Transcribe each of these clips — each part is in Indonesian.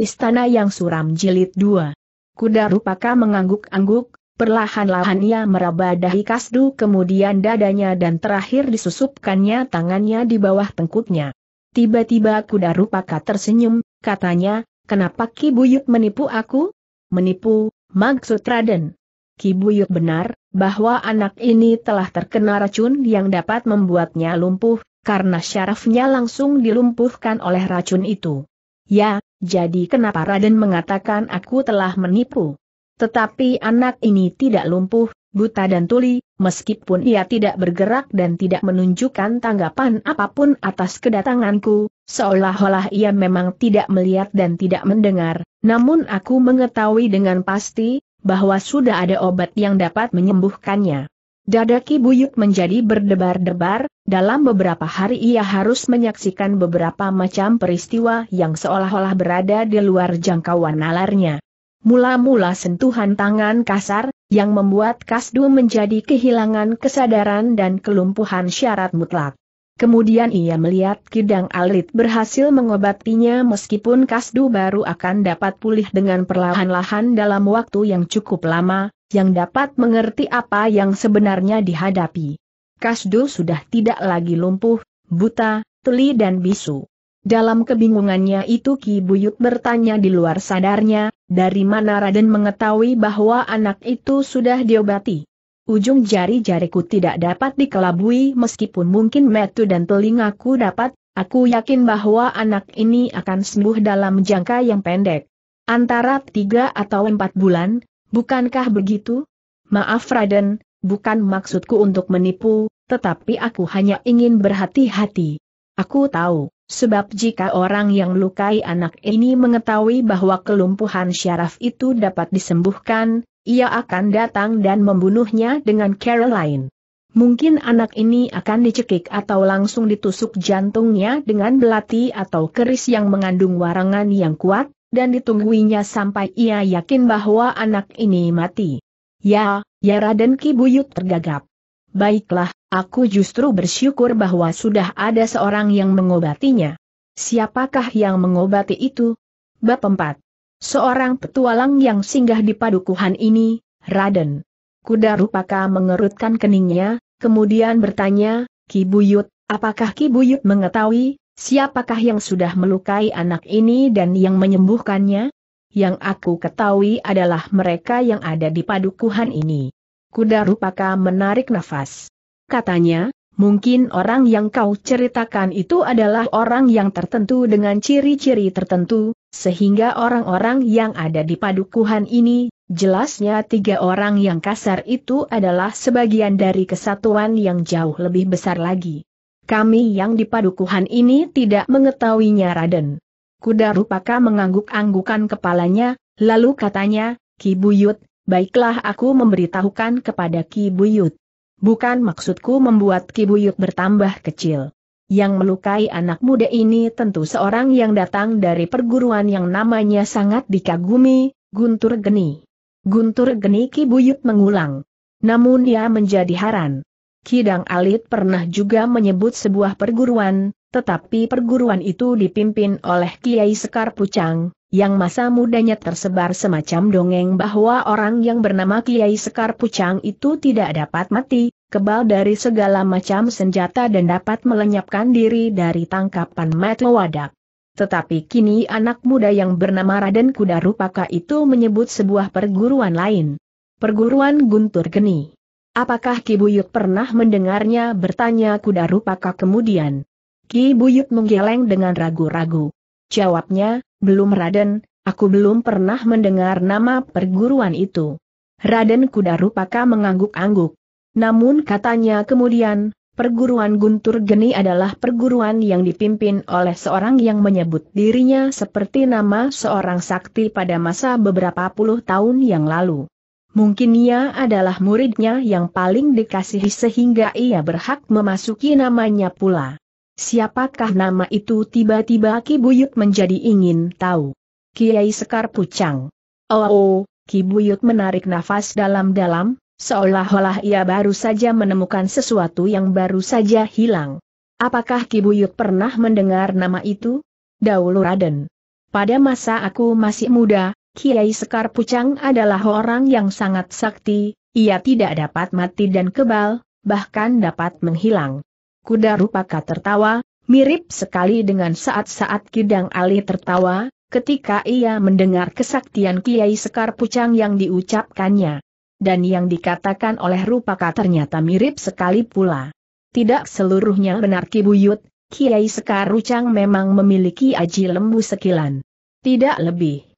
Istana yang suram jilid 2. Kuda rupaka mengangguk-angguk, perlahan-lahan ia meraba dahi kasdu kemudian dadanya dan terakhir disusupkannya tangannya di bawah tengkuknya. Tiba-tiba kuda rupaka tersenyum, katanya, kenapa Ki Buyut menipu aku? Menipu, maksud Raden. Ki Buyut benar, bahwa anak ini telah terkena racun yang dapat membuatnya lumpuh, karena syarafnya langsung dilumpuhkan oleh racun itu. Ya, jadi kenapa Raden mengatakan aku telah menipu? Tetapi anak ini tidak lumpuh, buta dan tuli, meskipun ia tidak bergerak dan tidak menunjukkan tanggapan apapun atas kedatanganku, seolah-olah ia memang tidak melihat dan tidak mendengar, namun aku mengetahui dengan pasti, bahwa sudah ada obat yang dapat menyembuhkannya. Dadaki Ki Buyut menjadi berdebar-debar, dalam beberapa hari ia harus menyaksikan beberapa macam peristiwa yang seolah-olah berada di luar jangkauan nalarnya. Mula-mula sentuhan tangan kasar, yang membuat Kasdu menjadi kehilangan kesadaran dan kelumpuhan syarat mutlak. Kemudian ia melihat Kidang Alit berhasil mengobatinya meskipun Kasdu baru akan dapat pulih dengan perlahan-lahan dalam waktu yang cukup lama, yang dapat mengerti apa yang sebenarnya dihadapi. Kasdo sudah tidak lagi lumpuh, buta, teli dan bisu. Dalam kebingungannya itu Ki Buyut bertanya di luar sadarnya, dari mana Raden mengetahui bahwa anak itu sudah diobati. Ujung jari-jariku tidak dapat dikelabui meskipun mungkin metu dan telingaku dapat, aku yakin bahwa anak ini akan sembuh dalam jangka yang pendek. Antara tiga atau empat bulan, Bukankah begitu? Maaf Raden, bukan maksudku untuk menipu, tetapi aku hanya ingin berhati-hati. Aku tahu, sebab jika orang yang melukai anak ini mengetahui bahwa kelumpuhan syaraf itu dapat disembuhkan, ia akan datang dan membunuhnya dengan Caroline. Mungkin anak ini akan dicekik atau langsung ditusuk jantungnya dengan belati atau keris yang mengandung warangan yang kuat, dan ditungguinya sampai ia yakin bahwa anak ini mati. Ya, ya Raden Kibuyut tergagap. Baiklah, aku justru bersyukur bahwa sudah ada seorang yang mengobatinya. Siapakah yang mengobati itu? Bab 4. Seorang petualang yang singgah di padukuhan ini, Raden. Kuda Rupaka mengerutkan keningnya, kemudian bertanya, Kibuyut, apakah Kibuyut mengetahui Siapakah yang sudah melukai anak ini dan yang menyembuhkannya? Yang aku ketahui adalah mereka yang ada di padukuhan ini. Kuda rupaka menarik nafas. Katanya, mungkin orang yang kau ceritakan itu adalah orang yang tertentu dengan ciri-ciri tertentu, sehingga orang-orang yang ada di padukuhan ini, jelasnya tiga orang yang kasar itu adalah sebagian dari kesatuan yang jauh lebih besar lagi. Kami yang di padukuhan ini tidak mengetahuinya Raden. Kuda Rupaka mengangguk-anggukan kepalanya, lalu katanya, Ki Buyut, baiklah aku memberitahukan kepada Ki Buyut. Bukan maksudku membuat Ki Buyut bertambah kecil. Yang melukai anak muda ini tentu seorang yang datang dari perguruan yang namanya sangat dikagumi, Guntur Geni. Guntur Geni Ki Buyut mengulang. Namun ia menjadi haran. Kidang Alit pernah juga menyebut sebuah perguruan, tetapi perguruan itu dipimpin oleh Kiai Sekar Pucang, yang masa mudanya tersebar semacam dongeng bahwa orang yang bernama Kiai Sekar Pucang itu tidak dapat mati, kebal dari segala macam senjata dan dapat melenyapkan diri dari tangkapan mata wadak. Tetapi kini anak muda yang bernama Raden Kuda Rupaka itu menyebut sebuah perguruan lain. Perguruan Guntur Geni. Apakah Ki Buyut pernah mendengarnya bertanya kuda rupaka kemudian? Ki Buyut menggeleng dengan ragu-ragu. Jawabnya, belum Raden, aku belum pernah mendengar nama perguruan itu. Raden kuda rupaka mengangguk-angguk. Namun katanya kemudian, perguruan Guntur Geni adalah perguruan yang dipimpin oleh seorang yang menyebut dirinya seperti nama seorang sakti pada masa beberapa puluh tahun yang lalu. Mungkin ia adalah muridnya yang paling dikasihi sehingga ia berhak memasuki namanya pula. Siapakah nama itu tiba-tiba Ki Buyut menjadi ingin tahu. Kiai Sekar Pucang. Oh, oh Ki Buyut menarik nafas dalam-dalam, seolah-olah ia baru saja menemukan sesuatu yang baru saja hilang. Apakah Ki Buyut pernah mendengar nama itu? Daulu Raden. Pada masa aku masih muda, Kiai Sekar Pucang adalah orang yang sangat sakti, ia tidak dapat mati dan kebal, bahkan dapat menghilang. Kuda Rupaka tertawa, mirip sekali dengan saat-saat Kidang Ali tertawa, ketika ia mendengar kesaktian Kiai Sekar Pucang yang diucapkannya. Dan yang dikatakan oleh Rupaka ternyata mirip sekali pula. Tidak seluruhnya benar Kibuyut, Kiai Sekar Pucang memang memiliki aji lembu sekilan. Tidak lebih.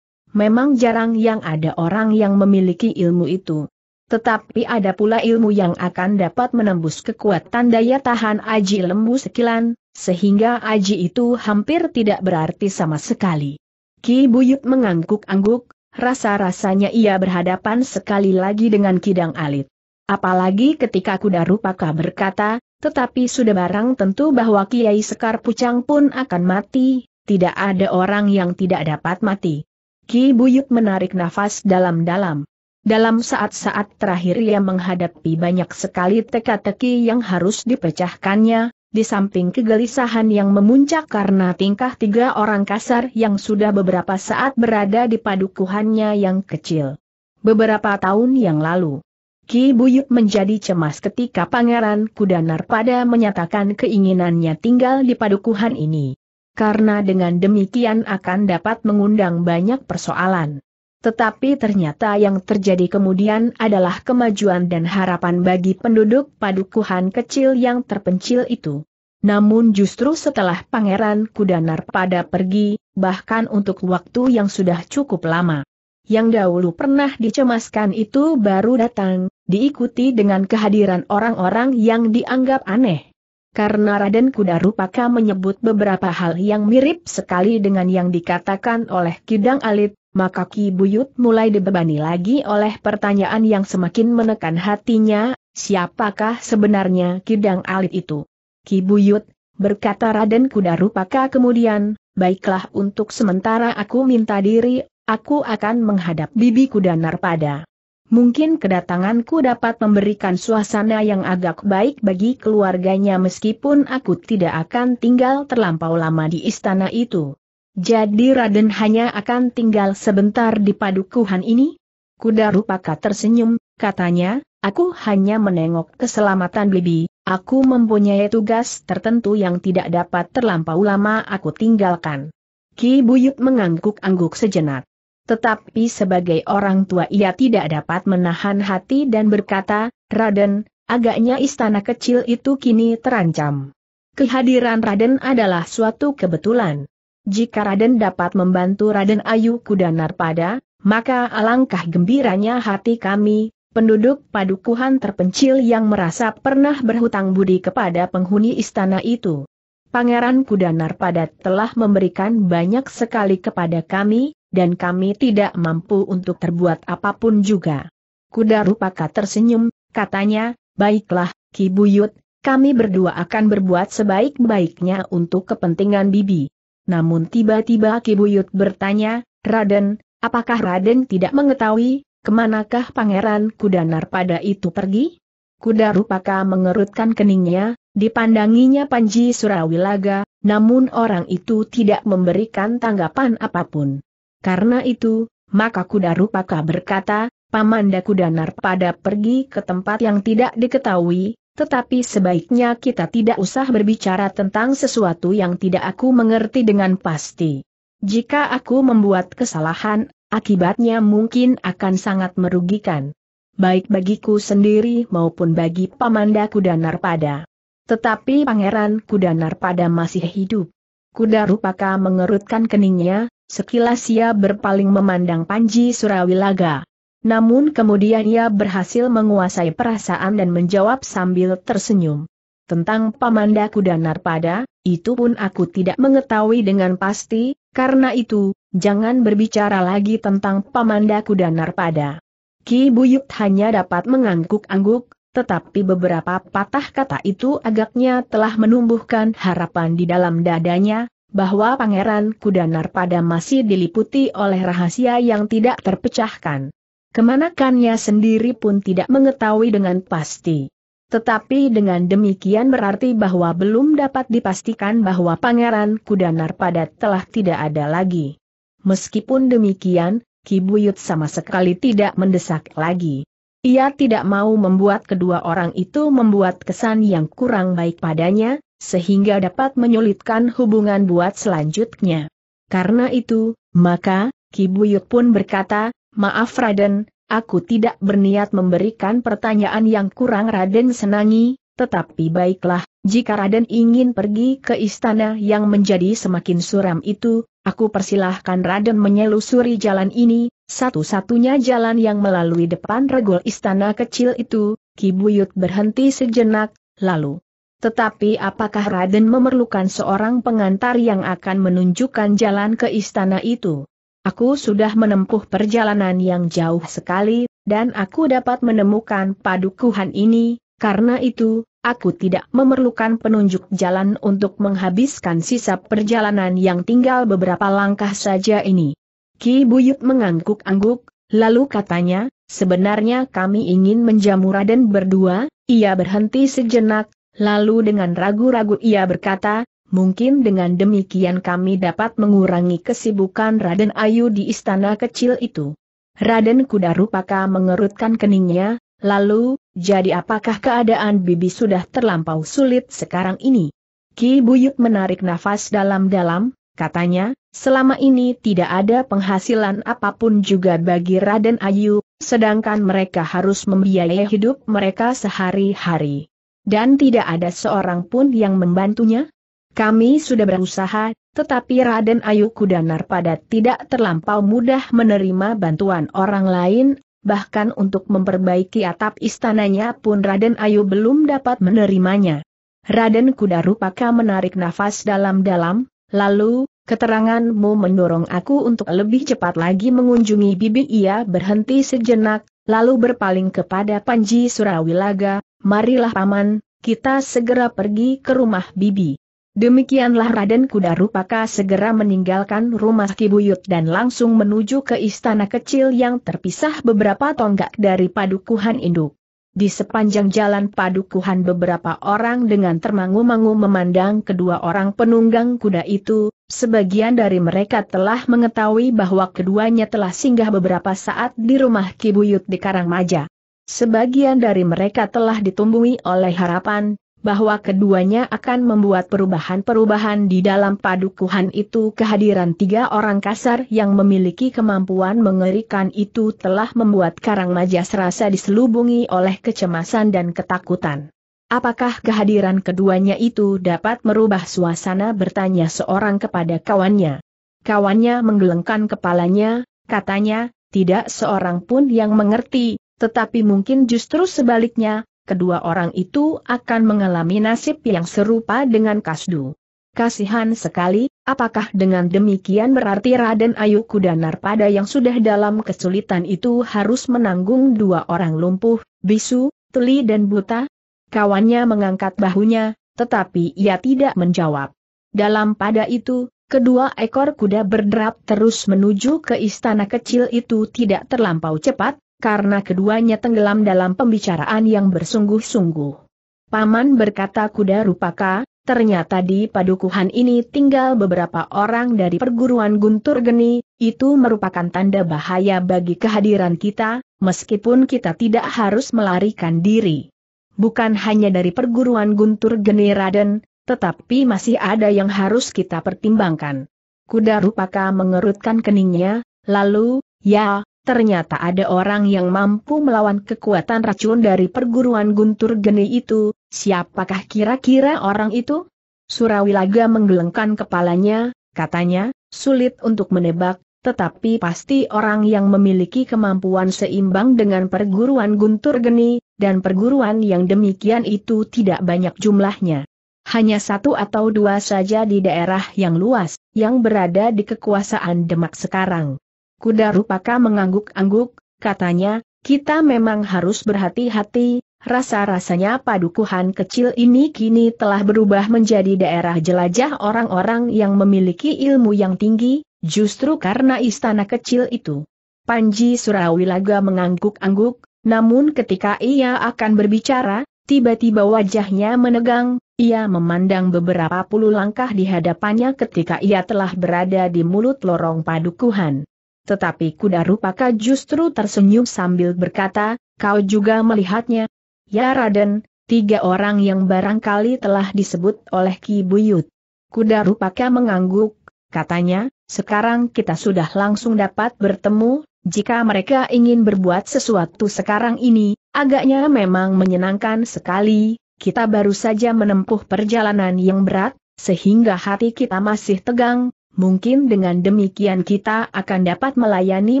Memang jarang yang ada orang yang memiliki ilmu itu. Tetapi ada pula ilmu yang akan dapat menembus kekuatan daya tahan aji lembu sekilan, sehingga aji itu hampir tidak berarti sama sekali. Ki Buyut mengangguk-angguk, rasa-rasanya ia berhadapan sekali lagi dengan Kidang Alit. Apalagi ketika kuda rupaka berkata, tetapi sudah barang tentu bahwa Kiai Sekar Pucang pun akan mati, tidak ada orang yang tidak dapat mati. Ki Buyuk menarik nafas dalam-dalam. Dalam saat-saat terakhir ia menghadapi banyak sekali teka-teki yang harus dipecahkannya, di samping kegelisahan yang memuncak karena tingkah tiga orang kasar yang sudah beberapa saat berada di padukuhannya yang kecil. Beberapa tahun yang lalu, Ki Buyuk menjadi cemas ketika Pangeran Kudanar pada menyatakan keinginannya tinggal di padukuhan ini karena dengan demikian akan dapat mengundang banyak persoalan. Tetapi ternyata yang terjadi kemudian adalah kemajuan dan harapan bagi penduduk padukuhan kecil yang terpencil itu. Namun justru setelah Pangeran Kudanar pada pergi, bahkan untuk waktu yang sudah cukup lama. Yang dahulu pernah dicemaskan itu baru datang, diikuti dengan kehadiran orang-orang yang dianggap aneh karena Raden Kuda Rupaka menyebut beberapa hal yang mirip sekali dengan yang dikatakan oleh Kidang Alit, maka Ki Buyut mulai dibebani lagi oleh pertanyaan yang semakin menekan hatinya, siapakah sebenarnya Kidang Alit itu? Ki Buyut, berkata Raden Kuda Rupaka kemudian, baiklah untuk sementara aku minta diri, aku akan menghadap bibi Kudanar Narpada. Mungkin kedatanganku dapat memberikan suasana yang agak baik bagi keluarganya meskipun aku tidak akan tinggal terlampau lama di istana itu. Jadi Raden hanya akan tinggal sebentar di padukuhan ini? Kuda Rupaka tersenyum, katanya, aku hanya menengok keselamatan Bibi, aku mempunyai tugas tertentu yang tidak dapat terlampau lama aku tinggalkan. Ki Buyut mengangguk-angguk sejenak. Tetapi sebagai orang tua ia tidak dapat menahan hati dan berkata, Raden, agaknya istana kecil itu kini terancam. Kehadiran Raden adalah suatu kebetulan. Jika Raden dapat membantu Raden Ayu Kudanar pada, maka alangkah gembiranya hati kami, penduduk padukuhan terpencil yang merasa pernah berhutang budi kepada penghuni istana itu. Pangeran Kudanar pada telah memberikan banyak sekali kepada kami, dan kami tidak mampu untuk terbuat apapun juga. Kuda Rupaka tersenyum, katanya, baiklah, Ki Buyut, kami berdua akan berbuat sebaik-baiknya untuk kepentingan Bibi. Namun tiba-tiba Ki Buyut bertanya, Raden, apakah Raden tidak mengetahui, kemanakah Pangeran Kuda Narpada itu pergi? Kuda Rupaka mengerutkan keningnya, dipandanginya Panji Surawilaga, namun orang itu tidak memberikan tanggapan apapun. Karena itu, maka kuda rupaka berkata, Pamanda kuda Narpada pergi ke tempat yang tidak diketahui, tetapi sebaiknya kita tidak usah berbicara tentang sesuatu yang tidak aku mengerti dengan pasti. Jika aku membuat kesalahan, akibatnya mungkin akan sangat merugikan. Baik bagiku sendiri maupun bagi Pamanda kuda Narpada. Tetapi Pangeran kuda Narpada masih hidup. Kuda Rupaka mengerutkan keningnya, Sekilas ia berpaling memandang Panji Surawilaga. Namun kemudian ia berhasil menguasai perasaan dan menjawab sambil tersenyum. Tentang Pamanda Kuda Narpada, itu pun aku tidak mengetahui dengan pasti, karena itu, jangan berbicara lagi tentang Pamanda Kuda Narpada. Ki Buyut hanya dapat mengangguk-angguk, tetapi beberapa patah kata itu agaknya telah menumbuhkan harapan di dalam dadanya, bahwa Pangeran Kudanar pada masih diliputi oleh rahasia yang tidak terpecahkan. Kemanakannya sendiri pun tidak mengetahui dengan pasti. Tetapi dengan demikian berarti bahwa belum dapat dipastikan bahwa Pangeran Kudanar pada telah tidak ada lagi. Meskipun demikian, Kibuyut sama sekali tidak mendesak lagi. Ia tidak mau membuat kedua orang itu membuat kesan yang kurang baik padanya, sehingga dapat menyulitkan hubungan buat selanjutnya. Karena itu, maka, Kibuyut pun berkata, maaf Raden, aku tidak berniat memberikan pertanyaan yang kurang Raden senangi, tetapi baiklah, jika Raden ingin pergi ke istana yang menjadi semakin suram itu, aku persilahkan Raden menyelusuri jalan ini, satu-satunya jalan yang melalui depan regol istana kecil itu, Kibuyut berhenti sejenak, lalu tetapi apakah Raden memerlukan seorang pengantar yang akan menunjukkan jalan ke istana itu? Aku sudah menempuh perjalanan yang jauh sekali, dan aku dapat menemukan padukuhan ini, karena itu, aku tidak memerlukan penunjuk jalan untuk menghabiskan sisa perjalanan yang tinggal beberapa langkah saja ini. Ki Buyut mengangguk-angguk, lalu katanya, sebenarnya kami ingin menjamu Raden berdua, ia berhenti sejenak, Lalu dengan ragu-ragu ia berkata, Mungkin dengan demikian kami dapat mengurangi kesibukan Raden Ayu di istana kecil itu. Raden Kuda Rupaka mengerutkan keningnya, lalu, jadi apakah keadaan Bibi sudah terlampau sulit sekarang ini? Ki Buyut menarik nafas dalam-dalam, katanya, selama ini tidak ada penghasilan apapun juga bagi Raden Ayu, sedangkan mereka harus membiayai hidup mereka sehari-hari. Dan tidak ada seorang pun yang membantunya? Kami sudah berusaha, tetapi Raden Ayu Kudanar pada tidak terlampau mudah menerima bantuan orang lain, bahkan untuk memperbaiki atap istananya pun Raden Ayu belum dapat menerimanya. Raden Kudarupaka menarik nafas dalam-dalam, lalu, keteranganmu mendorong aku untuk lebih cepat lagi mengunjungi bibi ia berhenti sejenak, lalu berpaling kepada Panji Surawilaga, marilah paman, kita segera pergi ke rumah bibi. Demikianlah Raden Kuda Rupaka segera meninggalkan rumah Kibuyut dan langsung menuju ke istana kecil yang terpisah beberapa tonggak dari padukuhan induk. Di sepanjang jalan padukuhan beberapa orang dengan termangu-mangu memandang kedua orang penunggang kuda itu, sebagian dari mereka telah mengetahui bahwa keduanya telah singgah beberapa saat di rumah Kibuyut di Karangmaja. Sebagian dari mereka telah ditumbuhi oleh harapan, bahwa keduanya akan membuat perubahan-perubahan di dalam padukuhan itu kehadiran tiga orang kasar yang memiliki kemampuan mengerikan itu telah membuat Karang Majas rasa diselubungi oleh kecemasan dan ketakutan. Apakah kehadiran keduanya itu dapat merubah suasana bertanya seorang kepada kawannya. Kawannya menggelengkan kepalanya, katanya, tidak seorang pun yang mengerti, tetapi mungkin justru sebaliknya, kedua orang itu akan mengalami nasib yang serupa dengan Kasdu. Kasihan sekali, apakah dengan demikian berarti Raden Ayu Kudanar pada yang sudah dalam kesulitan itu harus menanggung dua orang lumpuh, bisu, tuli dan buta? Kawannya mengangkat bahunya, tetapi ia tidak menjawab. Dalam pada itu, kedua ekor kuda berderap terus menuju ke istana kecil itu tidak terlampau cepat, karena keduanya tenggelam dalam pembicaraan yang bersungguh-sungguh. Paman berkata kuda rupaka, ternyata di padukuhan ini tinggal beberapa orang dari perguruan Guntur Geni, itu merupakan tanda bahaya bagi kehadiran kita, meskipun kita tidak harus melarikan diri. Bukan hanya dari perguruan Guntur Geni Raden, tetapi masih ada yang harus kita pertimbangkan. Kuda rupaka mengerutkan keningnya, lalu, ya, ternyata ada orang yang mampu melawan kekuatan racun dari perguruan guntur geni itu, siapakah kira-kira orang itu? Surawilaga menggelengkan kepalanya, katanya, sulit untuk menebak, tetapi pasti orang yang memiliki kemampuan seimbang dengan perguruan guntur geni, dan perguruan yang demikian itu tidak banyak jumlahnya. Hanya satu atau dua saja di daerah yang luas, yang berada di kekuasaan Demak sekarang. Kuda Rupaka mengangguk-angguk, katanya, kita memang harus berhati-hati, rasa-rasanya padukuhan kecil ini kini telah berubah menjadi daerah jelajah orang-orang yang memiliki ilmu yang tinggi, justru karena istana kecil itu. Panji Surawilaga mengangguk-angguk, namun ketika ia akan berbicara, tiba-tiba wajahnya menegang, ia memandang beberapa puluh langkah di hadapannya ketika ia telah berada di mulut lorong padukuhan. Tetapi kuda rupaka justru tersenyum sambil berkata, kau juga melihatnya. Ya Raden, tiga orang yang barangkali telah disebut oleh Ki Buyut. Kuda rupaka mengangguk, katanya, sekarang kita sudah langsung dapat bertemu, jika mereka ingin berbuat sesuatu sekarang ini, agaknya memang menyenangkan sekali, kita baru saja menempuh perjalanan yang berat, sehingga hati kita masih tegang, mungkin dengan demikian kita akan dapat melayani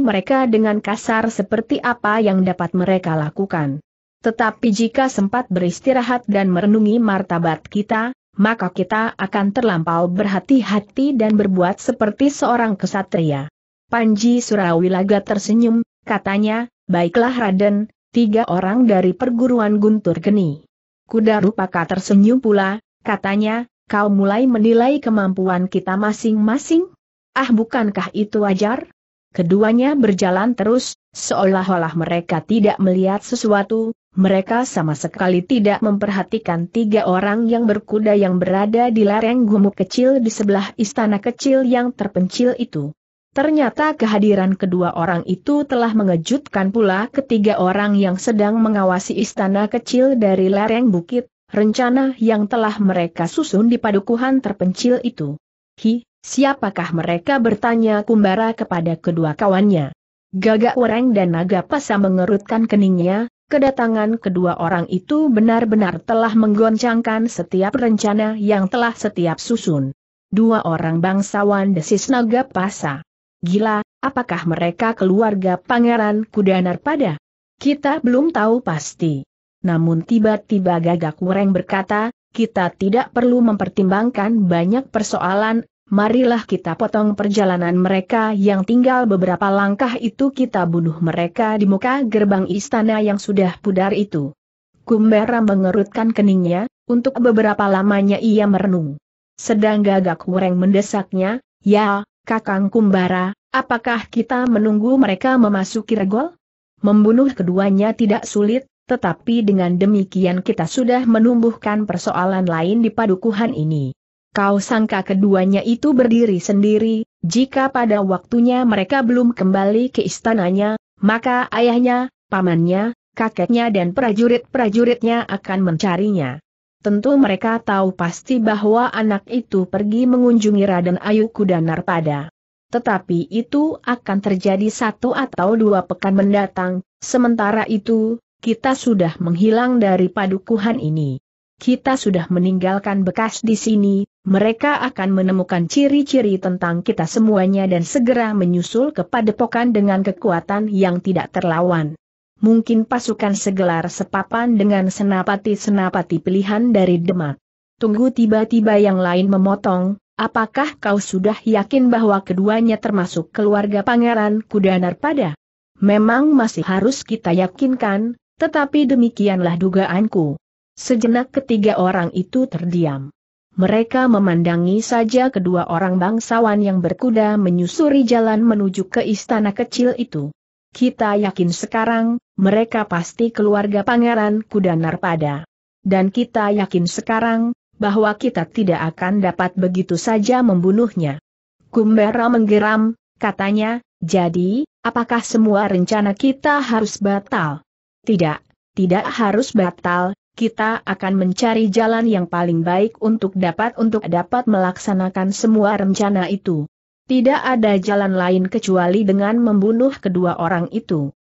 mereka dengan kasar seperti apa yang dapat mereka lakukan. Tetapi jika sempat beristirahat dan merenungi martabat kita, maka kita akan terlampau berhati-hati dan berbuat seperti seorang kesatria. Panji Surawilaga tersenyum, katanya, baiklah Raden, tiga orang dari perguruan Guntur Geni. Kuda Rupaka tersenyum pula, katanya, kau mulai menilai kemampuan kita masing-masing? Ah bukankah itu wajar? Keduanya berjalan terus, seolah-olah mereka tidak melihat sesuatu, mereka sama sekali tidak memperhatikan tiga orang yang berkuda yang berada di lereng gumuk kecil di sebelah istana kecil yang terpencil itu. Ternyata kehadiran kedua orang itu telah mengejutkan pula ketiga orang yang sedang mengawasi istana kecil dari lereng bukit, rencana yang telah mereka susun di padukuhan terpencil itu. Hi, siapakah mereka bertanya Kumbara kepada kedua kawannya. Gagak Wereng dan Naga Pasa mengerutkan keningnya, kedatangan kedua orang itu benar-benar telah menggoncangkan setiap rencana yang telah setiap susun. Dua orang bangsawan desis Naga Pasa. Gila, apakah mereka keluarga Pangeran Kudanar pada? Kita belum tahu pasti namun tiba-tiba gagak wereng berkata, kita tidak perlu mempertimbangkan banyak persoalan, marilah kita potong perjalanan mereka yang tinggal beberapa langkah itu kita bunuh mereka di muka gerbang istana yang sudah pudar itu. Kumbara mengerutkan keningnya, untuk beberapa lamanya ia merenung. Sedang gagak wereng mendesaknya, ya, kakang Kumbara, apakah kita menunggu mereka memasuki regol? Membunuh keduanya tidak sulit, tetapi dengan demikian kita sudah menumbuhkan persoalan lain di padukuhan ini. Kau sangka keduanya itu berdiri sendiri, jika pada waktunya mereka belum kembali ke istananya, maka ayahnya, pamannya, kakeknya dan prajurit-prajuritnya akan mencarinya. Tentu mereka tahu pasti bahwa anak itu pergi mengunjungi Raden Ayu Kudanar pada. Tetapi itu akan terjadi satu atau dua pekan mendatang, sementara itu, kita sudah menghilang dari padukuhan ini. Kita sudah meninggalkan bekas di sini, mereka akan menemukan ciri-ciri tentang kita semuanya dan segera menyusul ke padepokan dengan kekuatan yang tidak terlawan. Mungkin pasukan segelar sepapan dengan senapati-senapati pilihan dari Demak. Tunggu tiba-tiba yang lain memotong, apakah kau sudah yakin bahwa keduanya termasuk keluarga Pangeran Kudanar pada? Memang masih harus kita yakinkan, tetapi demikianlah dugaanku. Sejenak ketiga orang itu terdiam. Mereka memandangi saja kedua orang bangsawan yang berkuda menyusuri jalan menuju ke istana kecil itu. Kita yakin sekarang, mereka pasti keluarga Pangeran Kuda Narpada. Dan kita yakin sekarang, bahwa kita tidak akan dapat begitu saja membunuhnya. Kumbara menggeram, katanya, jadi, apakah semua rencana kita harus batal? Tidak, tidak harus batal, kita akan mencari jalan yang paling baik untuk dapat untuk dapat melaksanakan semua rencana itu. Tidak ada jalan lain kecuali dengan membunuh kedua orang itu.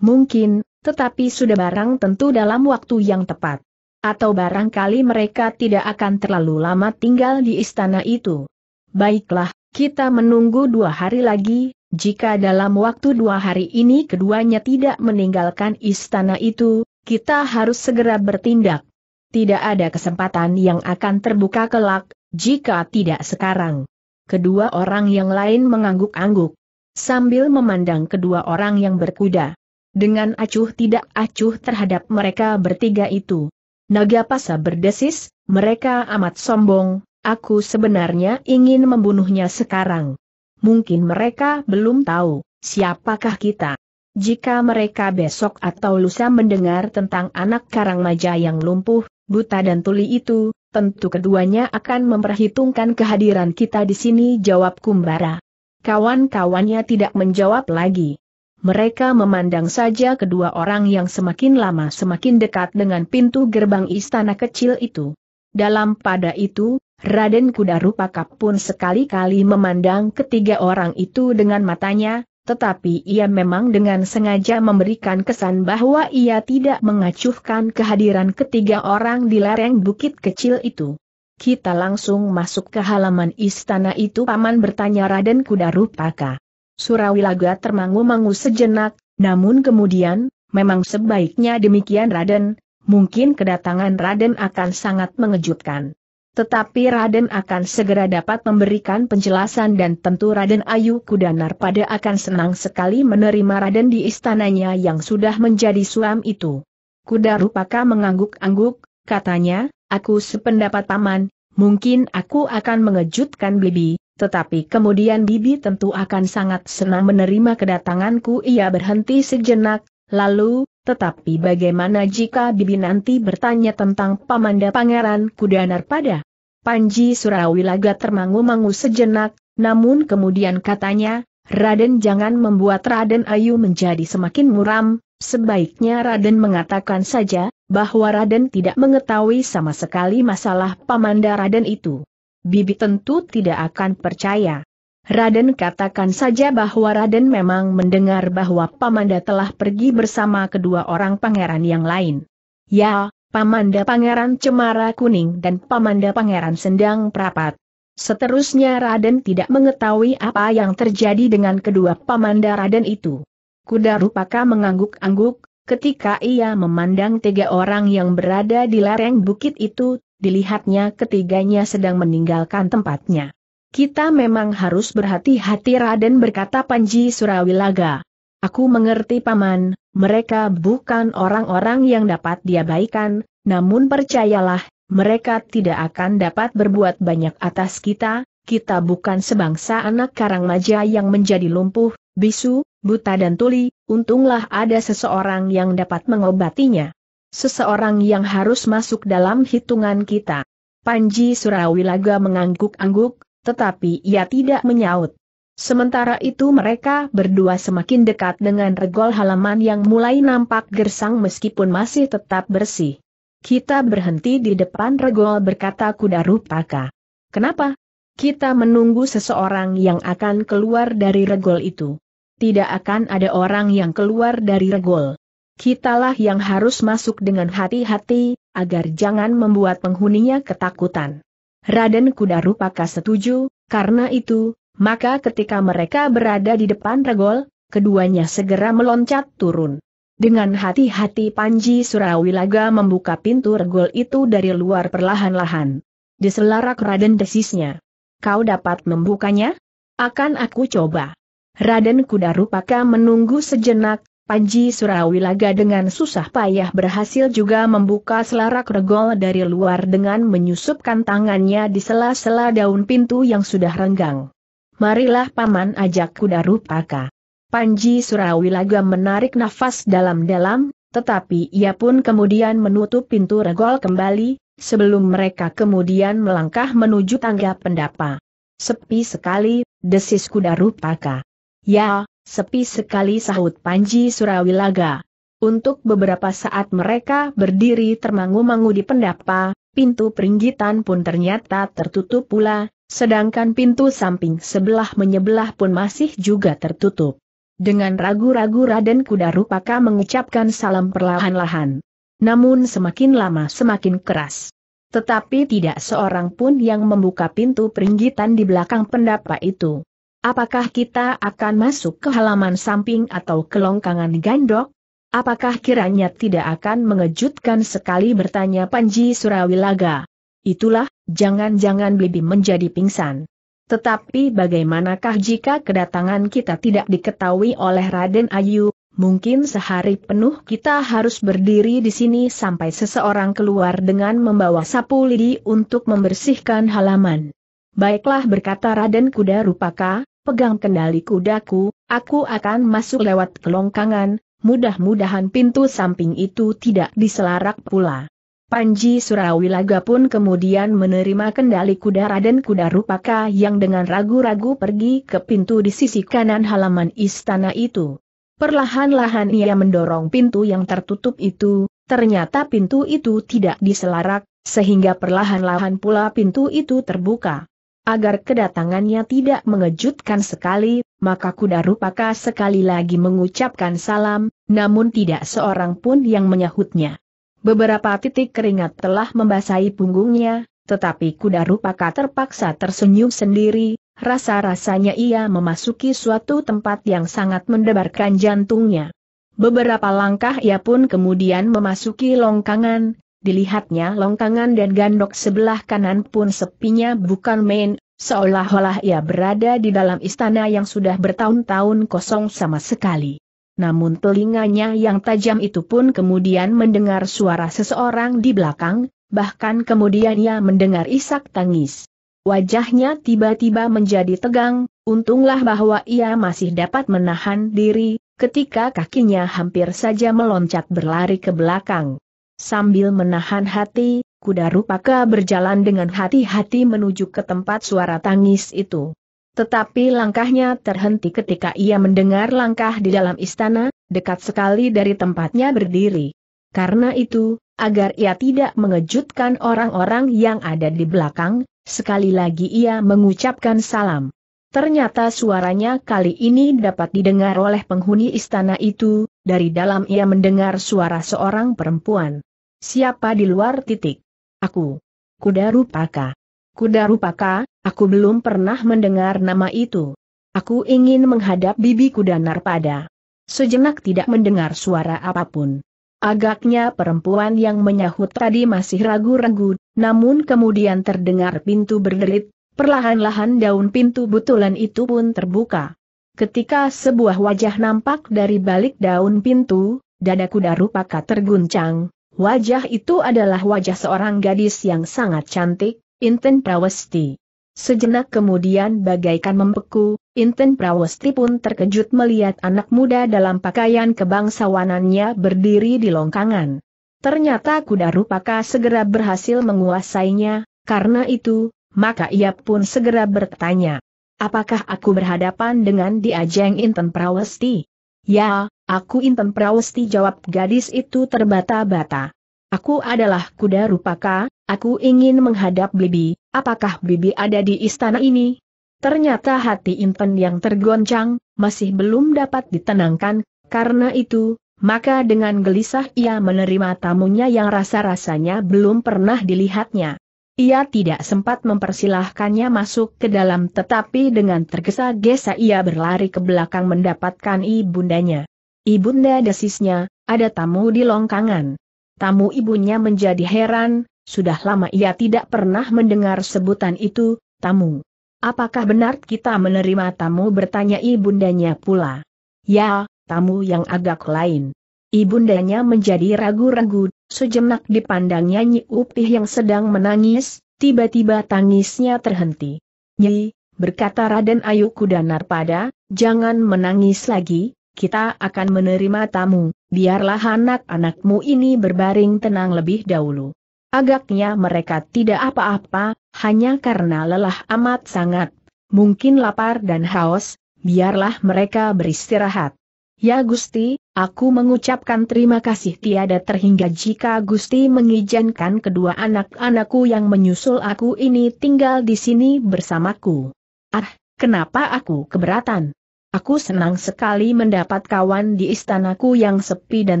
Mungkin, tetapi sudah barang tentu dalam waktu yang tepat. Atau barangkali mereka tidak akan terlalu lama tinggal di istana itu. Baiklah, kita menunggu dua hari lagi, jika dalam waktu dua hari ini keduanya tidak meninggalkan istana itu, kita harus segera bertindak. Tidak ada kesempatan yang akan terbuka kelak, jika tidak sekarang. Kedua orang yang lain mengangguk-angguk. Sambil memandang kedua orang yang berkuda. Dengan acuh tidak acuh terhadap mereka bertiga itu. Naga Nagapasa berdesis, mereka amat sombong, aku sebenarnya ingin membunuhnya sekarang mungkin mereka belum tahu, siapakah kita. Jika mereka besok atau lusa mendengar tentang anak karang maja yang lumpuh, buta dan tuli itu, tentu keduanya akan memperhitungkan kehadiran kita di sini jawab Kumbara. Kawan-kawannya tidak menjawab lagi. Mereka memandang saja kedua orang yang semakin lama semakin dekat dengan pintu gerbang istana kecil itu. Dalam pada itu, Raden Kuda Rupaka pun sekali-kali memandang ketiga orang itu dengan matanya, tetapi ia memang dengan sengaja memberikan kesan bahwa ia tidak mengacuhkan kehadiran ketiga orang di lereng bukit kecil itu. Kita langsung masuk ke halaman istana itu paman bertanya Raden Kuda Rupaka. Surawilaga termangu-mangu sejenak, namun kemudian, memang sebaiknya demikian Raden, mungkin kedatangan Raden akan sangat mengejutkan. Tetapi Raden akan segera dapat memberikan penjelasan dan tentu Raden Ayu Kudanar pada akan senang sekali menerima Raden di istananya yang sudah menjadi suam itu. Kuda Rupaka mengangguk-angguk, katanya, aku sependapat paman, mungkin aku akan mengejutkan Bibi, tetapi kemudian Bibi tentu akan sangat senang menerima kedatanganku. Ia berhenti sejenak, lalu, tetapi bagaimana jika Bibi nanti bertanya tentang pamanda pangeran Kudanar pada Panji Surawilaga termangu-mangu sejenak, namun kemudian katanya, Raden jangan membuat Raden Ayu menjadi semakin muram, sebaiknya Raden mengatakan saja, bahwa Raden tidak mengetahui sama sekali masalah pamanda Raden itu. Bibi tentu tidak akan percaya. Raden katakan saja bahwa Raden memang mendengar bahwa Pamanda telah pergi bersama kedua orang pangeran yang lain. Ya, Pamanda Pangeran Cemara Kuning dan Pamanda Pangeran Sendang Prapat. Seterusnya Raden tidak mengetahui apa yang terjadi dengan kedua Pamanda Raden itu. Kuda Rupaka mengangguk-angguk, ketika ia memandang tiga orang yang berada di lereng bukit itu, dilihatnya ketiganya sedang meninggalkan tempatnya. Kita memang harus berhati-hati Raden berkata Panji Surawilaga. Aku mengerti paman, mereka bukan orang-orang yang dapat diabaikan, namun percayalah, mereka tidak akan dapat berbuat banyak atas kita, kita bukan sebangsa anak karang maja yang menjadi lumpuh, bisu, buta dan tuli, untunglah ada seseorang yang dapat mengobatinya. Seseorang yang harus masuk dalam hitungan kita. Panji Surawilaga mengangguk-angguk, tetapi ia tidak menyaut. Sementara itu mereka berdua semakin dekat dengan regol halaman yang mulai nampak gersang meskipun masih tetap bersih. Kita berhenti di depan regol berkata kuda rupaka. Kenapa? Kita menunggu seseorang yang akan keluar dari regol itu. Tidak akan ada orang yang keluar dari regol. Kitalah yang harus masuk dengan hati-hati, agar jangan membuat penghuninya ketakutan. Raden Kuda Rupaka setuju, karena itu, maka ketika mereka berada di depan regol, keduanya segera meloncat turun. Dengan hati-hati Panji Surawilaga membuka pintu regol itu dari luar perlahan-lahan. Di Diselarak Raden desisnya. Kau dapat membukanya? Akan aku coba. Raden Kuda Rupaka menunggu sejenak, Panji Surawilaga dengan susah payah berhasil juga membuka selarak regol dari luar dengan menyusupkan tangannya di sela-sela daun pintu yang sudah renggang. Marilah paman ajak kuda rupaka. Panji Surawilaga menarik nafas dalam-dalam, tetapi ia pun kemudian menutup pintu regol kembali, sebelum mereka kemudian melangkah menuju tangga pendapa. Sepi sekali, desis kuda rupaka. Ya, Sepi sekali sahut Panji Surawilaga. Untuk beberapa saat mereka berdiri termangu-mangu di pendapa, pintu peringgitan pun ternyata tertutup pula, sedangkan pintu samping sebelah menyebelah pun masih juga tertutup. Dengan ragu-ragu Raden Kuda Rupaka mengucapkan salam perlahan-lahan. Namun semakin lama semakin keras. Tetapi tidak seorang pun yang membuka pintu peringgitan di belakang pendapa itu. Apakah kita akan masuk ke halaman samping atau kelongkangan gandok? Apakah kiranya tidak akan mengejutkan sekali bertanya Panji Surawilaga? Itulah, jangan-jangan Bibi menjadi pingsan. Tetapi bagaimanakah jika kedatangan kita tidak diketahui oleh Raden Ayu, mungkin sehari penuh kita harus berdiri di sini sampai seseorang keluar dengan membawa sapu lidi untuk membersihkan halaman. Baiklah berkata Raden Kuda Rupaka, pegang kendali kudaku, aku akan masuk lewat kelongkangan, mudah-mudahan pintu samping itu tidak diselarak pula. Panji Surawilaga pun kemudian menerima kendali kuda Raden Kuda Rupaka yang dengan ragu-ragu pergi ke pintu di sisi kanan halaman istana itu. Perlahan-lahan ia mendorong pintu yang tertutup itu, ternyata pintu itu tidak diselarak, sehingga perlahan-lahan pula pintu itu terbuka agar kedatangannya tidak mengejutkan sekali, maka kuda rupaka sekali lagi mengucapkan salam, namun tidak seorang pun yang menyahutnya. Beberapa titik keringat telah membasahi punggungnya, tetapi kuda rupaka terpaksa tersenyum sendiri, rasa-rasanya ia memasuki suatu tempat yang sangat mendebarkan jantungnya. Beberapa langkah ia pun kemudian memasuki longkangan, dilihatnya longkangan dan gandok sebelah kanan pun sepinya bukan main, seolah-olah ia berada di dalam istana yang sudah bertahun-tahun kosong sama sekali. Namun telinganya yang tajam itu pun kemudian mendengar suara seseorang di belakang, bahkan kemudian ia mendengar isak tangis. Wajahnya tiba-tiba menjadi tegang, untunglah bahwa ia masih dapat menahan diri, ketika kakinya hampir saja meloncat berlari ke belakang. Sambil menahan hati, kuda rupaka berjalan dengan hati-hati menuju ke tempat suara tangis itu. Tetapi langkahnya terhenti ketika ia mendengar langkah di dalam istana, dekat sekali dari tempatnya berdiri. Karena itu, agar ia tidak mengejutkan orang-orang yang ada di belakang, sekali lagi ia mengucapkan salam. Ternyata suaranya kali ini dapat didengar oleh penghuni istana itu, dari dalam ia mendengar suara seorang perempuan. Siapa di luar titik? Aku. Kuda Rupaka. Kuda Rupaka, aku belum pernah mendengar nama itu. Aku ingin menghadap bibi kuda Narpada. Sejenak tidak mendengar suara apapun. Agaknya perempuan yang menyahut tadi masih ragu-ragu, namun kemudian terdengar pintu berderit, perlahan-lahan daun pintu butulan itu pun terbuka. Ketika sebuah wajah nampak dari balik daun pintu, dada kuda Rupaka terguncang, Wajah itu adalah wajah seorang gadis yang sangat cantik, Inten Prawesti. Sejenak kemudian bagaikan membeku, Inten Prawesti pun terkejut melihat anak muda dalam pakaian kebangsawanannya berdiri di longkangan. Ternyata kuda rupaka segera berhasil menguasainya, karena itu, maka ia pun segera bertanya. Apakah aku berhadapan dengan diajeng Inten Prawesti? Ya, aku Inten Prawesti jawab gadis itu terbata-bata. Aku adalah kuda rupaka, aku ingin menghadap Bibi, apakah Bibi ada di istana ini? Ternyata hati Inten yang tergoncang, masih belum dapat ditenangkan, karena itu, maka dengan gelisah ia menerima tamunya yang rasa-rasanya belum pernah dilihatnya. Ia tidak sempat mempersilahkannya masuk ke dalam tetapi dengan tergesa-gesa ia berlari ke belakang mendapatkan ibundanya. Ibunda desisnya, ada tamu di longkangan. Tamu ibunya menjadi heran, sudah lama ia tidak pernah mendengar sebutan itu, tamu. Apakah benar kita menerima tamu bertanya ibundanya pula. Ya, tamu yang agak lain. Ibundanya menjadi ragu-ragu, Sejenak dipandang Nyi Upih yang sedang menangis, tiba-tiba tangisnya terhenti. Nyi, berkata Raden Ayu Kudanar pada, jangan menangis lagi, kita akan menerima tamu, biarlah anak-anakmu ini berbaring tenang lebih dahulu. Agaknya mereka tidak apa-apa, hanya karena lelah amat sangat, mungkin lapar dan haus, biarlah mereka beristirahat. Ya Gusti, Aku mengucapkan terima kasih tiada terhingga jika Gusti mengizinkan kedua anak-anakku yang menyusul aku ini tinggal di sini bersamaku. Ah, kenapa aku keberatan? Aku senang sekali mendapat kawan di istanaku yang sepi dan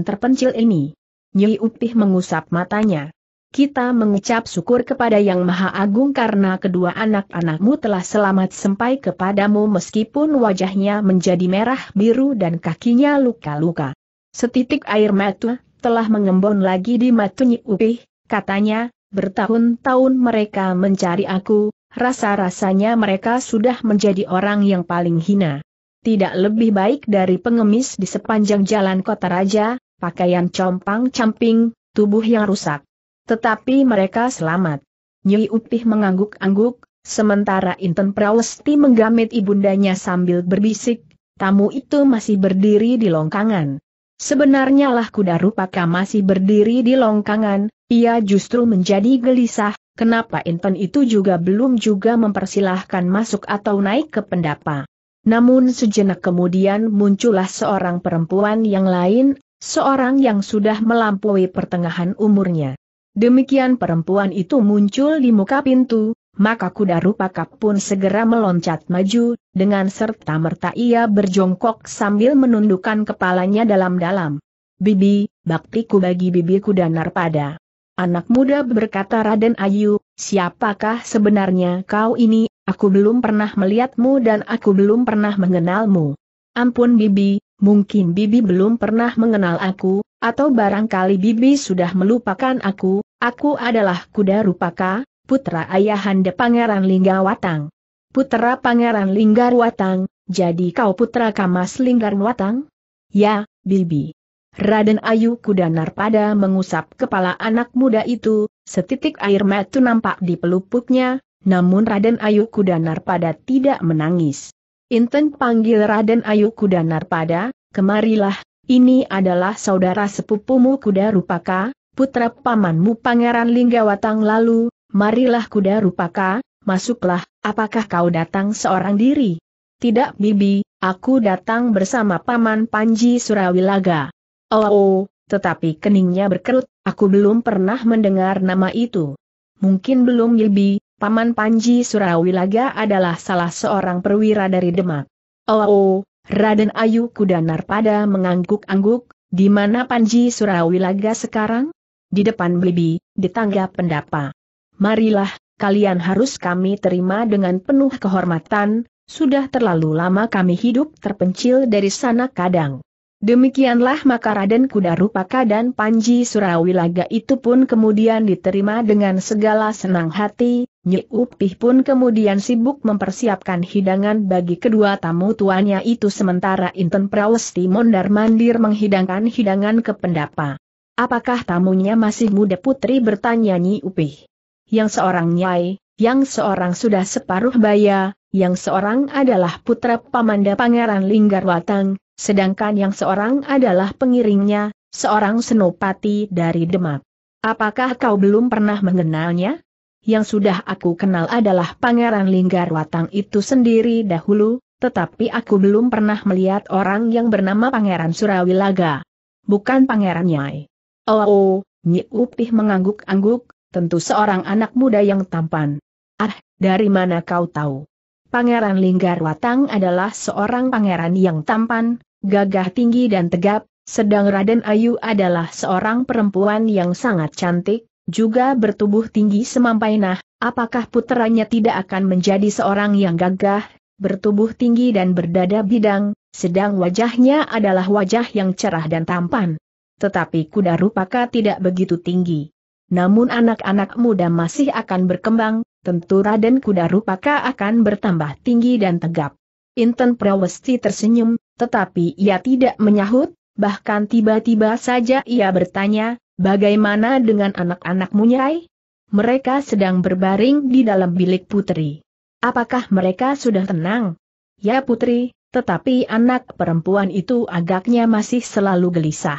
terpencil ini. Nyi Upih mengusap matanya kita mengucap syukur kepada Yang Maha Agung karena kedua anak-anakmu telah selamat sampai kepadamu meskipun wajahnya menjadi merah biru dan kakinya luka-luka. Setitik air mata telah mengembon lagi di matunya Upih, katanya, bertahun-tahun mereka mencari aku, rasa-rasanya mereka sudah menjadi orang yang paling hina. Tidak lebih baik dari pengemis di sepanjang jalan kota raja, pakaian compang-camping, tubuh yang rusak. Tetapi mereka selamat. Nyi Upih mengangguk-angguk, sementara Inten Prawesti menggamit ibundanya sambil berbisik, tamu itu masih berdiri di longkangan. Sebenarnya lah kuda rupaka masih berdiri di longkangan, ia justru menjadi gelisah, kenapa Inten itu juga belum juga mempersilahkan masuk atau naik ke pendapa. Namun sejenak kemudian muncullah seorang perempuan yang lain, seorang yang sudah melampaui pertengahan umurnya. Demikian perempuan itu muncul di muka pintu, maka kuda rupakap pun segera meloncat maju, dengan serta merta ia berjongkok sambil menundukkan kepalanya dalam-dalam. Bibi, baktiku bagi bibi kuda narpada. Anak muda berkata Raden Ayu, siapakah sebenarnya kau ini, aku belum pernah melihatmu dan aku belum pernah mengenalmu. Ampun Bibi, mungkin Bibi belum pernah mengenal aku, atau barangkali Bibi sudah melupakan aku, Aku adalah kuda rupaka, putra ayahanda Pangeran Linggawatang. Putra Pangeran Linggarwatang, jadi kau putra Kamas Linggarwatang? Ya, Bibi. Raden Ayu Kuda Narpada mengusap kepala anak muda itu, setitik air mata nampak di pelupuknya, namun Raden Ayu Kuda Narpada tidak menangis. Inten panggil Raden Ayu Kuda Narpada, kemarilah, ini adalah saudara sepupumu Kuda Rupaka, putra pamanmu Pangeran Linggawatang lalu, marilah kuda rupaka, masuklah, apakah kau datang seorang diri? Tidak bibi, aku datang bersama paman Panji Surawilaga. Oh, oh tetapi keningnya berkerut, aku belum pernah mendengar nama itu. Mungkin belum bibi, paman Panji Surawilaga adalah salah seorang perwira dari Demak. Oh, oh Raden Ayu Kuda Narpada mengangguk-angguk, di mana Panji Surawilaga sekarang? di depan Blibi, di tangga pendapa. Marilah, kalian harus kami terima dengan penuh kehormatan, sudah terlalu lama kami hidup terpencil dari sana kadang. Demikianlah maka Raden Kudarupaka dan Panji Surawilaga itu pun kemudian diterima dengan segala senang hati, Nyupih pun kemudian sibuk mempersiapkan hidangan bagi kedua tamu tuannya itu sementara Inten Prawesti mondar-mandir menghidangkan hidangan ke pendapa. Apakah tamunya masih muda putri bertanya Nyi Upih? Yang seorang nyai, yang seorang sudah separuh baya, yang seorang adalah putra Pamanda Pangeran Linggarwatang, sedangkan yang seorang adalah pengiringnya, seorang senopati dari Demak. Apakah kau belum pernah mengenalnya? Yang sudah aku kenal adalah Pangeran Linggarwatang itu sendiri dahulu, tetapi aku belum pernah melihat orang yang bernama Pangeran Surawilaga. Bukan Pangeran Nyai. Oh, oh Upih mengangguk-angguk, tentu seorang anak muda yang tampan. Ah, dari mana kau tahu? Pangeran Linggar Watang adalah seorang pangeran yang tampan, gagah tinggi dan tegap, sedang Raden Ayu adalah seorang perempuan yang sangat cantik, juga bertubuh tinggi semampai nah, apakah puteranya tidak akan menjadi seorang yang gagah, bertubuh tinggi dan berdada bidang, sedang wajahnya adalah wajah yang cerah dan tampan tetapi kuda rupaka tidak begitu tinggi. Namun anak-anak muda masih akan berkembang, tentu Raden Kuda Rupaka akan bertambah tinggi dan tegap. Inten Prawesti tersenyum, tetapi ia tidak menyahut, bahkan tiba-tiba saja ia bertanya, bagaimana dengan anak-anak Munyai? Mereka sedang berbaring di dalam bilik putri. Apakah mereka sudah tenang? Ya putri, tetapi anak perempuan itu agaknya masih selalu gelisah.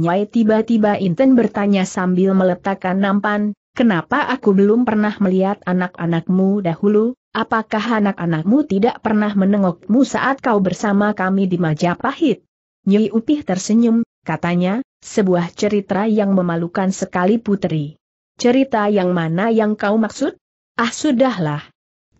Nyai tiba-tiba Inten bertanya sambil meletakkan nampan, kenapa aku belum pernah melihat anak-anakmu dahulu, apakah anak-anakmu tidak pernah menengokmu saat kau bersama kami di Majapahit? Nyai Upih tersenyum, katanya, sebuah cerita yang memalukan sekali putri. Cerita yang mana yang kau maksud? Ah sudahlah.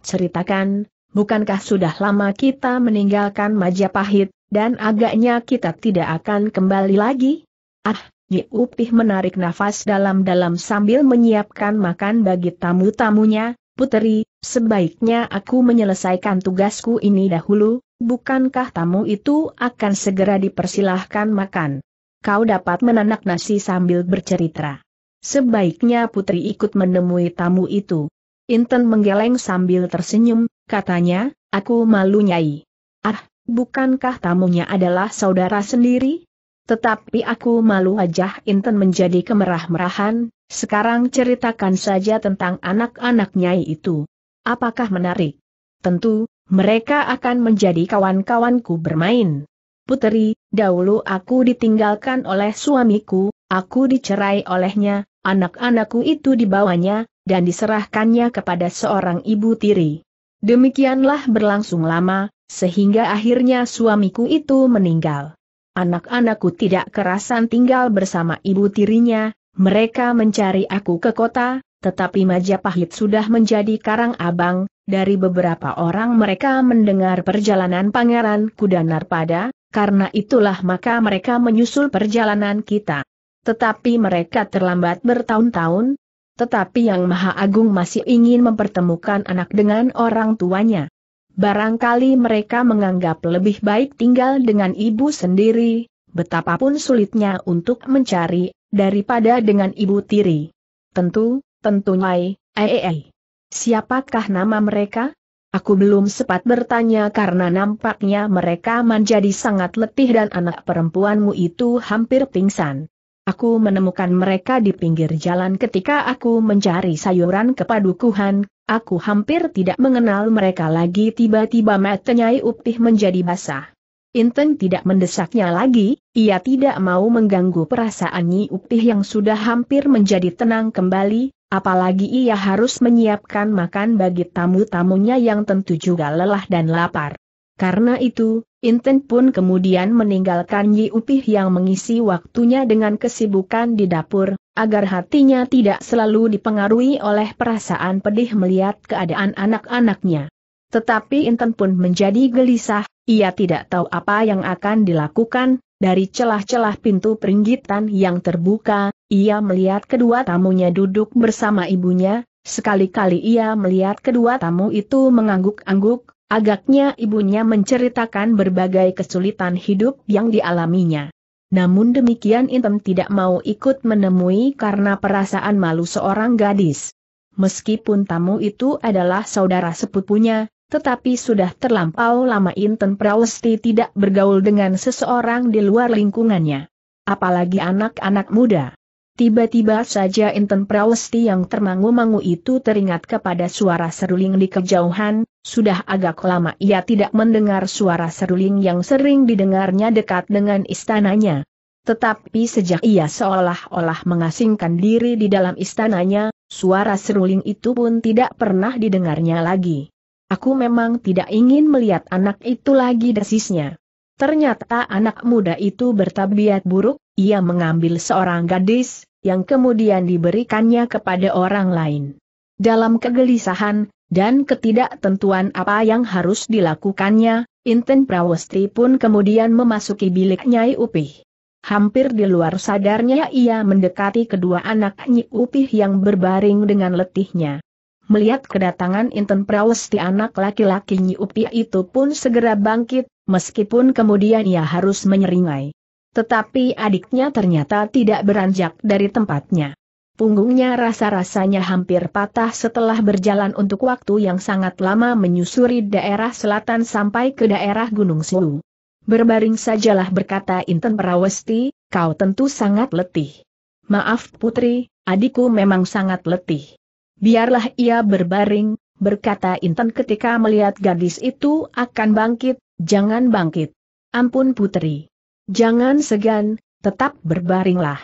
Ceritakan, bukankah sudah lama kita meninggalkan Majapahit, dan agaknya kita tidak akan kembali lagi? Ah, Upih menarik nafas dalam-dalam sambil menyiapkan makan bagi tamu-tamunya, Puteri, sebaiknya aku menyelesaikan tugasku ini dahulu, bukankah tamu itu akan segera dipersilahkan makan? Kau dapat menanak nasi sambil bercerita. Sebaiknya Putri ikut menemui tamu itu. Inten menggeleng sambil tersenyum, katanya, aku malu nyai. Ah, bukankah tamunya adalah saudara sendiri? Tetapi aku malu wajah Inten menjadi kemerah-merahan, sekarang ceritakan saja tentang anak-anak Nyai itu. Apakah menarik? Tentu, mereka akan menjadi kawan-kawanku bermain. Puteri, dahulu aku ditinggalkan oleh suamiku, aku dicerai olehnya, anak-anakku itu dibawanya, dan diserahkannya kepada seorang ibu tiri. Demikianlah berlangsung lama, sehingga akhirnya suamiku itu meninggal. Anak-anakku tidak kerasan tinggal bersama ibu tirinya, mereka mencari aku ke kota, tetapi Majapahit sudah menjadi karang abang, dari beberapa orang mereka mendengar perjalanan Pangeran Kudanar pada. karena itulah maka mereka menyusul perjalanan kita. Tetapi mereka terlambat bertahun-tahun, tetapi Yang Maha Agung masih ingin mempertemukan anak dengan orang tuanya. Barangkali mereka menganggap lebih baik tinggal dengan ibu sendiri, betapapun sulitnya untuk mencari, daripada dengan ibu tiri. Tentu, tentunya, ei, Siapakah nama mereka? Aku belum sempat bertanya karena nampaknya mereka menjadi sangat letih dan anak perempuanmu itu hampir pingsan. Aku menemukan mereka di pinggir jalan ketika aku mencari sayuran kepadukuhan, aku hampir tidak mengenal mereka lagi tiba-tiba matanya Upih menjadi basah. Inten tidak mendesaknya lagi, ia tidak mau mengganggu perasaan Nyi Upih yang sudah hampir menjadi tenang kembali, apalagi ia harus menyiapkan makan bagi tamu-tamunya yang tentu juga lelah dan lapar. Karena itu, Inten pun kemudian meninggalkan Yi Upih yang mengisi waktunya dengan kesibukan di dapur, agar hatinya tidak selalu dipengaruhi oleh perasaan pedih melihat keadaan anak-anaknya. Tetapi Inten pun menjadi gelisah, ia tidak tahu apa yang akan dilakukan, dari celah-celah pintu peringgitan yang terbuka, ia melihat kedua tamunya duduk bersama ibunya, sekali-kali ia melihat kedua tamu itu mengangguk-angguk, Agaknya ibunya menceritakan berbagai kesulitan hidup yang dialaminya. Namun demikian Intem tidak mau ikut menemui karena perasaan malu seorang gadis. Meskipun tamu itu adalah saudara sepupunya, tetapi sudah terlampau lama Inten Prawesti tidak bergaul dengan seseorang di luar lingkungannya. Apalagi anak-anak muda. Tiba-tiba saja Inten Prawesti yang termangu-mangu itu teringat kepada suara seruling di kejauhan, sudah agak lama ia tidak mendengar suara seruling yang sering didengarnya dekat dengan istananya. Tetapi sejak ia seolah-olah mengasingkan diri di dalam istananya, suara seruling itu pun tidak pernah didengarnya lagi. Aku memang tidak ingin melihat anak itu lagi desisnya. Ternyata anak muda itu bertabiat buruk, ia mengambil seorang gadis, yang kemudian diberikannya kepada orang lain. Dalam kegelisahan, dan ketidaktentuan apa yang harus dilakukannya, Inten Prawestri pun kemudian memasuki bilik Nyai Upih. Hampir di luar sadarnya ia mendekati kedua anak Nyi Upih yang berbaring dengan letihnya. Melihat kedatangan Inten Prawesti anak laki-laki Nyi Upih itu pun segera bangkit, meskipun kemudian ia harus menyeringai. Tetapi adiknya ternyata tidak beranjak dari tempatnya. Punggungnya rasa-rasanya hampir patah setelah berjalan untuk waktu yang sangat lama menyusuri daerah selatan sampai ke daerah Gunung Sulu. Berbaring sajalah berkata Inten Perawesti, kau tentu sangat letih. Maaf putri, adikku memang sangat letih. Biarlah ia berbaring, berkata Inten ketika melihat gadis itu akan bangkit, Jangan bangkit. Ampun putri. Jangan segan, tetap berbaringlah.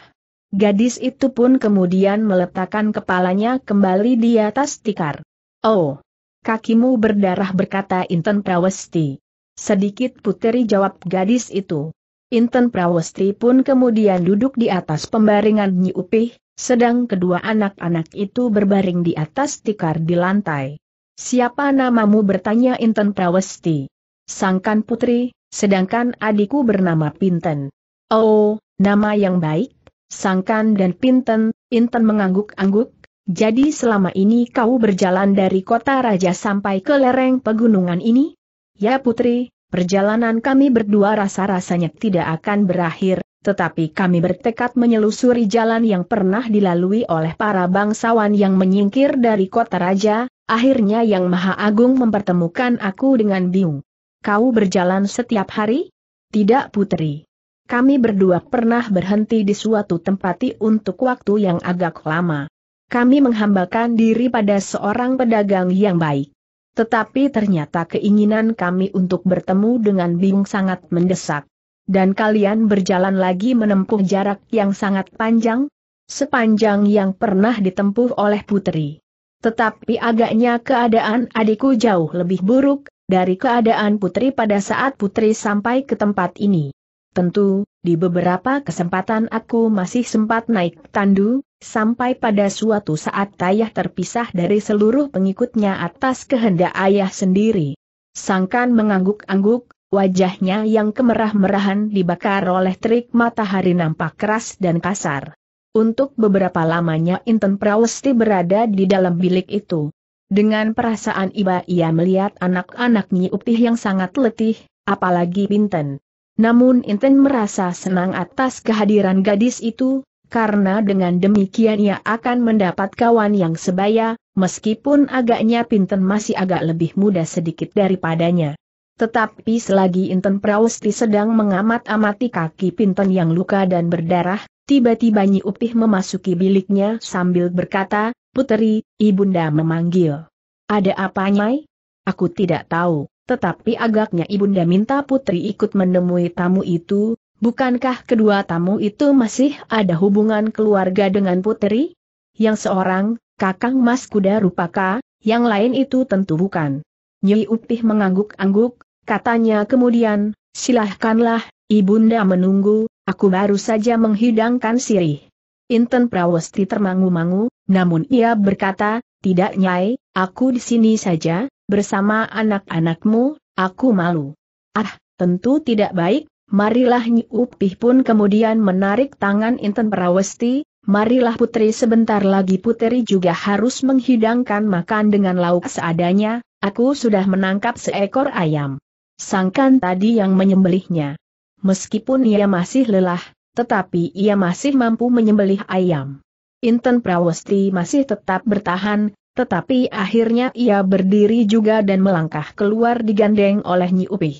Gadis itu pun kemudian meletakkan kepalanya kembali di atas tikar. Oh, kakimu berdarah berkata Inten Prawesti. Sedikit puteri jawab gadis itu. Inten Prawesti pun kemudian duduk di atas pembaringan Nyiupih, sedang kedua anak-anak itu berbaring di atas tikar di lantai. Siapa namamu bertanya Inten Prawesti. Sangkan putri, sedangkan adikku bernama Pinten. Oh, nama yang baik, Sangkan dan Pinten, Inten mengangguk-angguk, jadi selama ini kau berjalan dari kota raja sampai ke lereng pegunungan ini? Ya putri, perjalanan kami berdua rasa-rasanya tidak akan berakhir, tetapi kami bertekad menyelusuri jalan yang pernah dilalui oleh para bangsawan yang menyingkir dari kota raja, akhirnya Yang Maha Agung mempertemukan aku dengan Biung. Kau berjalan setiap hari? Tidak putri. Kami berdua pernah berhenti di suatu tempat untuk waktu yang agak lama. Kami menghambakan diri pada seorang pedagang yang baik. Tetapi ternyata keinginan kami untuk bertemu dengan Bing sangat mendesak. Dan kalian berjalan lagi menempuh jarak yang sangat panjang? Sepanjang yang pernah ditempuh oleh putri. Tetapi agaknya keadaan adikku jauh lebih buruk, dari keadaan putri pada saat putri sampai ke tempat ini. Tentu, di beberapa kesempatan aku masih sempat naik tandu, sampai pada suatu saat Tayah terpisah dari seluruh pengikutnya atas kehendak ayah sendiri. Sangkan mengangguk-angguk, wajahnya yang kemerah-merahan dibakar oleh terik matahari nampak keras dan kasar. Untuk beberapa lamanya Inten Prawesti berada di dalam bilik itu. Dengan perasaan iba ia melihat anak-anak Uptih yang sangat letih, apalagi Binten. Namun Inten merasa senang atas kehadiran gadis itu, karena dengan demikian ia akan mendapat kawan yang sebaya, meskipun agaknya Pinten masih agak lebih muda sedikit daripadanya. Tetapi selagi Inten Prawesti sedang mengamat-amati kaki Pinten yang luka dan berdarah, tiba-tiba Nyi Upih memasuki biliknya sambil berkata, Puteri, Ibunda memanggil. Ada apa Nyai? Aku tidak tahu, tetapi agaknya Ibunda minta Putri ikut menemui tamu itu, bukankah kedua tamu itu masih ada hubungan keluarga dengan Putri? Yang seorang, Kakang Mas Kuda Rupaka, yang lain itu tentu bukan. Nyai Upih mengangguk-angguk, katanya kemudian, silahkanlah, Ibunda menunggu, aku baru saja menghidangkan sirih. Inten Prawesti termangu-mangu, namun ia berkata, tidak nyai, aku di sini saja, bersama anak-anakmu, aku malu. Ah, tentu tidak baik, marilah nyi Upih pun kemudian menarik tangan Inten Perawesti, marilah putri sebentar lagi putri juga harus menghidangkan makan dengan lauk seadanya, aku sudah menangkap seekor ayam. Sangkan tadi yang menyembelihnya. Meskipun ia masih lelah, tetapi ia masih mampu menyembelih ayam. Inten Prawesti masih tetap bertahan, tetapi akhirnya ia berdiri juga dan melangkah keluar digandeng oleh Nyi Upih.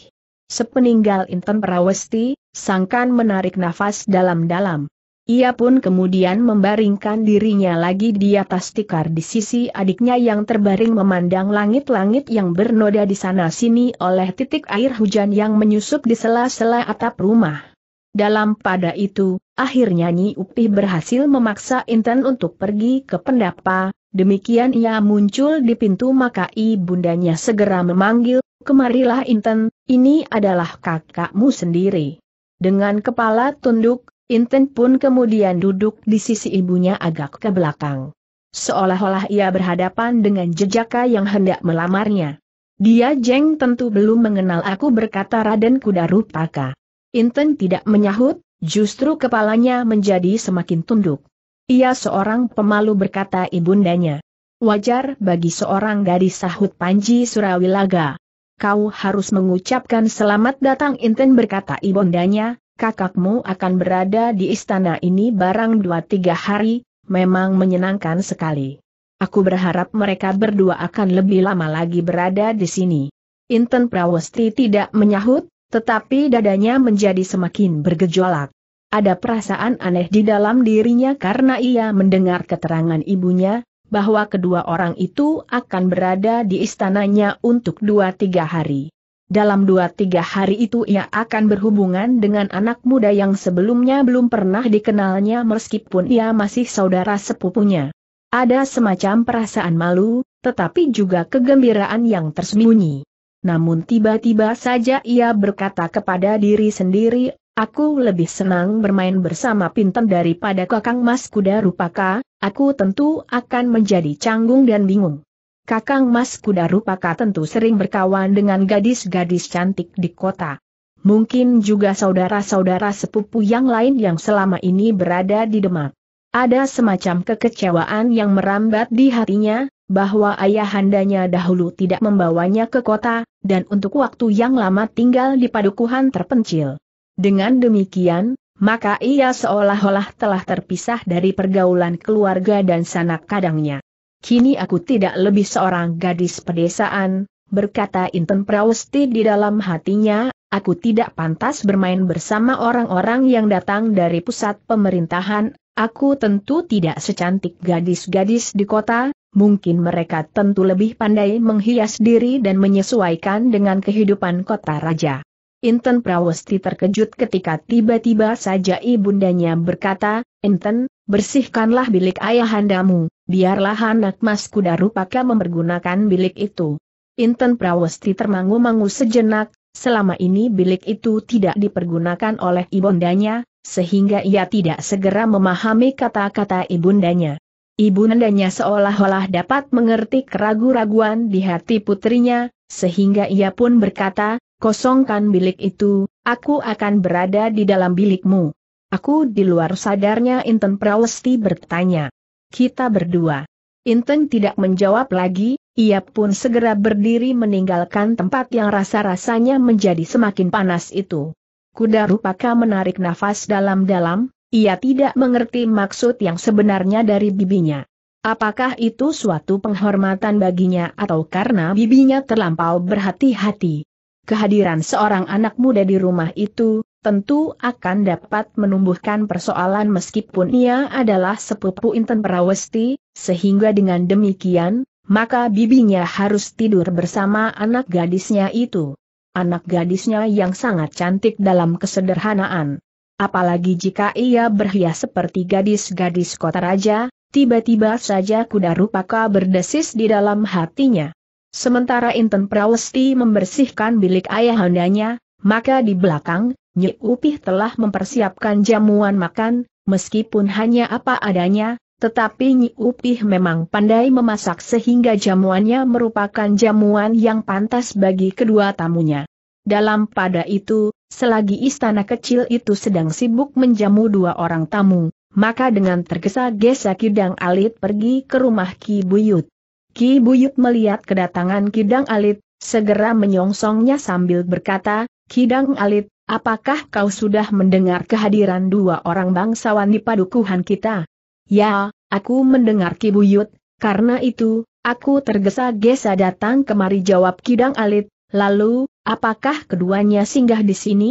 Sepeninggal Inten Prawesti, Sangkan menarik nafas dalam-dalam. Ia pun kemudian membaringkan dirinya lagi di atas tikar di sisi adiknya yang terbaring memandang langit-langit yang bernoda di sana-sini oleh titik air hujan yang menyusup di sela-sela atap rumah. Dalam pada itu, Akhirnya Nyi Upih berhasil memaksa Intan untuk pergi ke pendapa, demikian ia muncul di pintu maka ibundanya segera memanggil, kemarilah Intan, ini adalah kakakmu sendiri. Dengan kepala tunduk, Inten pun kemudian duduk di sisi ibunya agak ke belakang. Seolah-olah ia berhadapan dengan jejaka yang hendak melamarnya. Dia jeng tentu belum mengenal aku berkata Raden Kudarupaka. Inten tidak menyahut, Justru kepalanya menjadi semakin tunduk. Ia seorang pemalu berkata ibundanya. Wajar bagi seorang gadis sahut Panji Surawilaga. Kau harus mengucapkan selamat datang Inten berkata ibundanya, kakakmu akan berada di istana ini barang dua tiga hari, memang menyenangkan sekali. Aku berharap mereka berdua akan lebih lama lagi berada di sini. Inten Prawesti tidak menyahut, tetapi dadanya menjadi semakin bergejolak. Ada perasaan aneh di dalam dirinya karena ia mendengar keterangan ibunya, bahwa kedua orang itu akan berada di istananya untuk dua tiga hari. Dalam dua tiga hari itu ia akan berhubungan dengan anak muda yang sebelumnya belum pernah dikenalnya meskipun ia masih saudara sepupunya. Ada semacam perasaan malu, tetapi juga kegembiraan yang tersembunyi. Namun tiba-tiba saja ia berkata kepada diri sendiri, aku lebih senang bermain bersama Pinten daripada Kakang Mas Kuda Rupaka, aku tentu akan menjadi canggung dan bingung. Kakang Mas Kuda Rupaka tentu sering berkawan dengan gadis-gadis cantik di kota. Mungkin juga saudara-saudara sepupu yang lain yang selama ini berada di Demak. Ada semacam kekecewaan yang merambat di hatinya, bahwa ayahandanya dahulu tidak membawanya ke kota, dan untuk waktu yang lama tinggal di padukuhan terpencil. Dengan demikian, maka ia seolah-olah telah terpisah dari pergaulan keluarga dan sanak kadangnya. Kini aku tidak lebih seorang gadis pedesaan, berkata Inten Prawesti di dalam hatinya, aku tidak pantas bermain bersama orang-orang yang datang dari pusat pemerintahan, aku tentu tidak secantik gadis-gadis di kota, mungkin mereka tentu lebih pandai menghias diri dan menyesuaikan dengan kehidupan kota raja. Inten Prawesti terkejut ketika tiba-tiba saja ibundanya berkata, Inten, bersihkanlah bilik ayahandamu, biarlah anak mas kuda rupaka mempergunakan bilik itu. Inten Prawesti termangu-mangu sejenak, selama ini bilik itu tidak dipergunakan oleh ibundanya, sehingga ia tidak segera memahami kata-kata ibundanya. Ibu nendanya seolah-olah dapat mengerti keragu-raguan di hati putrinya, sehingga ia pun berkata, kosongkan bilik itu, aku akan berada di dalam bilikmu. Aku di luar sadarnya Inten Prawesti bertanya. Kita berdua. Inten tidak menjawab lagi, ia pun segera berdiri meninggalkan tempat yang rasa-rasanya menjadi semakin panas itu. Kuda rupaka menarik nafas dalam-dalam, ia tidak mengerti maksud yang sebenarnya dari bibinya. Apakah itu suatu penghormatan baginya atau karena bibinya terlampau berhati-hati? Kehadiran seorang anak muda di rumah itu, tentu akan dapat menumbuhkan persoalan meskipun ia adalah sepupu Intan Perawesti, sehingga dengan demikian, maka bibinya harus tidur bersama anak gadisnya itu. Anak gadisnya yang sangat cantik dalam kesederhanaan. Apalagi jika ia berhias seperti gadis-gadis kota raja, tiba-tiba saja kuda rupaka berdesis di dalam hatinya. Sementara Inten Prawesti membersihkan bilik ayahandanya, maka di belakang, Nyi Upih telah mempersiapkan jamuan makan, meskipun hanya apa adanya, tetapi Nyi Upih memang pandai memasak sehingga jamuannya merupakan jamuan yang pantas bagi kedua tamunya. Dalam pada itu, Selagi istana kecil itu sedang sibuk menjamu dua orang tamu, maka dengan tergesa-gesa Kidang Alit pergi ke rumah Ki Buyut. Ki Buyut melihat kedatangan Kidang Alit, segera menyongsongnya sambil berkata, Kidang Alit, apakah kau sudah mendengar kehadiran dua orang bangsawan di padukuhan kita? Ya, aku mendengar Ki Buyut, karena itu, aku tergesa-gesa datang kemari jawab Kidang Alit, Lalu, apakah keduanya singgah di sini?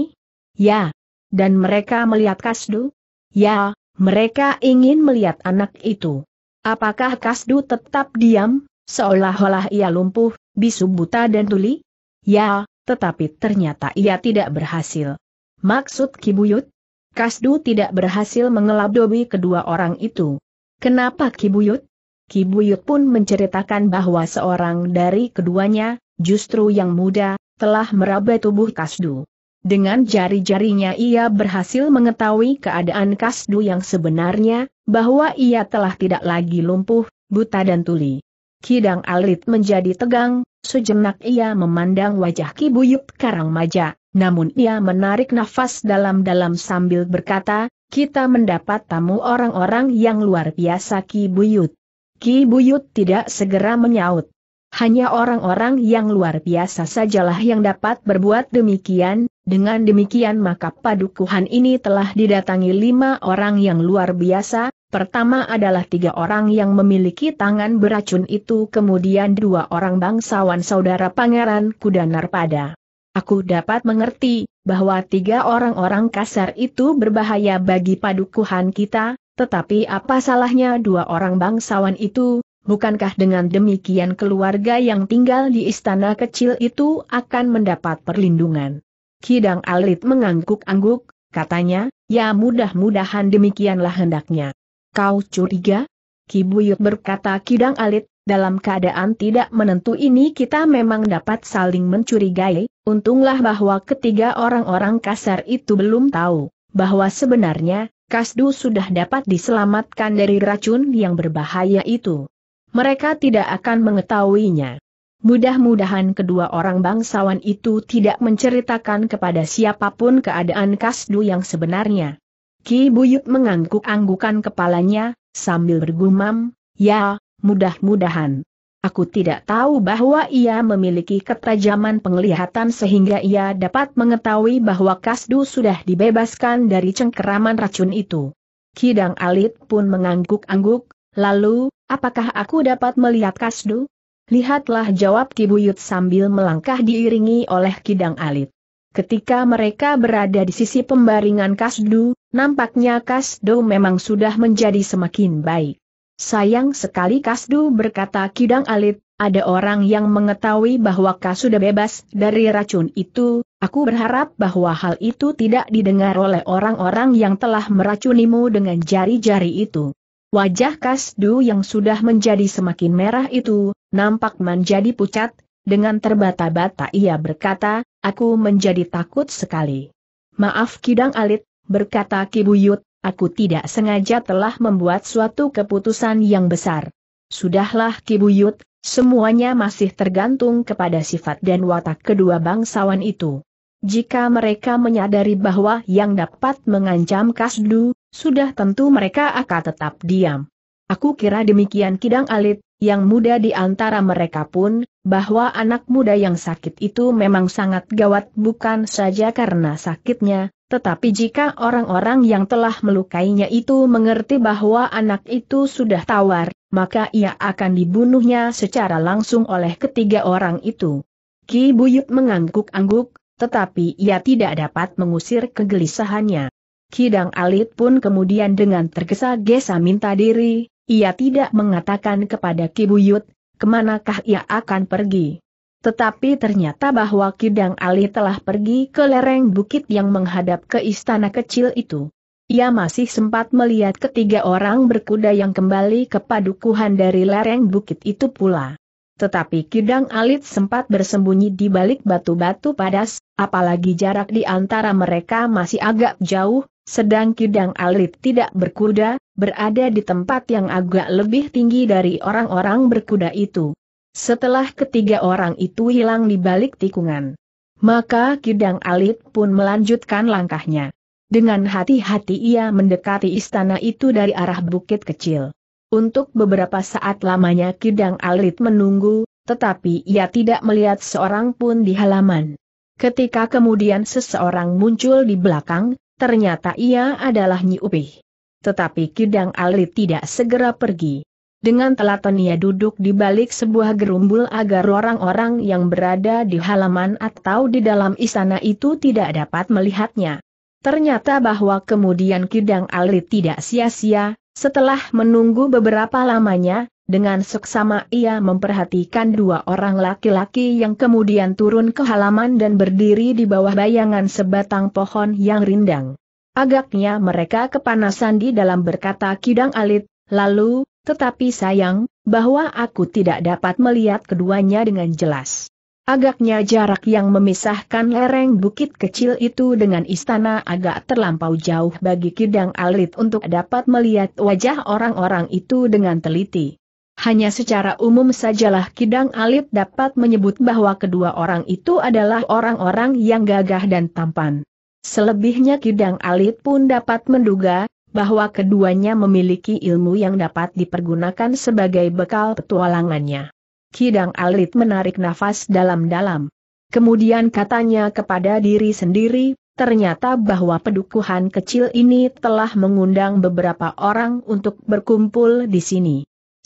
Ya. Dan mereka melihat Kasdu? Ya, mereka ingin melihat anak itu. Apakah Kasdu tetap diam, seolah-olah ia lumpuh, bisu buta dan tuli? Ya, tetapi ternyata ia tidak berhasil. Maksud Kibuyut? Kasdu tidak berhasil mengelabdobi kedua orang itu. Kenapa Kibuyut? Kibuyut pun menceritakan bahwa seorang dari keduanya, justru yang muda, telah meraba tubuh Kasdu. Dengan jari-jarinya ia berhasil mengetahui keadaan Kasdu yang sebenarnya, bahwa ia telah tidak lagi lumpuh, buta dan tuli. Kidang alit menjadi tegang, sejenak ia memandang wajah Kibuyut Karang Maja, namun ia menarik nafas dalam-dalam sambil berkata, kita mendapat tamu orang-orang yang luar biasa Kibuyut. Kibuyut tidak segera menyaut. Hanya orang-orang yang luar biasa sajalah yang dapat berbuat demikian, dengan demikian maka padukuhan ini telah didatangi lima orang yang luar biasa, pertama adalah tiga orang yang memiliki tangan beracun itu kemudian dua orang bangsawan saudara pangeran Kudanar pada. Aku dapat mengerti, bahwa tiga orang-orang kasar itu berbahaya bagi padukuhan kita, tetapi apa salahnya dua orang bangsawan itu, Bukankah dengan demikian keluarga yang tinggal di istana kecil itu akan mendapat perlindungan? Kidang Alit mengangguk-angguk, katanya, ya mudah-mudahan demikianlah hendaknya. Kau curiga? Kibuyut berkata Kidang Alit, dalam keadaan tidak menentu ini kita memang dapat saling mencurigai, untunglah bahwa ketiga orang-orang kasar itu belum tahu, bahwa sebenarnya, Kasdu sudah dapat diselamatkan dari racun yang berbahaya itu mereka tidak akan mengetahuinya. Mudah-mudahan kedua orang bangsawan itu tidak menceritakan kepada siapapun keadaan Kasdu yang sebenarnya. Ki Buyut mengangguk-anggukan kepalanya, sambil bergumam, ya, mudah-mudahan. Aku tidak tahu bahwa ia memiliki ketajaman penglihatan sehingga ia dapat mengetahui bahwa Kasdu sudah dibebaskan dari cengkeraman racun itu. Kidang Alit pun mengangguk-angguk, lalu, Apakah aku dapat melihat Kasdu? Lihatlah jawab Kibuyut sambil melangkah diiringi oleh Kidang Alit. Ketika mereka berada di sisi pembaringan Kasdu, nampaknya Kasdu memang sudah menjadi semakin baik. Sayang sekali Kasdu berkata Kidang Alit, ada orang yang mengetahui bahwa Kas sudah bebas dari racun itu, aku berharap bahwa hal itu tidak didengar oleh orang-orang yang telah meracunimu dengan jari-jari itu. Wajah Kasdu yang sudah menjadi semakin merah itu, nampak menjadi pucat, dengan terbata-bata ia berkata, aku menjadi takut sekali. Maaf Kidang Alit, berkata Kibuyut, aku tidak sengaja telah membuat suatu keputusan yang besar. Sudahlah Kibuyut, semuanya masih tergantung kepada sifat dan watak kedua bangsawan itu. Jika mereka menyadari bahwa yang dapat mengancam Kasdu, sudah tentu mereka akan tetap diam. Aku kira demikian Kidang Alit, yang muda di antara mereka pun, bahwa anak muda yang sakit itu memang sangat gawat bukan saja karena sakitnya, tetapi jika orang-orang yang telah melukainya itu mengerti bahwa anak itu sudah tawar, maka ia akan dibunuhnya secara langsung oleh ketiga orang itu. Ki Buyut mengangguk-angguk, tetapi ia tidak dapat mengusir kegelisahannya. Kidang Alit pun kemudian dengan tergesa-gesa minta diri, ia tidak mengatakan kepada Kibuyut, kemanakah ia akan pergi. Tetapi ternyata bahwa Kidang Alit telah pergi ke lereng bukit yang menghadap ke istana kecil itu. Ia masih sempat melihat ketiga orang berkuda yang kembali ke padukuhan dari lereng bukit itu pula. Tetapi Kidang Alit sempat bersembunyi di balik batu-batu padas, apalagi jarak di antara mereka masih agak jauh, sedang Kidang Alit tidak berkuda, berada di tempat yang agak lebih tinggi dari orang-orang berkuda itu. Setelah ketiga orang itu hilang di balik tikungan, maka Kidang Alit pun melanjutkan langkahnya. Dengan hati-hati ia mendekati istana itu dari arah bukit kecil. Untuk beberapa saat lamanya Kidang Alit menunggu, tetapi ia tidak melihat seorang pun di halaman. Ketika kemudian seseorang muncul di belakang, ternyata ia adalah Nyi Upih. Tetapi Kidang Alit tidak segera pergi. Dengan telaten ia duduk di balik sebuah gerumbul agar orang-orang yang berada di halaman atau di dalam istana itu tidak dapat melihatnya. Ternyata bahwa kemudian Kidang Alit tidak sia-sia, setelah menunggu beberapa lamanya, dengan seksama ia memperhatikan dua orang laki-laki yang kemudian turun ke halaman dan berdiri di bawah bayangan sebatang pohon yang rindang. Agaknya mereka kepanasan di dalam berkata kidang alit, lalu, tetapi sayang, bahwa aku tidak dapat melihat keduanya dengan jelas. Agaknya jarak yang memisahkan lereng bukit kecil itu dengan istana agak terlampau jauh bagi kidang alit untuk dapat melihat wajah orang-orang itu dengan teliti. Hanya secara umum sajalah Kidang Alit dapat menyebut bahwa kedua orang itu adalah orang-orang yang gagah dan tampan. Selebihnya Kidang Alit pun dapat menduga, bahwa keduanya memiliki ilmu yang dapat dipergunakan sebagai bekal petualangannya. Kidang Alit menarik nafas dalam-dalam. Kemudian katanya kepada diri sendiri, ternyata bahwa pedukuhan kecil ini telah mengundang beberapa orang untuk berkumpul di sini.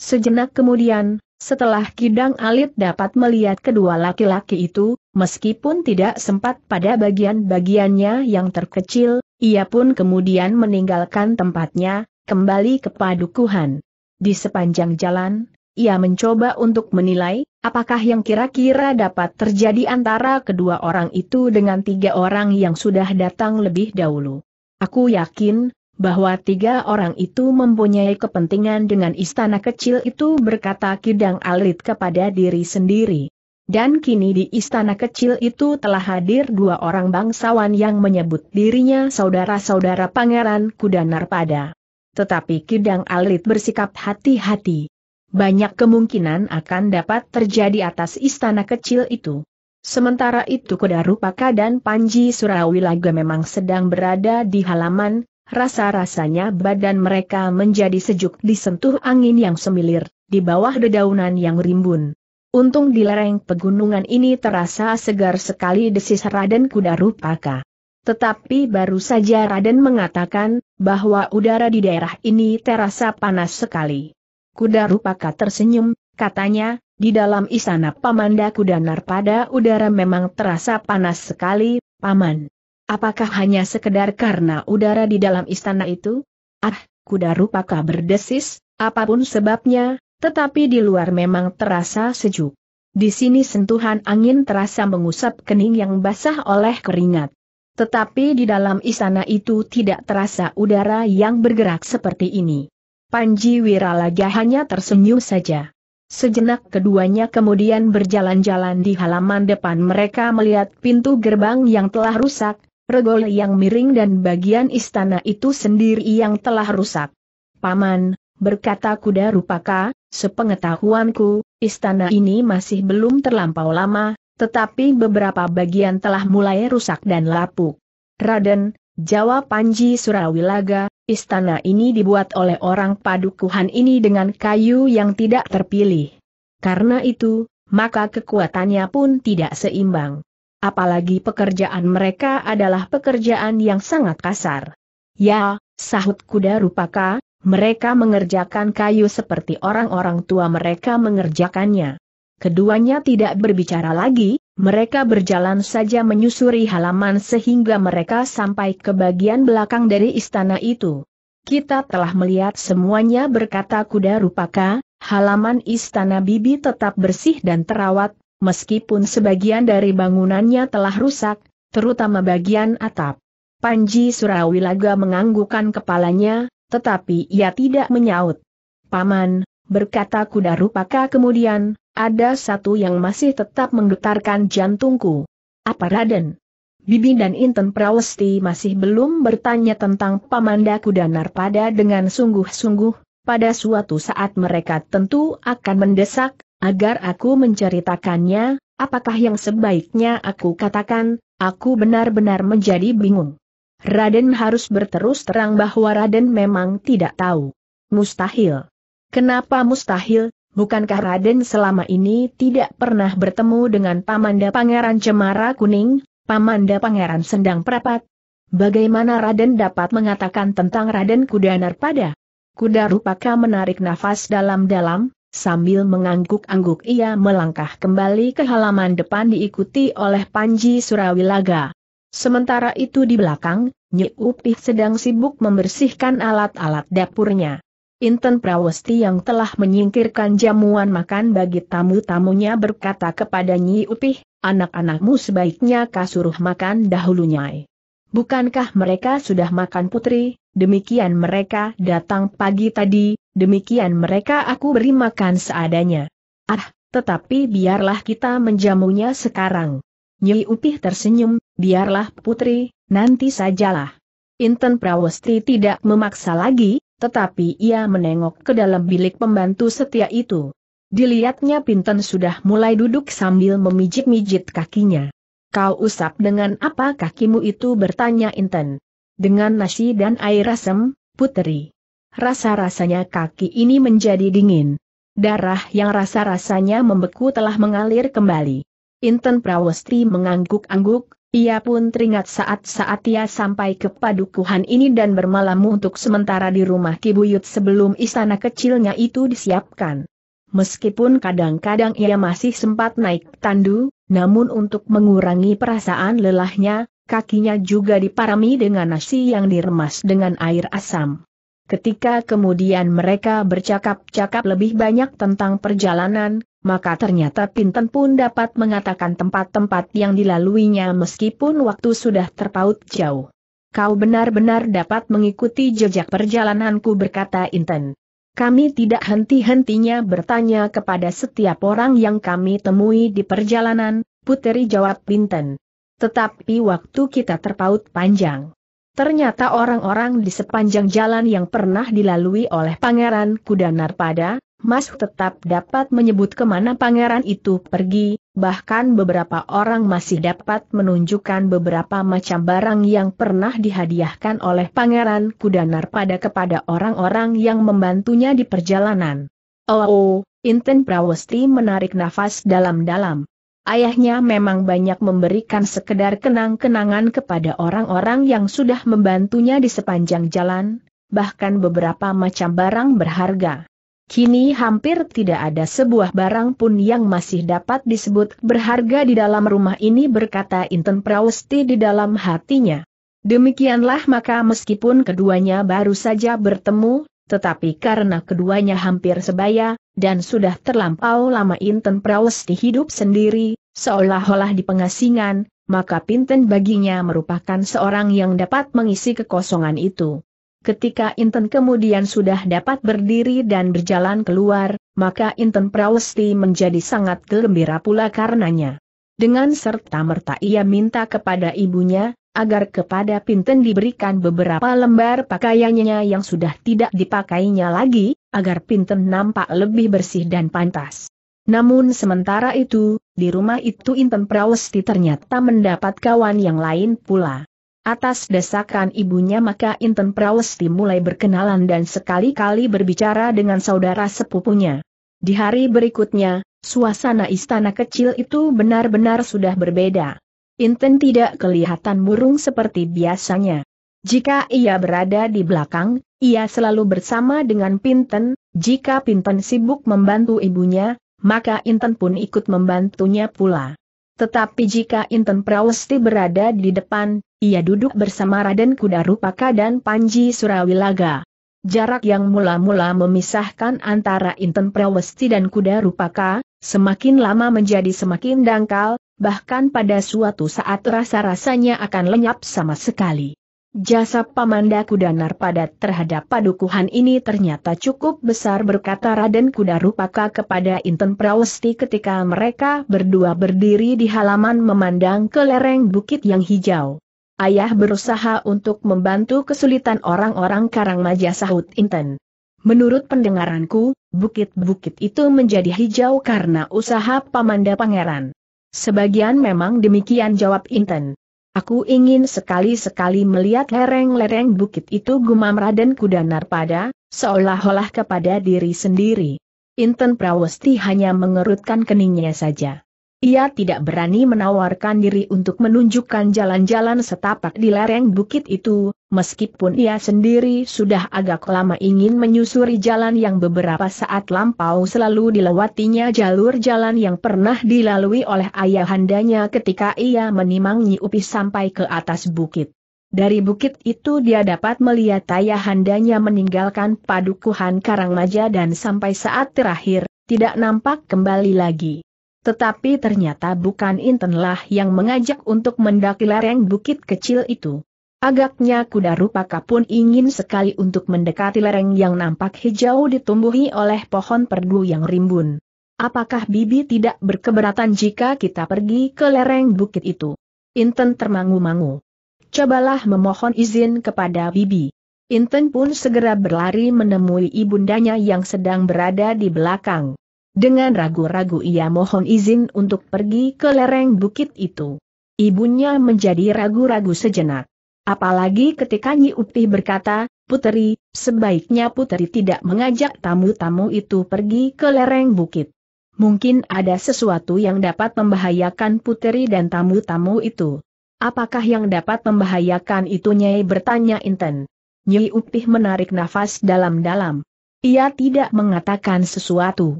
Sejenak kemudian, setelah Kidang Alit dapat melihat kedua laki-laki itu, meskipun tidak sempat pada bagian-bagiannya yang terkecil, ia pun kemudian meninggalkan tempatnya, kembali ke padukuhan. Di sepanjang jalan, ia mencoba untuk menilai, apakah yang kira-kira dapat terjadi antara kedua orang itu dengan tiga orang yang sudah datang lebih dahulu. Aku yakin, bahwa tiga orang itu mempunyai kepentingan dengan istana kecil itu berkata Kidang Alit kepada diri sendiri. Dan kini di istana kecil itu telah hadir dua orang bangsawan yang menyebut dirinya saudara-saudara Pangeran Kuda Narpada. Tetapi Kidang Alit bersikap hati-hati. Banyak kemungkinan akan dapat terjadi atas istana kecil itu. Sementara itu Kudarupaka dan Panji Surawilaga memang sedang berada di halaman, Rasa-rasanya badan mereka menjadi sejuk disentuh angin yang semilir, di bawah dedaunan yang rimbun. Untung di lereng pegunungan ini terasa segar sekali desis Raden Kuda Rupaka. Tetapi baru saja Raden mengatakan, bahwa udara di daerah ini terasa panas sekali. Kuda Rupaka tersenyum, katanya, di dalam istana Pamanda Kuda Narpada udara memang terasa panas sekali, Paman. Apakah hanya sekedar karena udara di dalam istana itu? Ah, kuda rupakah berdesis, apapun sebabnya, tetapi di luar memang terasa sejuk. Di sini sentuhan angin terasa mengusap kening yang basah oleh keringat. Tetapi di dalam istana itu tidak terasa udara yang bergerak seperti ini. Panji Wiralaga hanya tersenyum saja. Sejenak keduanya kemudian berjalan-jalan di halaman depan mereka melihat pintu gerbang yang telah rusak, regol yang miring dan bagian istana itu sendiri yang telah rusak. Paman, berkata kuda rupaka, sepengetahuanku, istana ini masih belum terlampau lama, tetapi beberapa bagian telah mulai rusak dan lapuk. Raden, jawab Panji Surawilaga, istana ini dibuat oleh orang padukuhan ini dengan kayu yang tidak terpilih. Karena itu, maka kekuatannya pun tidak seimbang apalagi pekerjaan mereka adalah pekerjaan yang sangat kasar. Ya, sahut kuda rupaka, mereka mengerjakan kayu seperti orang-orang tua mereka mengerjakannya. Keduanya tidak berbicara lagi, mereka berjalan saja menyusuri halaman sehingga mereka sampai ke bagian belakang dari istana itu. Kita telah melihat semuanya berkata kuda rupaka, halaman istana bibi tetap bersih dan terawat, meskipun sebagian dari bangunannya telah rusak, terutama bagian atap. Panji Surawilaga menganggukkan kepalanya, tetapi ia tidak menyaut. Paman, berkata kuda rupaka kemudian, ada satu yang masih tetap menggetarkan jantungku. Apa Raden? Bibi dan Inten Prawesti masih belum bertanya tentang Pamanda Kuda Narpada dengan sungguh-sungguh, pada suatu saat mereka tentu akan mendesak, agar aku menceritakannya, apakah yang sebaiknya aku katakan, aku benar-benar menjadi bingung. Raden harus berterus terang bahwa Raden memang tidak tahu. Mustahil. Kenapa mustahil? Bukankah Raden selama ini tidak pernah bertemu dengan Pamanda Pangeran Cemara Kuning, Pamanda Pangeran Sendang Prapat? Bagaimana Raden dapat mengatakan tentang Raden Kudanar pada? Kuda Rupaka menarik nafas dalam-dalam, Sambil mengangguk-angguk ia melangkah kembali ke halaman depan diikuti oleh Panji Surawilaga. Sementara itu di belakang, Nyi Upih sedang sibuk membersihkan alat-alat dapurnya. Inten Prawesti yang telah menyingkirkan jamuan makan bagi tamu-tamunya berkata kepada Nyi Upih, anak-anakmu sebaiknya kasuruh makan dahulu Nyai. Bukankah mereka sudah makan putri, demikian mereka datang pagi tadi, Demikian mereka aku beri makan seadanya. Ah, tetapi biarlah kita menjamunya sekarang. Nyi Upih tersenyum, biarlah putri, nanti sajalah. Inten Prawesti tidak memaksa lagi, tetapi ia menengok ke dalam bilik pembantu setia itu. Dilihatnya Pinten sudah mulai duduk sambil memijit-mijit kakinya. Kau usap dengan apa kakimu itu bertanya Inten. Dengan nasi dan air asam, putri. Rasa-rasanya kaki ini menjadi dingin. Darah yang rasa-rasanya membeku telah mengalir kembali. Inten Prawesti mengangguk-angguk, ia pun teringat saat-saat ia sampai ke padukuhan ini dan bermalam untuk sementara di rumah Kibuyut sebelum istana kecilnya itu disiapkan. Meskipun kadang-kadang ia masih sempat naik tandu, namun untuk mengurangi perasaan lelahnya, kakinya juga diparami dengan nasi yang diremas dengan air asam. Ketika kemudian mereka bercakap-cakap lebih banyak tentang perjalanan, maka ternyata Pinten pun dapat mengatakan tempat-tempat yang dilaluinya meskipun waktu sudah terpaut jauh. Kau benar-benar dapat mengikuti jejak perjalananku berkata Inten. Kami tidak henti-hentinya bertanya kepada setiap orang yang kami temui di perjalanan, Puteri jawab Pinten. Tetapi waktu kita terpaut panjang. Ternyata orang-orang di sepanjang jalan yang pernah dilalui oleh Pangeran Kuda Narpada, Mas tetap dapat menyebut kemana pangeran itu pergi, bahkan beberapa orang masih dapat menunjukkan beberapa macam barang yang pernah dihadiahkan oleh Pangeran Kudanar pada kepada orang-orang yang membantunya di perjalanan. Oh, oh Inten Prawesti menarik nafas dalam-dalam. Ayahnya memang banyak memberikan sekedar kenang-kenangan kepada orang-orang yang sudah membantunya di sepanjang jalan, bahkan beberapa macam barang berharga. Kini hampir tidak ada sebuah barang pun yang masih dapat disebut berharga di dalam rumah ini berkata Inten Prawesti di dalam hatinya. Demikianlah maka meskipun keduanya baru saja bertemu, tetapi karena keduanya hampir sebaya, dan sudah terlampau lama Inten Prawesti dihidup sendiri, seolah-olah di pengasingan, maka Pinten baginya merupakan seorang yang dapat mengisi kekosongan itu. Ketika Inten kemudian sudah dapat berdiri dan berjalan keluar, maka Inten Prawesti menjadi sangat gembira pula karenanya. Dengan serta merta ia minta kepada ibunya, agar kepada Pinten diberikan beberapa lembar pakaiannya yang sudah tidak dipakainya lagi, agar Pinten nampak lebih bersih dan pantas. Namun sementara itu, di rumah itu Inten Prawesti ternyata mendapat kawan yang lain pula. Atas desakan ibunya maka Inten Prawesti mulai berkenalan dan sekali-kali berbicara dengan saudara sepupunya. Di hari berikutnya, suasana istana kecil itu benar-benar sudah berbeda. Inten tidak kelihatan murung seperti biasanya. Jika ia berada di belakang, ia selalu bersama dengan Pinten, jika Pinten sibuk membantu ibunya, maka Inten pun ikut membantunya pula. Tetapi jika Inten Prawesti berada di depan, ia duduk bersama Raden Kuda Rupaka dan Panji Surawilaga. Jarak yang mula-mula memisahkan antara Inten Prawesti dan Kuda Rupaka, semakin lama menjadi semakin dangkal, bahkan pada suatu saat rasa-rasanya akan lenyap sama sekali. Jasa Pamanda Kudanar pada terhadap padukuhan ini ternyata cukup besar berkata Raden Kuda Rupaka kepada Inten Prawesti ketika mereka berdua berdiri di halaman memandang ke lereng bukit yang hijau. Ayah berusaha untuk membantu kesulitan orang-orang Karangmaja sahut Inten. Menurut pendengaranku, bukit-bukit itu menjadi hijau karena usaha Pamanda Pangeran. Sebagian memang demikian jawab Inten. Aku ingin sekali-sekali melihat lereng-lereng bukit itu gumam Raden Kudanar pada seolah-olah kepada diri sendiri. Inten Prawesti hanya mengerutkan keningnya saja. Ia tidak berani menawarkan diri untuk menunjukkan jalan-jalan setapak di lereng bukit itu, meskipun ia sendiri sudah agak lama ingin menyusuri jalan yang beberapa saat lampau selalu dilewatinya jalur jalan yang pernah dilalui oleh ayahandanya ketika ia menimangi upi sampai ke atas bukit. Dari bukit itu dia dapat melihat ayahandanya meninggalkan padukuhan Karangmaja dan sampai saat terakhir, tidak nampak kembali lagi. Tetapi ternyata bukan Intenlah yang mengajak untuk mendaki lereng bukit kecil itu. Agaknya kuda rupaka pun ingin sekali untuk mendekati lereng yang nampak hijau ditumbuhi oleh pohon perdu yang rimbun. Apakah Bibi tidak berkeberatan jika kita pergi ke lereng bukit itu? Inten termangu-mangu. Cobalah memohon izin kepada Bibi. Inten pun segera berlari menemui ibundanya yang sedang berada di belakang. Dengan ragu-ragu ia mohon izin untuk pergi ke lereng bukit itu. Ibunya menjadi ragu-ragu sejenak. Apalagi ketika Nyi Upih berkata, Puteri, sebaiknya Puteri tidak mengajak tamu-tamu itu pergi ke lereng bukit. Mungkin ada sesuatu yang dapat membahayakan Puteri dan tamu-tamu itu. Apakah yang dapat membahayakan itu Nyai bertanya Inten. Nyi Upih menarik nafas dalam-dalam. Ia tidak mengatakan sesuatu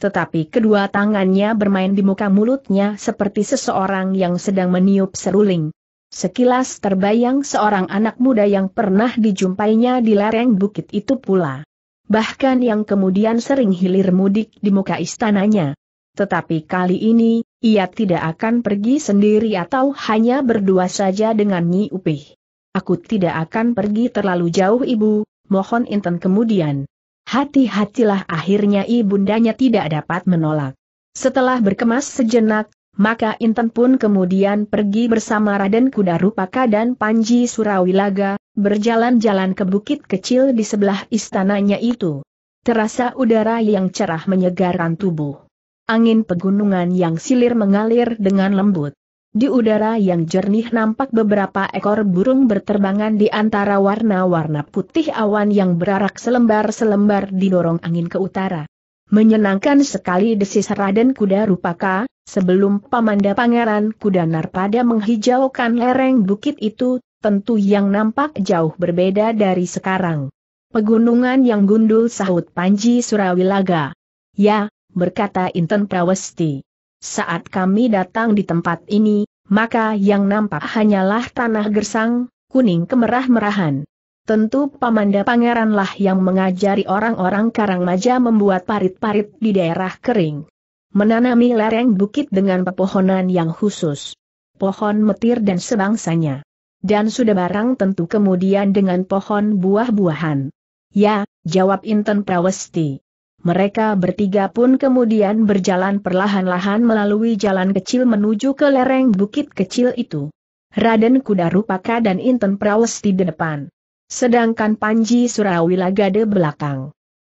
tetapi kedua tangannya bermain di muka mulutnya seperti seseorang yang sedang meniup seruling. Sekilas terbayang seorang anak muda yang pernah dijumpainya di lereng bukit itu pula. Bahkan yang kemudian sering hilir mudik di muka istananya. Tetapi kali ini, ia tidak akan pergi sendiri atau hanya berdua saja dengan Nyi Upih. Aku tidak akan pergi terlalu jauh ibu, mohon intan kemudian hati-hatilah akhirnya ibundanya tidak dapat menolak. Setelah berkemas sejenak, maka Intan pun kemudian pergi bersama Raden Kuda Rupaka dan Panji Surawilaga, berjalan-jalan ke bukit kecil di sebelah istananya itu. Terasa udara yang cerah menyegarkan tubuh. Angin pegunungan yang silir mengalir dengan lembut. Di udara yang jernih nampak beberapa ekor burung berterbangan di antara warna-warna putih awan yang berarak selembar-selembar didorong angin ke utara. Menyenangkan sekali desis Raden Kuda Rupaka, sebelum Pamanda Pangeran Kuda Narpada menghijaukan lereng bukit itu, tentu yang nampak jauh berbeda dari sekarang. Pegunungan yang gundul sahut Panji Surawilaga. Ya, berkata Inten Prawesti. Saat kami datang di tempat ini, maka yang nampak hanyalah tanah gersang, kuning kemerah-merahan. Tentu Pamanda Pangeranlah yang mengajari orang-orang Karangmaja membuat parit-parit di daerah kering. Menanami lereng bukit dengan pepohonan yang khusus. Pohon metir dan sebangsanya. Dan sudah barang tentu kemudian dengan pohon buah-buahan. Ya, jawab Inten Prawesti. Mereka bertiga pun kemudian berjalan perlahan-lahan melalui jalan kecil menuju ke lereng bukit kecil itu. Raden Kuda Rupaka dan Inten Prawesti di depan. Sedangkan Panji Surawilagade Lagade belakang.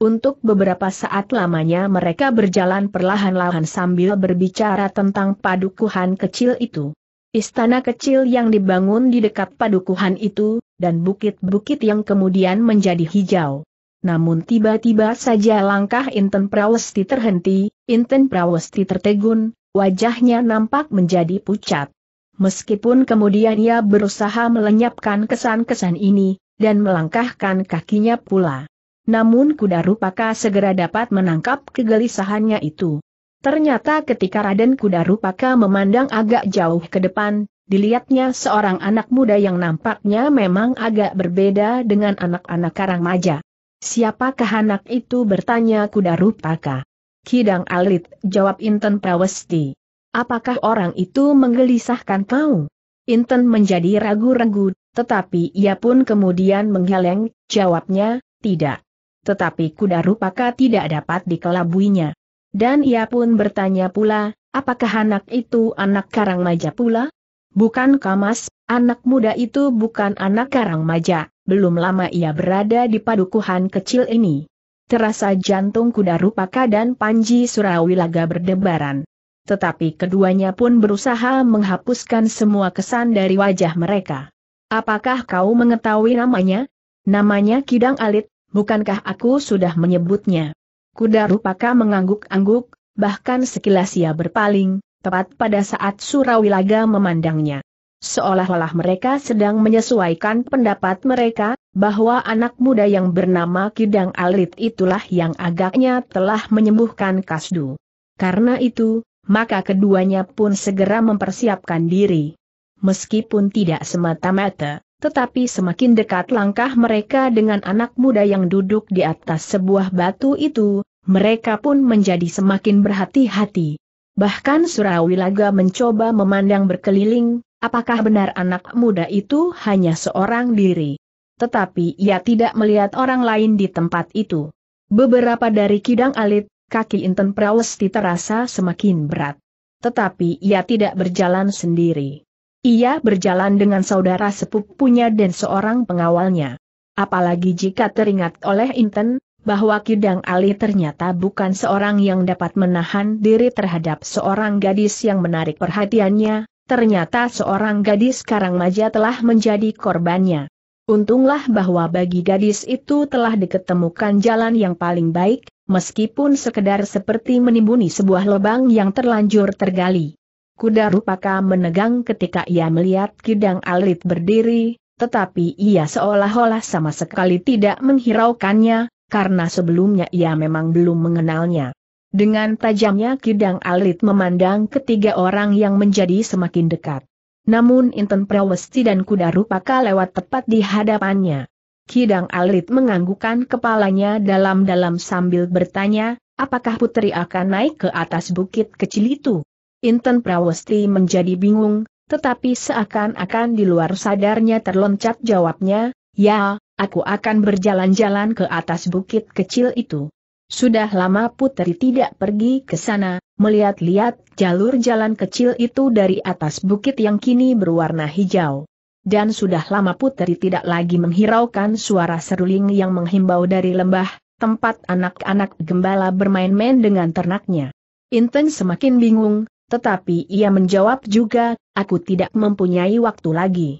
Untuk beberapa saat lamanya mereka berjalan perlahan-lahan sambil berbicara tentang padukuhan kecil itu. Istana kecil yang dibangun di dekat padukuhan itu, dan bukit-bukit yang kemudian menjadi hijau. Namun tiba-tiba saja langkah Inten Prawesti terhenti, Inten Prawesti tertegun, wajahnya nampak menjadi pucat. Meskipun kemudian ia berusaha melenyapkan kesan-kesan ini, dan melangkahkan kakinya pula. Namun kuda rupaka segera dapat menangkap kegelisahannya itu. Ternyata ketika Raden Kuda Rupaka memandang agak jauh ke depan, dilihatnya seorang anak muda yang nampaknya memang agak berbeda dengan anak-anak karang maja. Siapakah anak itu bertanya kuda rupaka? Kidang alit, jawab Inten Prawesti. Apakah orang itu menggelisahkan kau? Inten menjadi ragu-ragu, tetapi ia pun kemudian menggeleng, jawabnya, tidak. Tetapi kuda rupaka tidak dapat dikelabuinya. Dan ia pun bertanya pula, apakah anak itu anak Karang Maja pula? Bukan Kamas, anak muda itu bukan anak Karang Maja. Belum lama ia berada di padukuhan kecil ini. Terasa jantung kuda Rupaka dan Panji Surawilaga berdebaran. Tetapi keduanya pun berusaha menghapuskan semua kesan dari wajah mereka. Apakah kau mengetahui namanya? Namanya Kidang Alit, bukankah aku sudah menyebutnya? Kuda Rupaka mengangguk-angguk, bahkan sekilas ia berpaling, tepat pada saat Surawilaga memandangnya. Seolah-olah mereka sedang menyesuaikan pendapat mereka, bahwa anak muda yang bernama Kidang Alit itulah yang agaknya telah menyembuhkan Kasdu. Karena itu, maka keduanya pun segera mempersiapkan diri. Meskipun tidak semata-mata, tetapi semakin dekat langkah mereka dengan anak muda yang duduk di atas sebuah batu itu, mereka pun menjadi semakin berhati-hati. Bahkan Surawilaga mencoba memandang berkeliling, apakah benar anak muda itu hanya seorang diri? Tetapi ia tidak melihat orang lain di tempat itu. Beberapa dari kidang alit, kaki Inten Prawesti terasa semakin berat. Tetapi ia tidak berjalan sendiri. Ia berjalan dengan saudara sepupunya dan seorang pengawalnya. Apalagi jika teringat oleh Inten, bahwa Kidang Ali ternyata bukan seorang yang dapat menahan diri terhadap seorang gadis yang menarik perhatiannya, Ternyata seorang gadis karang maja telah menjadi korbannya. Untunglah bahwa bagi gadis itu telah diketemukan jalan yang paling baik, meskipun sekedar seperti menimbuni sebuah lubang yang terlanjur tergali. Kuda rupaka menegang ketika ia melihat kidang alit berdiri, tetapi ia seolah-olah sama sekali tidak menghiraukannya, karena sebelumnya ia memang belum mengenalnya. Dengan tajamnya kidang alit memandang ketiga orang yang menjadi semakin dekat. Namun Inten Prawesti dan kuda rupaka lewat tepat di hadapannya. Kidang alit menganggukkan kepalanya dalam-dalam sambil bertanya, apakah putri akan naik ke atas bukit kecil itu? Inten Prawesti menjadi bingung, tetapi seakan-akan di luar sadarnya terloncat jawabnya, ya, aku akan berjalan-jalan ke atas bukit kecil itu. Sudah lama Putri tidak pergi ke sana, melihat-lihat jalur jalan kecil itu dari atas bukit yang kini berwarna hijau. Dan sudah lama Putri tidak lagi menghiraukan suara seruling yang menghimbau dari lembah, tempat anak-anak gembala bermain-main dengan ternaknya. Inten semakin bingung, tetapi ia menjawab juga, aku tidak mempunyai waktu lagi.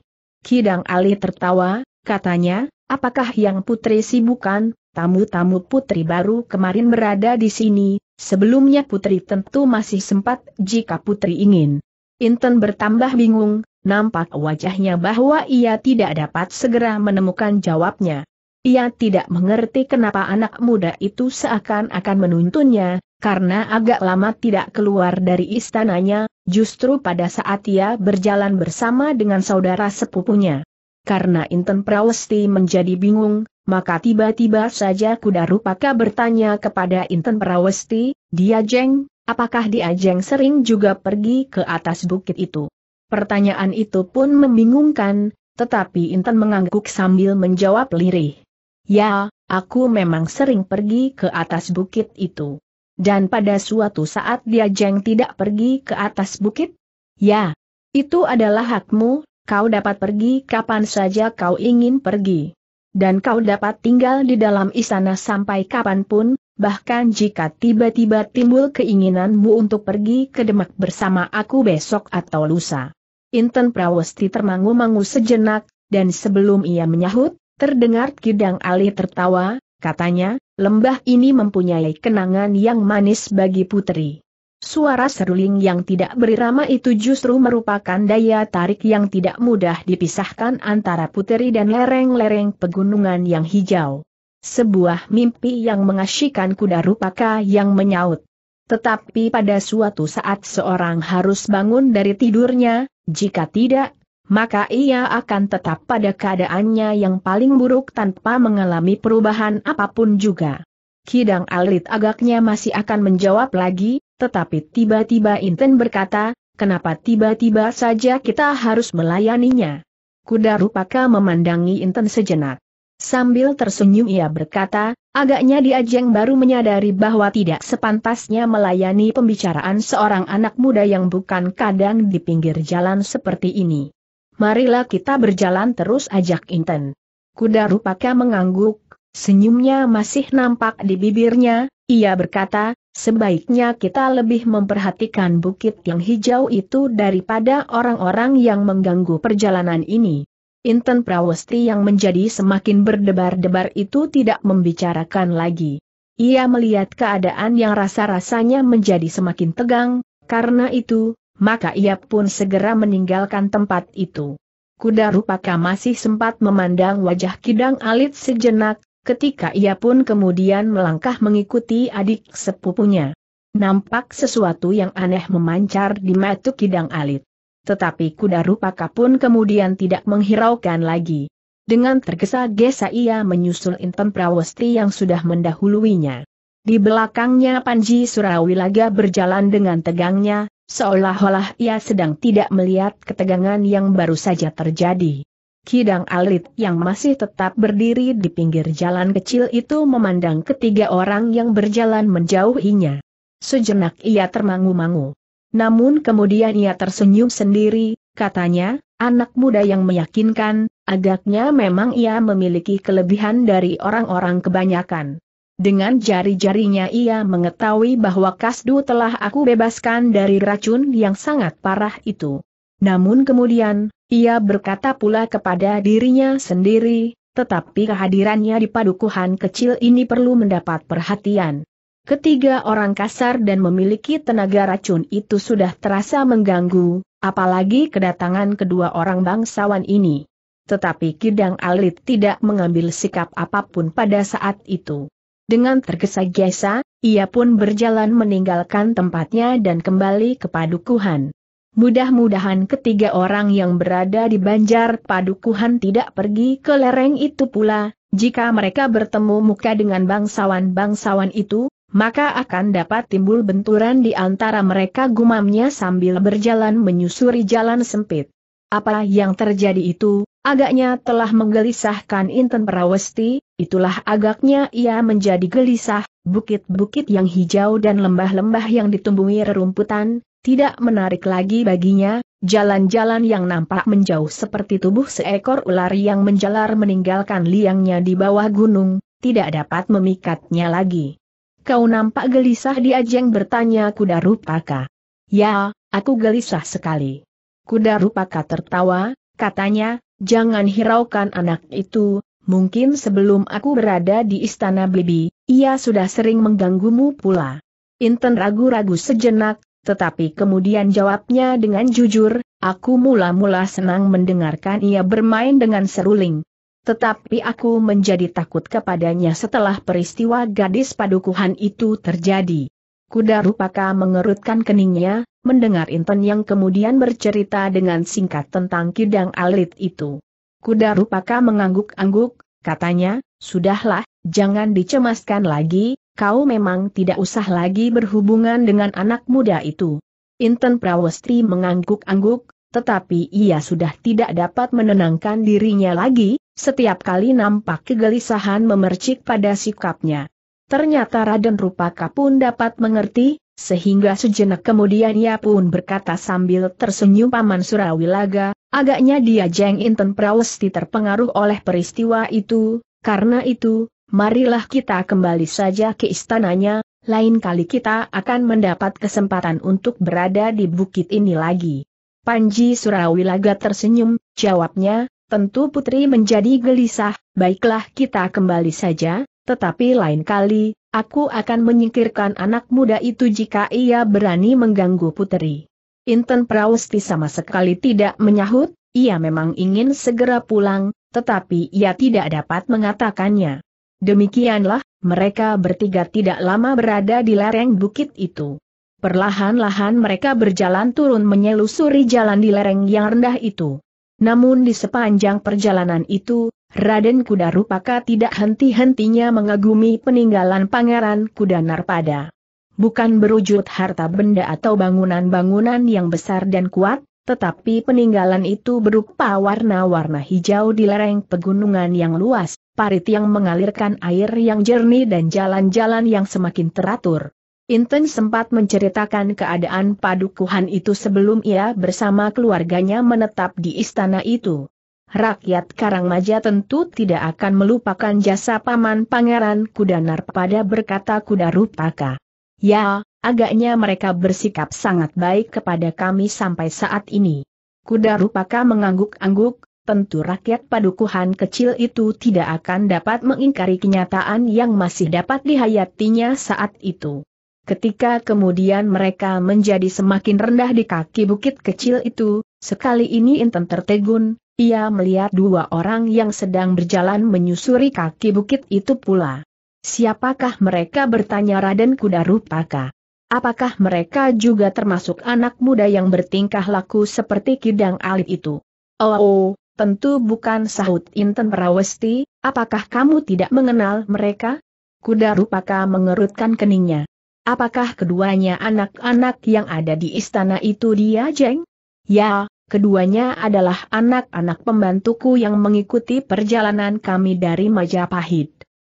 Kidang Ali tertawa, katanya, apakah yang putri sibukkan, tamu-tamu putri baru kemarin berada di sini, sebelumnya putri tentu masih sempat jika putri ingin. Inten bertambah bingung, nampak wajahnya bahwa ia tidak dapat segera menemukan jawabnya. Ia tidak mengerti kenapa anak muda itu seakan-akan menuntunnya, karena agak lama tidak keluar dari istananya, justru pada saat ia berjalan bersama dengan saudara sepupunya. Karena Inten Prawesti menjadi bingung, maka tiba-tiba saja kuda rupaka bertanya kepada Inten Prawesti, dia jeng, apakah dia jeng sering juga pergi ke atas bukit itu? Pertanyaan itu pun membingungkan, tetapi Inten mengangguk sambil menjawab lirih. Ya, aku memang sering pergi ke atas bukit itu. Dan pada suatu saat dia jeng tidak pergi ke atas bukit? Ya, itu adalah hakmu, kau dapat pergi kapan saja kau ingin pergi dan kau dapat tinggal di dalam istana sampai kapanpun, bahkan jika tiba-tiba timbul keinginanmu untuk pergi ke Demak bersama aku besok atau lusa. Inten Prawesti termangu-mangu sejenak, dan sebelum ia menyahut, terdengar Kidang Ali tertawa, katanya, lembah ini mempunyai kenangan yang manis bagi putri. Suara seruling yang tidak berirama itu justru merupakan daya tarik yang tidak mudah dipisahkan antara puteri dan lereng-lereng pegunungan yang hijau. Sebuah mimpi yang mengasyikan kuda rupaka yang menyaut. Tetapi pada suatu saat seorang harus bangun dari tidurnya, jika tidak, maka ia akan tetap pada keadaannya yang paling buruk tanpa mengalami perubahan apapun juga. Kidang Alit agaknya masih akan menjawab lagi, tetapi tiba-tiba Inten berkata, kenapa tiba-tiba saja kita harus melayaninya? Kuda Rupaka memandangi Inten sejenak. Sambil tersenyum ia berkata, agaknya diajeng baru menyadari bahwa tidak sepantasnya melayani pembicaraan seorang anak muda yang bukan kadang di pinggir jalan seperti ini. Marilah kita berjalan terus ajak Inten. Kuda Rupaka mengangguk, senyumnya masih nampak di bibirnya, ia berkata, Sebaiknya kita lebih memperhatikan bukit yang hijau itu daripada orang-orang yang mengganggu perjalanan ini. Inten Prawesti yang menjadi semakin berdebar-debar itu tidak membicarakan lagi. Ia melihat keadaan yang rasa-rasanya menjadi semakin tegang, karena itu, maka ia pun segera meninggalkan tempat itu. Kuda Rupaka masih sempat memandang wajah Kidang Alit sejenak, ketika ia pun kemudian melangkah mengikuti adik sepupunya. Nampak sesuatu yang aneh memancar di mata Kidang Alit. Tetapi kuda rupaka pun kemudian tidak menghiraukan lagi. Dengan tergesa-gesa ia menyusul Inten Prawesti yang sudah mendahuluinya. Di belakangnya Panji Surawilaga berjalan dengan tegangnya, seolah-olah ia sedang tidak melihat ketegangan yang baru saja terjadi. Kidang Alit yang masih tetap berdiri di pinggir jalan kecil itu memandang ketiga orang yang berjalan menjauhinya. Sejenak ia termangu-mangu. Namun kemudian ia tersenyum sendiri, katanya, anak muda yang meyakinkan, agaknya memang ia memiliki kelebihan dari orang-orang kebanyakan. Dengan jari-jarinya ia mengetahui bahwa Kasdu telah aku bebaskan dari racun yang sangat parah itu. Namun kemudian, ia berkata pula kepada dirinya sendiri, tetapi kehadirannya di padukuhan kecil ini perlu mendapat perhatian. Ketiga orang kasar dan memiliki tenaga racun itu sudah terasa mengganggu, apalagi kedatangan kedua orang bangsawan ini. Tetapi Kidang Alit tidak mengambil sikap apapun pada saat itu. Dengan tergesa-gesa, ia pun berjalan meninggalkan tempatnya dan kembali ke padukuhan. Mudah-mudahan ketiga orang yang berada di Banjar Padukuhan tidak pergi ke lereng itu pula, jika mereka bertemu muka dengan bangsawan-bangsawan itu, maka akan dapat timbul benturan di antara mereka gumamnya sambil berjalan menyusuri jalan sempit. Apa yang terjadi itu, agaknya telah menggelisahkan Inten Perawesti, itulah agaknya ia menjadi gelisah, bukit-bukit yang hijau dan lembah-lembah yang ditumbuhi rerumputan, tidak menarik lagi baginya, jalan-jalan yang nampak menjauh seperti tubuh seekor ular yang menjalar meninggalkan liangnya di bawah gunung, tidak dapat memikatnya lagi. Kau nampak gelisah di ajeng bertanya kuda rupaka. Ya, aku gelisah sekali. Kuda rupaka tertawa, katanya, jangan hiraukan anak itu, mungkin sebelum aku berada di istana Bibi, ia sudah sering mengganggumu pula. Inten ragu-ragu sejenak, tetapi kemudian jawabnya dengan jujur, aku mula-mula senang mendengarkan ia bermain dengan seruling. Tetapi aku menjadi takut kepadanya setelah peristiwa gadis padukuhan itu terjadi. Kuda rupaka mengerutkan keningnya, mendengar Inten yang kemudian bercerita dengan singkat tentang kidang alit itu. Kuda rupaka mengangguk-angguk, katanya, sudahlah, jangan dicemaskan lagi, kau memang tidak usah lagi berhubungan dengan anak muda itu. Inten Prawesti mengangguk-angguk, tetapi ia sudah tidak dapat menenangkan dirinya lagi, setiap kali nampak kegelisahan memercik pada sikapnya. Ternyata Raden Rupaka pun dapat mengerti, sehingga sejenak kemudian ia pun berkata sambil tersenyum Paman Surawilaga, agaknya dia Jeng Inten Prawesti terpengaruh oleh peristiwa itu, karena itu, marilah kita kembali saja ke istananya, lain kali kita akan mendapat kesempatan untuk berada di bukit ini lagi. Panji Surawilaga tersenyum, jawabnya, tentu putri menjadi gelisah, baiklah kita kembali saja, tetapi lain kali, aku akan menyingkirkan anak muda itu jika ia berani mengganggu putri. Inten Prawesti sama sekali tidak menyahut, ia memang ingin segera pulang, tetapi ia tidak dapat mengatakannya. Demikianlah, mereka bertiga tidak lama berada di lereng bukit itu. Perlahan-lahan mereka berjalan turun menyelusuri jalan di lereng yang rendah itu. Namun di sepanjang perjalanan itu, Raden Kuda Rupaka tidak henti-hentinya mengagumi peninggalan Pangeran Kuda Narpada. Bukan berwujud harta benda atau bangunan-bangunan yang besar dan kuat, tetapi peninggalan itu berupa warna-warna hijau di lereng pegunungan yang luas, parit yang mengalirkan air yang jernih dan jalan-jalan yang semakin teratur. Inten sempat menceritakan keadaan padukuhan itu sebelum ia bersama keluarganya menetap di istana itu. Rakyat Karangmaja tentu tidak akan melupakan jasa paman Pangeran Kudanar pada berkata Kuda Rupaka. Ya, agaknya mereka bersikap sangat baik kepada kami sampai saat ini. Kuda Rupaka mengangguk-angguk, tentu rakyat padukuhan kecil itu tidak akan dapat mengingkari kenyataan yang masih dapat dihayatinya saat itu. Ketika kemudian mereka menjadi semakin rendah di kaki bukit kecil itu, sekali ini Inten tertegun, ia melihat dua orang yang sedang berjalan menyusuri kaki bukit itu pula. Siapakah mereka bertanya Raden Kudarupaka? Apakah mereka juga termasuk anak muda yang bertingkah laku seperti Kidang Alit itu? oh, Tentu bukan sahut Inten Prawesti, apakah kamu tidak mengenal mereka? Kuda Rupaka mengerutkan keningnya. Apakah keduanya anak-anak yang ada di istana itu dia jeng? Ya, keduanya adalah anak-anak pembantuku yang mengikuti perjalanan kami dari Majapahit.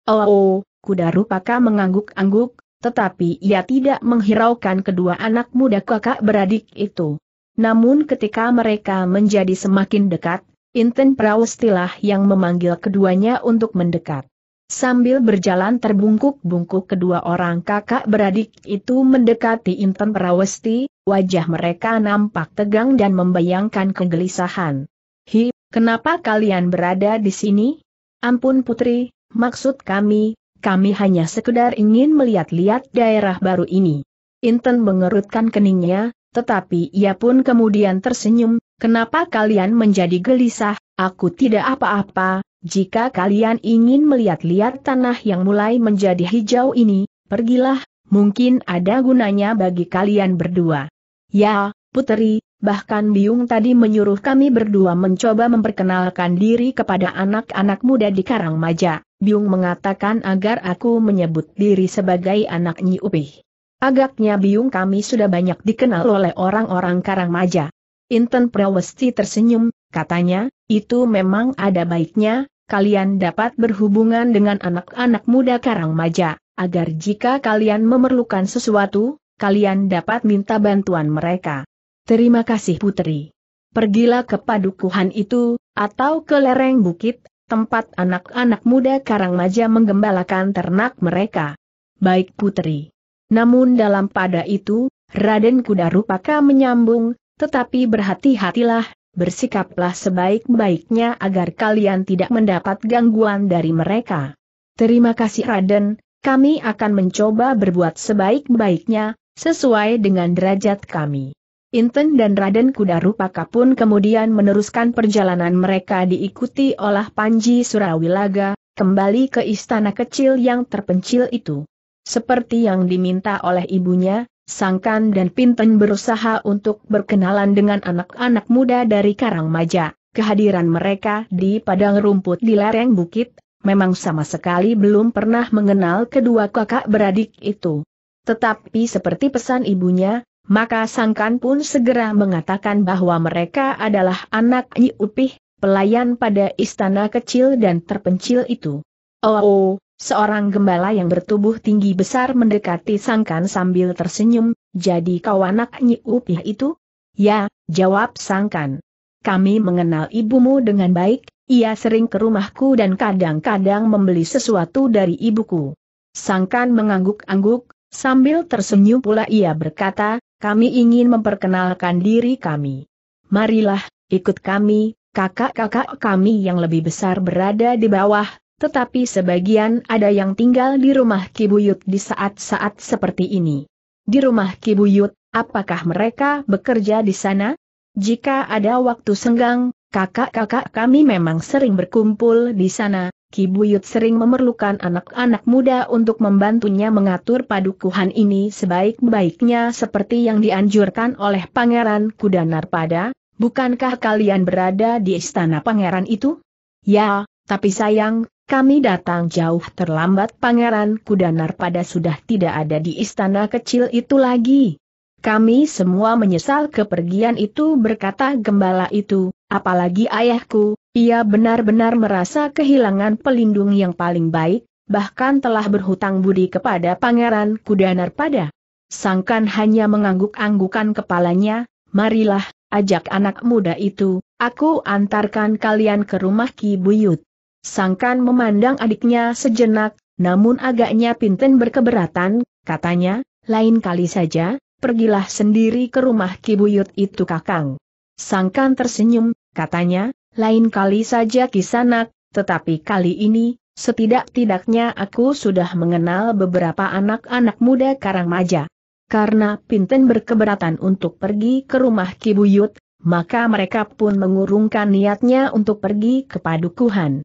Oh, oh kuda Rupaka mengangguk-angguk, tetapi ia tidak menghiraukan kedua anak muda kakak beradik itu. Namun ketika mereka menjadi semakin dekat, Inten Praustilah yang memanggil keduanya untuk mendekat. Sambil berjalan terbungkuk-bungkuk kedua orang kakak beradik itu mendekati Inten Prawesti, wajah mereka nampak tegang dan membayangkan kegelisahan. Hi, kenapa kalian berada di sini? Ampun putri, maksud kami, kami hanya sekedar ingin melihat-lihat daerah baru ini. Inten mengerutkan keningnya, tetapi ia pun kemudian tersenyum, Kenapa kalian menjadi gelisah? Aku tidak apa-apa, jika kalian ingin melihat-lihat tanah yang mulai menjadi hijau ini, pergilah, mungkin ada gunanya bagi kalian berdua. Ya, putri. bahkan Biung tadi menyuruh kami berdua mencoba memperkenalkan diri kepada anak-anak muda di Karang Maja. Biung mengatakan agar aku menyebut diri sebagai anak Nyi Upih. Agaknya Biung kami sudah banyak dikenal oleh orang-orang Karang Maja. Inten Prawesti tersenyum, katanya, itu memang ada baiknya, kalian dapat berhubungan dengan anak-anak muda karang maja, agar jika kalian memerlukan sesuatu, kalian dapat minta bantuan mereka. Terima kasih Putri. Pergilah ke padukuhan itu, atau ke lereng bukit, tempat anak-anak muda karang maja menggembalakan ternak mereka. Baik Putri. Namun dalam pada itu, Raden Kudarupaka menyambung, tetapi berhati-hatilah, bersikaplah sebaik-baiknya agar kalian tidak mendapat gangguan dari mereka. Terima kasih Raden, kami akan mencoba berbuat sebaik-baiknya, sesuai dengan derajat kami. Inten dan Raden Kudarupaka pun kemudian meneruskan perjalanan mereka diikuti oleh Panji Surawilaga, kembali ke istana kecil yang terpencil itu. Seperti yang diminta oleh ibunya, Sangkan dan Pinten berusaha untuk berkenalan dengan anak-anak muda dari Karang Maja. Kehadiran mereka di padang rumput di lereng bukit, memang sama sekali belum pernah mengenal kedua kakak beradik itu. Tetapi seperti pesan ibunya, maka Sangkan pun segera mengatakan bahwa mereka adalah anak Nyi Upih, pelayan pada istana kecil dan terpencil itu. Oh, oh Seorang gembala yang bertubuh tinggi besar mendekati Sangkan sambil tersenyum, jadi kau anak Nyi Upih itu? Ya, jawab Sangkan. Kami mengenal ibumu dengan baik, ia sering ke rumahku dan kadang-kadang membeli sesuatu dari ibuku. Sangkan mengangguk-angguk, sambil tersenyum pula ia berkata, kami ingin memperkenalkan diri kami. Marilah, ikut kami, kakak-kakak kami yang lebih besar berada di bawah, tetapi sebagian ada yang tinggal di rumah Kibuyut di saat-saat seperti ini. Di rumah Kibuyut, apakah mereka bekerja di sana? Jika ada waktu senggang, kakak-kakak kami memang sering berkumpul di sana. Kibuyut sering memerlukan anak-anak muda untuk membantunya mengatur padukuhan ini sebaik-baiknya seperti yang dianjurkan oleh Pangeran Kudanar pada. bukankah kalian berada di istana pangeran itu? Ya, tapi sayang, kami datang jauh terlambat Pangeran Kudanar pada sudah tidak ada di istana kecil itu lagi. Kami semua menyesal kepergian itu berkata gembala itu, apalagi ayahku, ia benar-benar merasa kehilangan pelindung yang paling baik, bahkan telah berhutang budi kepada Pangeran Kudanar pada. Sangkan hanya mengangguk-anggukan kepalanya, marilah, ajak anak muda itu, aku antarkan kalian ke rumah Ki Buyut. Sangkan memandang adiknya sejenak, namun agaknya Pinten berkeberatan, katanya, lain kali saja, pergilah sendiri ke rumah Kibuyut itu kakang. Sangkan tersenyum, katanya, lain kali saja kisanak, tetapi kali ini, setidak-tidaknya aku sudah mengenal beberapa anak-anak muda Karangmaja. Karena Pinten berkeberatan untuk pergi ke rumah Kibuyut, maka mereka pun mengurungkan niatnya untuk pergi ke padukuhan.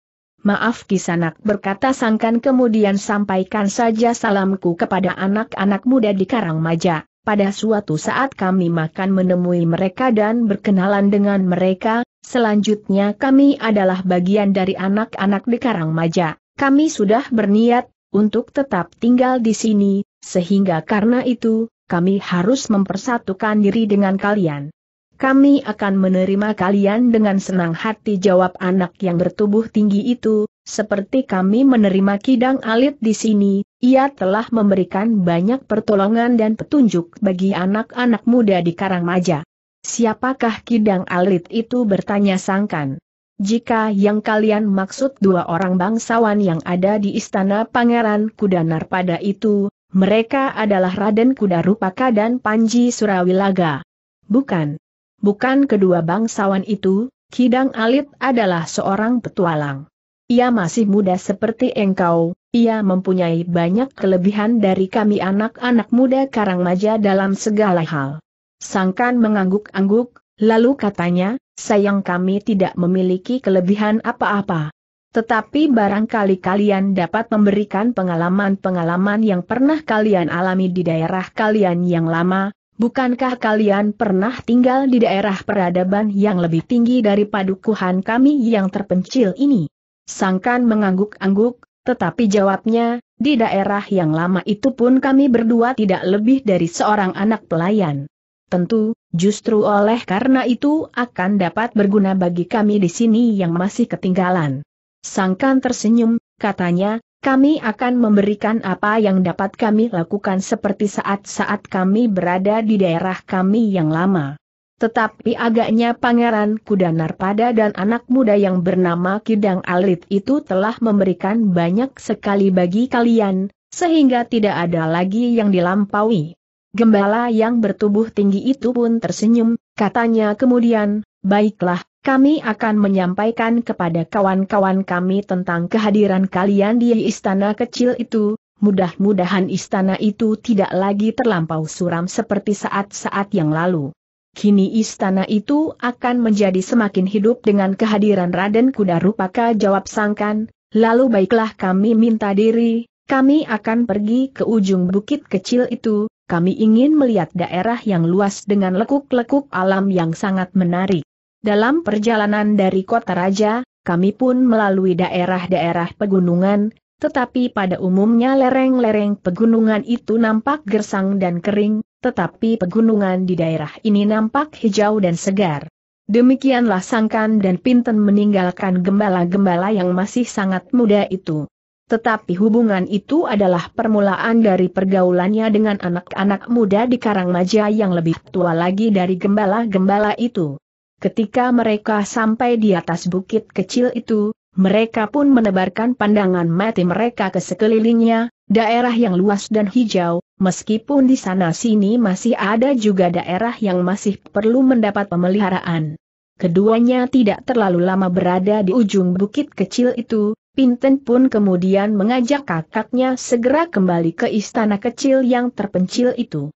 Maaf kisanak berkata sangkan kemudian sampaikan saja salamku kepada anak-anak muda di Karangmaja. Pada suatu saat kami makan menemui mereka dan berkenalan dengan mereka, selanjutnya kami adalah bagian dari anak-anak di Karangmaja. Kami sudah berniat untuk tetap tinggal di sini, sehingga karena itu, kami harus mempersatukan diri dengan kalian. Kami akan menerima kalian dengan senang hati jawab anak yang bertubuh tinggi itu, seperti kami menerima kidang alit di sini, ia telah memberikan banyak pertolongan dan petunjuk bagi anak-anak muda di Karangmaja. Siapakah kidang alit itu bertanya sangkan. Jika yang kalian maksud dua orang bangsawan yang ada di istana Pangeran Kudanar pada itu, mereka adalah Raden Kudarupaka dan Panji Surawilaga. Bukan bukan kedua bangsawan itu, Kidang Alit adalah seorang petualang. Ia masih muda seperti engkau, ia mempunyai banyak kelebihan dari kami anak-anak muda Karangmaja dalam segala hal. Sangkan mengangguk-angguk, lalu katanya, sayang kami tidak memiliki kelebihan apa-apa. Tetapi barangkali kalian dapat memberikan pengalaman-pengalaman yang pernah kalian alami di daerah kalian yang lama, Bukankah kalian pernah tinggal di daerah peradaban yang lebih tinggi dari padukuhan kami yang terpencil ini? Sangkan mengangguk-angguk, tetapi jawabnya, di daerah yang lama itu pun kami berdua tidak lebih dari seorang anak pelayan. Tentu, justru oleh karena itu akan dapat berguna bagi kami di sini yang masih ketinggalan. Sangkan tersenyum, katanya, kami akan memberikan apa yang dapat kami lakukan seperti saat-saat kami berada di daerah kami yang lama. Tetapi agaknya Pangeran Kuda Narpada dan anak muda yang bernama Kidang Alit itu telah memberikan banyak sekali bagi kalian, sehingga tidak ada lagi yang dilampaui. Gembala yang bertubuh tinggi itu pun tersenyum, katanya kemudian, baiklah, kami akan menyampaikan kepada kawan-kawan kami tentang kehadiran kalian di istana kecil itu, mudah-mudahan istana itu tidak lagi terlampau suram seperti saat-saat yang lalu. Kini istana itu akan menjadi semakin hidup dengan kehadiran Raden Kudarupaka. jawab sangkan, lalu baiklah kami minta diri, kami akan pergi ke ujung bukit kecil itu, kami ingin melihat daerah yang luas dengan lekuk-lekuk alam yang sangat menarik. Dalam perjalanan dari kota raja, kami pun melalui daerah-daerah pegunungan, tetapi pada umumnya lereng-lereng pegunungan itu nampak gersang dan kering, tetapi pegunungan di daerah ini nampak hijau dan segar. Demikianlah Sangkan dan Pinten meninggalkan gembala-gembala yang masih sangat muda itu. Tetapi hubungan itu adalah permulaan dari pergaulannya dengan anak-anak muda di Karangmaja yang lebih tua lagi dari gembala-gembala itu. Ketika mereka sampai di atas bukit kecil itu, mereka pun menebarkan pandangan mati mereka ke sekelilingnya, daerah yang luas dan hijau, meskipun di sana-sini masih ada juga daerah yang masih perlu mendapat pemeliharaan. Keduanya tidak terlalu lama berada di ujung bukit kecil itu, Pinten pun kemudian mengajak kakaknya segera kembali ke istana kecil yang terpencil itu.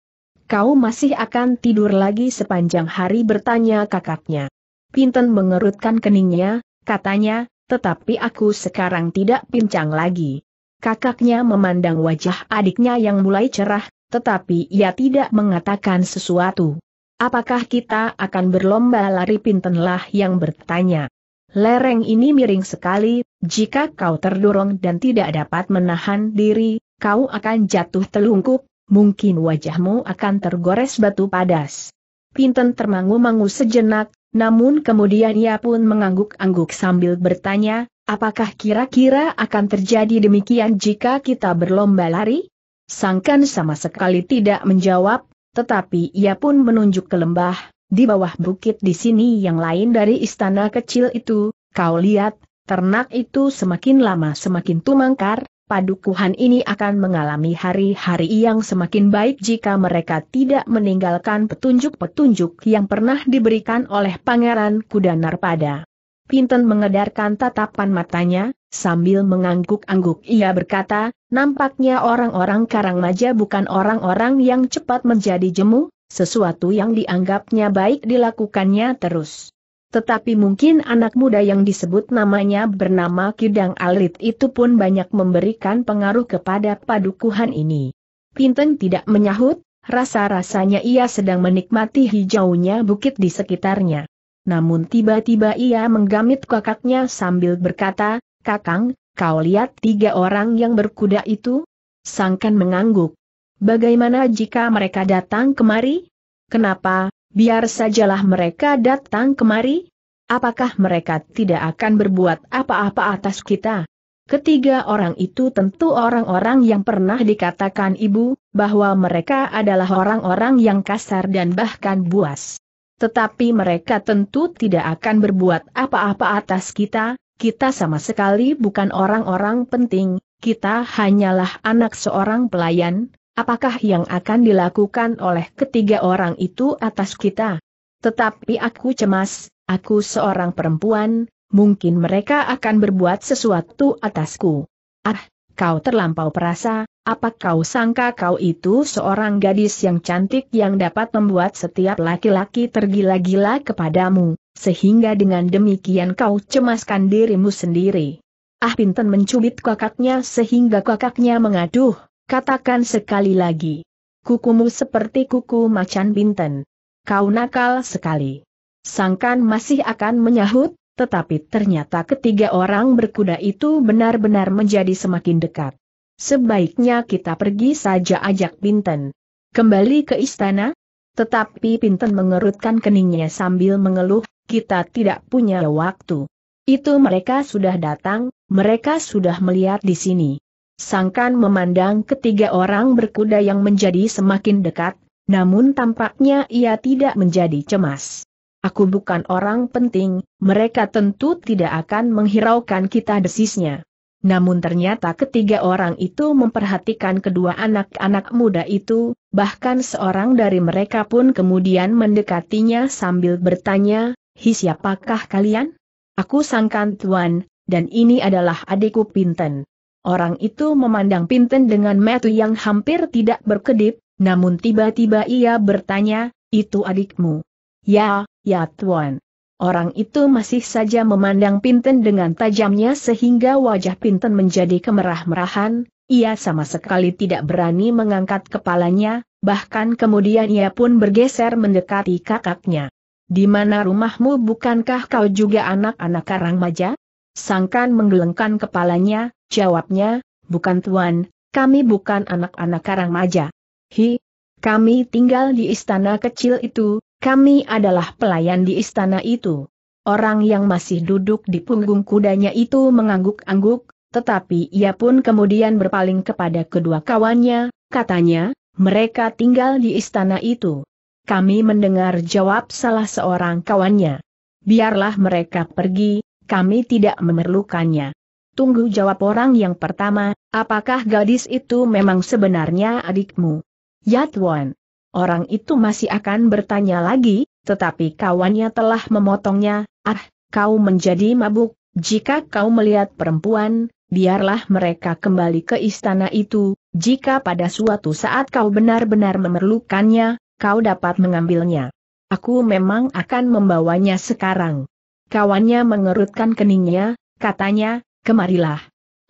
Kau masih akan tidur lagi sepanjang hari bertanya kakaknya. Pinten mengerutkan keningnya, katanya, tetapi aku sekarang tidak pincang lagi. Kakaknya memandang wajah adiknya yang mulai cerah, tetapi ia tidak mengatakan sesuatu. Apakah kita akan berlomba lari pintenlah yang bertanya. Lereng ini miring sekali, jika kau terdorong dan tidak dapat menahan diri, kau akan jatuh telungkup, mungkin wajahmu akan tergores batu padas. Pinten termangu-mangu sejenak, namun kemudian ia pun mengangguk-angguk sambil bertanya, apakah kira-kira akan terjadi demikian jika kita berlomba lari? Sangkan sama sekali tidak menjawab, tetapi ia pun menunjuk ke lembah, di bawah bukit di sini yang lain dari istana kecil itu, kau lihat, ternak itu semakin lama semakin tumangkar, padukuhan ini akan mengalami hari-hari yang semakin baik jika mereka tidak meninggalkan petunjuk-petunjuk yang pernah diberikan oleh Pangeran Kuda Narpada. Pinten mengedarkan tatapan matanya, sambil mengangguk-angguk ia berkata, nampaknya orang-orang Karangmaja bukan orang-orang yang cepat menjadi jemu, sesuatu yang dianggapnya baik dilakukannya terus. Tetapi mungkin anak muda yang disebut namanya bernama Kidang Alit itu pun banyak memberikan pengaruh kepada padukuhan ini. Pinten tidak menyahut, rasa-rasanya ia sedang menikmati hijaunya bukit di sekitarnya. Namun tiba-tiba ia menggamit kakaknya sambil berkata, Kakang, kau lihat tiga orang yang berkuda itu? Sangkan mengangguk. Bagaimana jika mereka datang kemari? Kenapa, biar sajalah mereka datang kemari? Apakah mereka tidak akan berbuat apa-apa atas kita? Ketiga orang itu tentu orang-orang yang pernah dikatakan ibu, bahwa mereka adalah orang-orang yang kasar dan bahkan buas. Tetapi mereka tentu tidak akan berbuat apa-apa atas kita, kita sama sekali bukan orang-orang penting, kita hanyalah anak seorang pelayan, Apakah yang akan dilakukan oleh ketiga orang itu atas kita? Tetapi aku cemas, aku seorang perempuan, mungkin mereka akan berbuat sesuatu atasku. Ah, kau terlampau perasa, apa kau sangka kau itu seorang gadis yang cantik yang dapat membuat setiap laki-laki tergila-gila kepadamu, sehingga dengan demikian kau cemaskan dirimu sendiri. Ah Pinten mencubit kakaknya sehingga kakaknya mengaduh. Katakan sekali lagi. Kukumu seperti kuku macan binten. Kau nakal sekali. Sangkan masih akan menyahut, tetapi ternyata ketiga orang berkuda itu benar-benar menjadi semakin dekat. Sebaiknya kita pergi saja ajak Binten. Kembali ke istana? Tetapi Binten mengerutkan keningnya sambil mengeluh, kita tidak punya waktu. Itu mereka sudah datang, mereka sudah melihat di sini. Sangkan memandang ketiga orang berkuda yang menjadi semakin dekat, namun tampaknya ia tidak menjadi cemas. Aku bukan orang penting, mereka tentu tidak akan menghiraukan kita desisnya. Namun ternyata ketiga orang itu memperhatikan kedua anak-anak muda itu, bahkan seorang dari mereka pun kemudian mendekatinya sambil bertanya, Hi siapakah kalian? Aku sangkan tuan, dan ini adalah adikku Pinten. Orang itu memandang Pinten dengan metu yang hampir tidak berkedip, namun tiba-tiba ia bertanya, itu adikmu. Ya, ya tuan. Orang itu masih saja memandang Pinten dengan tajamnya sehingga wajah Pinten menjadi kemerah-merahan, ia sama sekali tidak berani mengangkat kepalanya, bahkan kemudian ia pun bergeser mendekati kakaknya. Di mana rumahmu bukankah kau juga anak-anak karang maja? Sangkan menggelengkan kepalanya, Jawabnya, bukan tuan, kami bukan anak-anak karang maja. Hi, kami tinggal di istana kecil itu, kami adalah pelayan di istana itu. Orang yang masih duduk di punggung kudanya itu mengangguk-angguk, tetapi ia pun kemudian berpaling kepada kedua kawannya, katanya, mereka tinggal di istana itu. Kami mendengar jawab salah seorang kawannya. Biarlah mereka pergi, kami tidak memerlukannya. Tunggu jawab orang yang pertama, apakah gadis itu memang sebenarnya adikmu? Yatwan. Orang itu masih akan bertanya lagi, tetapi kawannya telah memotongnya, ah, kau menjadi mabuk, jika kau melihat perempuan, biarlah mereka kembali ke istana itu, jika pada suatu saat kau benar-benar memerlukannya, kau dapat mengambilnya. Aku memang akan membawanya sekarang. Kawannya mengerutkan keningnya, katanya, kemarilah.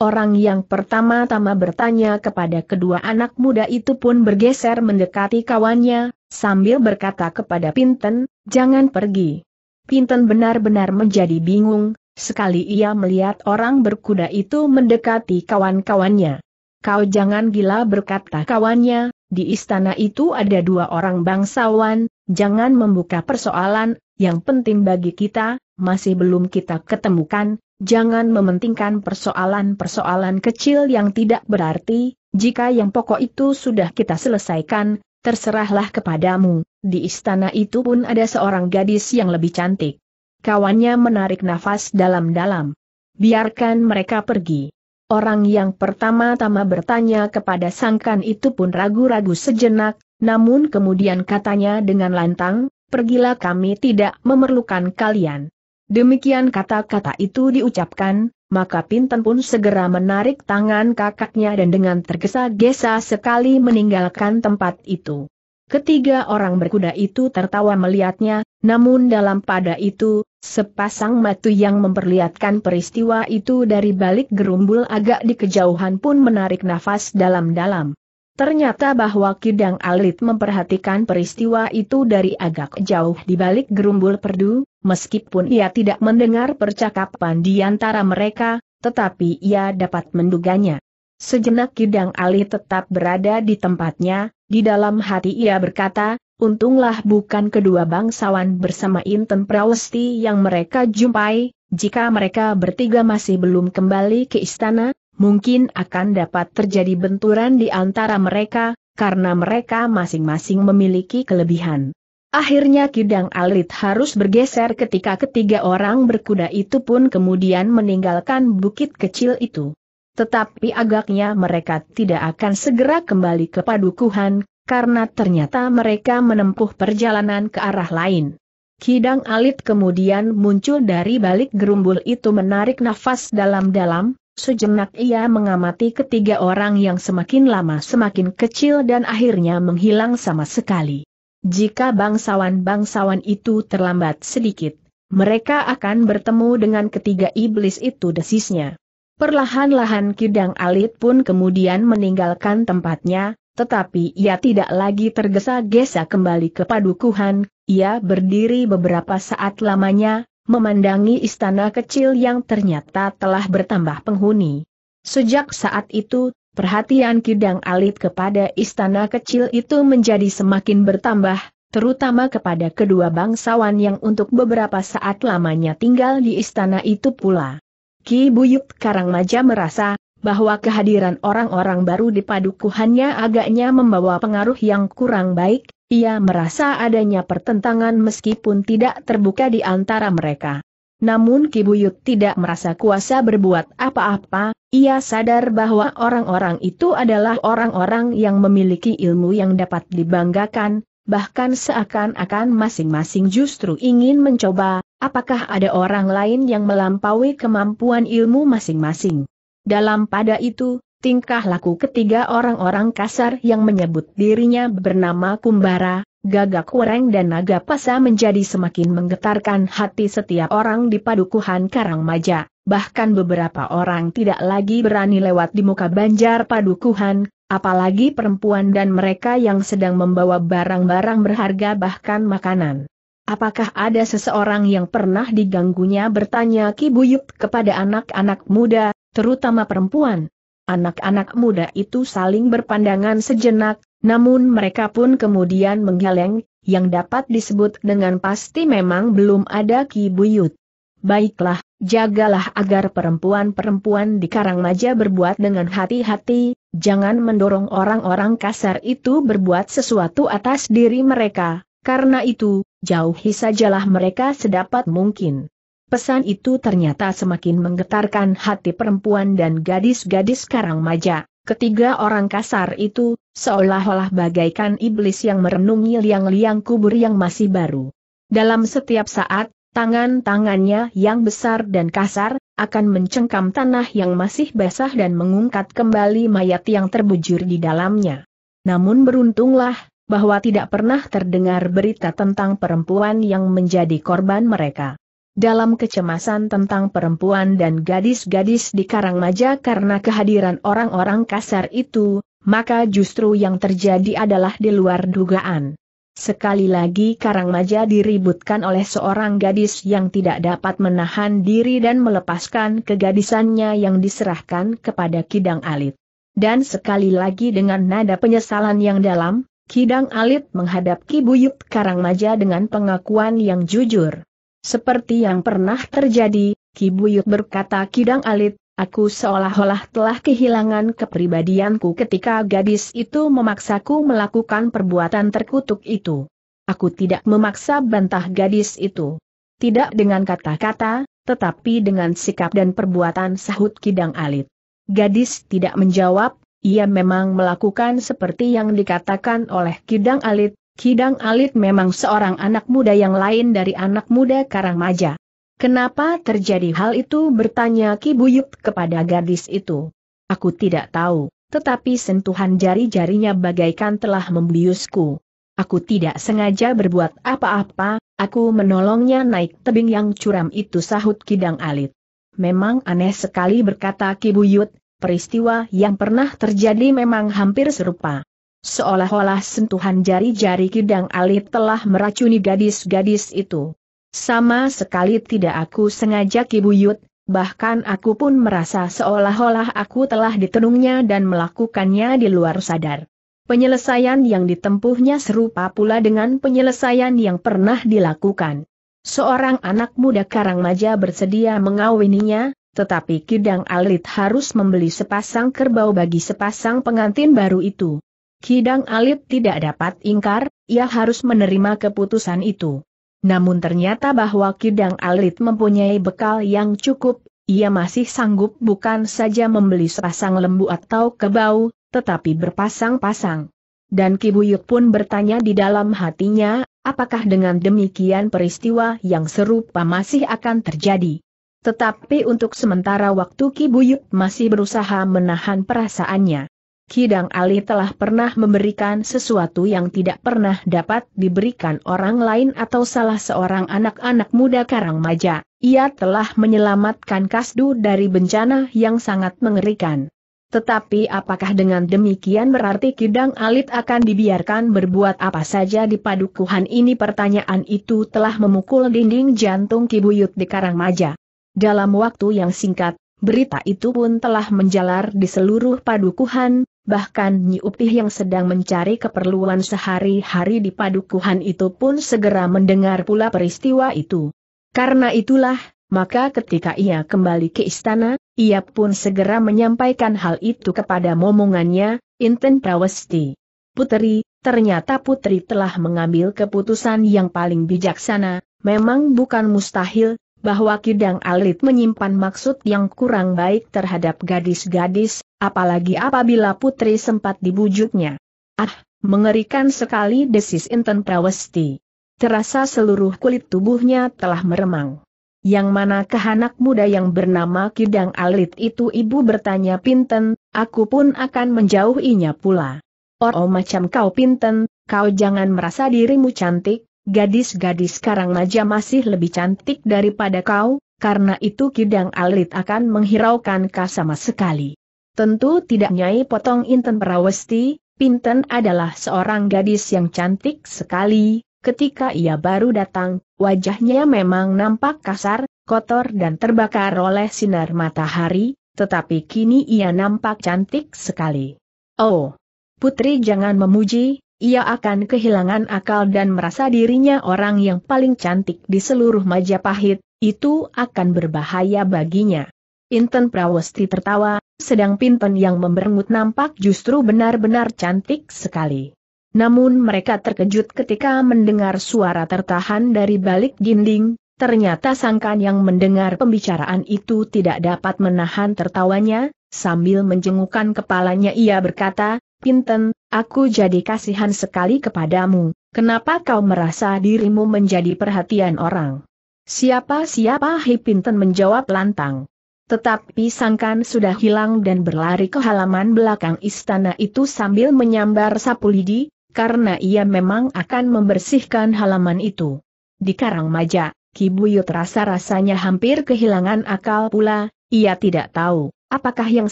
Orang yang pertama-tama bertanya kepada kedua anak muda itu pun bergeser mendekati kawannya, sambil berkata kepada Pinten, jangan pergi. Pinten benar-benar menjadi bingung, sekali ia melihat orang berkuda itu mendekati kawan-kawannya. Kau jangan gila berkata kawannya, di istana itu ada dua orang bangsawan, jangan membuka persoalan, yang penting bagi kita, masih belum kita ketemukan, Jangan mementingkan persoalan-persoalan kecil yang tidak berarti, jika yang pokok itu sudah kita selesaikan, terserahlah kepadamu. Di istana itu pun ada seorang gadis yang lebih cantik. Kawannya menarik nafas dalam-dalam. Biarkan mereka pergi. Orang yang pertama-tama bertanya kepada sangkan itu pun ragu-ragu sejenak, namun kemudian katanya dengan lantang, pergilah kami tidak memerlukan kalian. Demikian kata-kata itu diucapkan, maka Pinten pun segera menarik tangan kakaknya dan dengan tergesa-gesa sekali meninggalkan tempat itu. Ketiga orang berkuda itu tertawa melihatnya, namun dalam pada itu, sepasang matu yang memperlihatkan peristiwa itu dari balik gerumbul agak di kejauhan pun menarik nafas dalam-dalam. Ternyata bahwa Kidang Alit memperhatikan peristiwa itu dari agak jauh di balik gerumbul perdu, meskipun ia tidak mendengar percakapan di antara mereka, tetapi ia dapat menduganya. Sejenak Kidang Alit tetap berada di tempatnya, di dalam hati ia berkata, untunglah bukan kedua bangsawan bersama Inten Prawesti yang mereka jumpai, jika mereka bertiga masih belum kembali ke istana, mungkin akan dapat terjadi benturan di antara mereka, karena mereka masing-masing memiliki kelebihan. Akhirnya Kidang Alit harus bergeser ketika ketiga orang berkuda itu pun kemudian meninggalkan bukit kecil itu. Tetapi agaknya mereka tidak akan segera kembali ke padukuhan, karena ternyata mereka menempuh perjalanan ke arah lain. Kidang Alit kemudian muncul dari balik gerumbul itu menarik nafas dalam-dalam, Sejenak ia mengamati ketiga orang yang semakin lama semakin kecil dan akhirnya menghilang sama sekali. Jika bangsawan-bangsawan itu terlambat sedikit, mereka akan bertemu dengan ketiga iblis itu desisnya. Perlahan-lahan Kidang Alit pun kemudian meninggalkan tempatnya, tetapi ia tidak lagi tergesa-gesa kembali ke padukuhan, ia berdiri beberapa saat lamanya, memandangi istana kecil yang ternyata telah bertambah penghuni. Sejak saat itu, perhatian Kidang Alit kepada istana kecil itu menjadi semakin bertambah, terutama kepada kedua bangsawan yang untuk beberapa saat lamanya tinggal di istana itu pula. Ki Buyut Karangmaja merasa, bahwa kehadiran orang-orang baru di padukuhannya agaknya membawa pengaruh yang kurang baik, ia merasa adanya pertentangan meskipun tidak terbuka di antara mereka. Namun Kibuyut tidak merasa kuasa berbuat apa-apa, ia sadar bahwa orang-orang itu adalah orang-orang yang memiliki ilmu yang dapat dibanggakan, bahkan seakan-akan masing-masing justru ingin mencoba, apakah ada orang lain yang melampaui kemampuan ilmu masing-masing. Dalam pada itu, tingkah laku ketiga orang-orang kasar yang menyebut dirinya bernama Kumbara, Gagak Wereng dan Naga Pasa menjadi semakin menggetarkan hati setiap orang di padukuhan Karangmaja. Bahkan beberapa orang tidak lagi berani lewat di muka banjar padukuhan, apalagi perempuan dan mereka yang sedang membawa barang-barang berharga bahkan makanan. Apakah ada seseorang yang pernah diganggunya bertanya Ki Buyut kepada anak-anak muda, terutama perempuan? Anak-anak muda itu saling berpandangan sejenak, namun mereka pun kemudian menggeleng, yang dapat disebut dengan pasti memang belum ada Ki Buyut. Baiklah, jagalah agar perempuan-perempuan di Karangmaja berbuat dengan hati-hati, jangan mendorong orang-orang kasar itu berbuat sesuatu atas diri mereka, karena itu, jauhi sajalah mereka sedapat mungkin. Pesan itu ternyata semakin menggetarkan hati perempuan dan gadis-gadis karang maja. Ketiga orang kasar itu, seolah-olah bagaikan iblis yang merenungi liang-liang kubur yang masih baru. Dalam setiap saat, tangan-tangannya yang besar dan kasar, akan mencengkam tanah yang masih basah dan mengungkat kembali mayat yang terbujur di dalamnya. Namun beruntunglah, bahwa tidak pernah terdengar berita tentang perempuan yang menjadi korban mereka dalam kecemasan tentang perempuan dan gadis-gadis di Karangmaja karena kehadiran orang-orang kasar itu, maka justru yang terjadi adalah di luar dugaan. Sekali lagi Karangmaja diributkan oleh seorang gadis yang tidak dapat menahan diri dan melepaskan kegadisannya yang diserahkan kepada Kidang Alit. Dan sekali lagi dengan nada penyesalan yang dalam, Kidang Alit menghadap Kibuyut Karangmaja dengan pengakuan yang jujur. Seperti yang pernah terjadi, Kibuyut berkata Kidang Alit, aku seolah-olah telah kehilangan kepribadianku ketika gadis itu memaksaku melakukan perbuatan terkutuk itu. Aku tidak memaksa bantah gadis itu. Tidak dengan kata-kata, tetapi dengan sikap dan perbuatan sahut Kidang Alit. Gadis tidak menjawab, ia memang melakukan seperti yang dikatakan oleh Kidang Alit, Kidang Alit memang seorang anak muda yang lain dari anak muda Karangmaja. Kenapa terjadi hal itu bertanya Ki Buyut kepada gadis itu. Aku tidak tahu, tetapi sentuhan jari-jarinya bagaikan telah membiusku. Aku tidak sengaja berbuat apa-apa, aku menolongnya naik tebing yang curam itu sahut Kidang Alit. Memang aneh sekali berkata Ki Buyut, peristiwa yang pernah terjadi memang hampir serupa. Seolah-olah sentuhan jari-jari kidang alit telah meracuni gadis-gadis itu. Sama sekali tidak aku sengaja kibuyut, bahkan aku pun merasa seolah-olah aku telah ditenungnya dan melakukannya di luar sadar. Penyelesaian yang ditempuhnya serupa pula dengan penyelesaian yang pernah dilakukan. Seorang anak muda karang maja bersedia mengawininya, tetapi Kidang Alit harus membeli sepasang kerbau bagi sepasang pengantin baru itu. Kidang Alit tidak dapat ingkar, ia harus menerima keputusan itu. Namun ternyata bahwa Kidang Alit mempunyai bekal yang cukup, ia masih sanggup bukan saja membeli sepasang lembu atau kebau, tetapi berpasang-pasang. Dan Kibuyuk pun bertanya di dalam hatinya, apakah dengan demikian peristiwa yang serupa masih akan terjadi. Tetapi untuk sementara waktu Kibuyuk masih berusaha menahan perasaannya. Kidang Ali telah pernah memberikan sesuatu yang tidak pernah dapat diberikan orang lain atau salah seorang anak-anak muda Karang Maja. Ia telah menyelamatkan Kasdu dari bencana yang sangat mengerikan. Tetapi apakah dengan demikian berarti Kidang Alit akan dibiarkan berbuat apa saja di padukuhan ini? Pertanyaan itu telah memukul dinding jantung Kibuyut di Karang Maja. Dalam waktu yang singkat, berita itu pun telah menjalar di seluruh padukuhan, bahkan nyi Upih yang sedang mencari keperluan sehari-hari di padukuhan itu pun segera mendengar pula peristiwa itu. Karena itulah, maka ketika ia kembali ke istana, ia pun segera menyampaikan hal itu kepada momongannya, Inten Prawesti. Puteri, ternyata Putri telah mengambil keputusan yang paling bijaksana, memang bukan mustahil, bahwa Kidang Alit menyimpan maksud yang kurang baik terhadap gadis-gadis, apalagi apabila putri sempat dibujuknya. Ah, mengerikan sekali desis Inten Prawesti. Terasa seluruh kulit tubuhnya telah meremang. Yang mana kehanak muda yang bernama Kidang Alit itu ibu bertanya Pinten, aku pun akan menjauhinya pula. Oh, oh macam kau Pinten, kau jangan merasa dirimu cantik, gadis-gadis maja masih lebih cantik daripada kau, karena itu Kidang Alit akan menghiraukan kau sama sekali. Tentu tidak Nyai Potong Inten Perawesti, Pinten adalah seorang gadis yang cantik sekali, ketika ia baru datang, wajahnya memang nampak kasar, kotor dan terbakar oleh sinar matahari, tetapi kini ia nampak cantik sekali. Oh, putri jangan memuji, ia akan kehilangan akal dan merasa dirinya orang yang paling cantik di seluruh Majapahit, itu akan berbahaya baginya. Inten Prawesti tertawa, sedang Pinten yang memberengut nampak justru benar-benar cantik sekali. Namun mereka terkejut ketika mendengar suara tertahan dari balik dinding, ternyata sangkan yang mendengar pembicaraan itu tidak dapat menahan tertawanya, sambil menjengukkan kepalanya ia berkata, Pinten, aku jadi kasihan sekali kepadamu, kenapa kau merasa dirimu menjadi perhatian orang? Siapa-siapa Hi Pinten menjawab lantang. Tetapi sangkan sudah hilang dan berlari ke halaman belakang istana itu sambil menyambar sapu lidi, karena ia memang akan membersihkan halaman itu. Di maja, Kibuyut rasa-rasanya hampir kehilangan akal pula, ia tidak tahu, apakah yang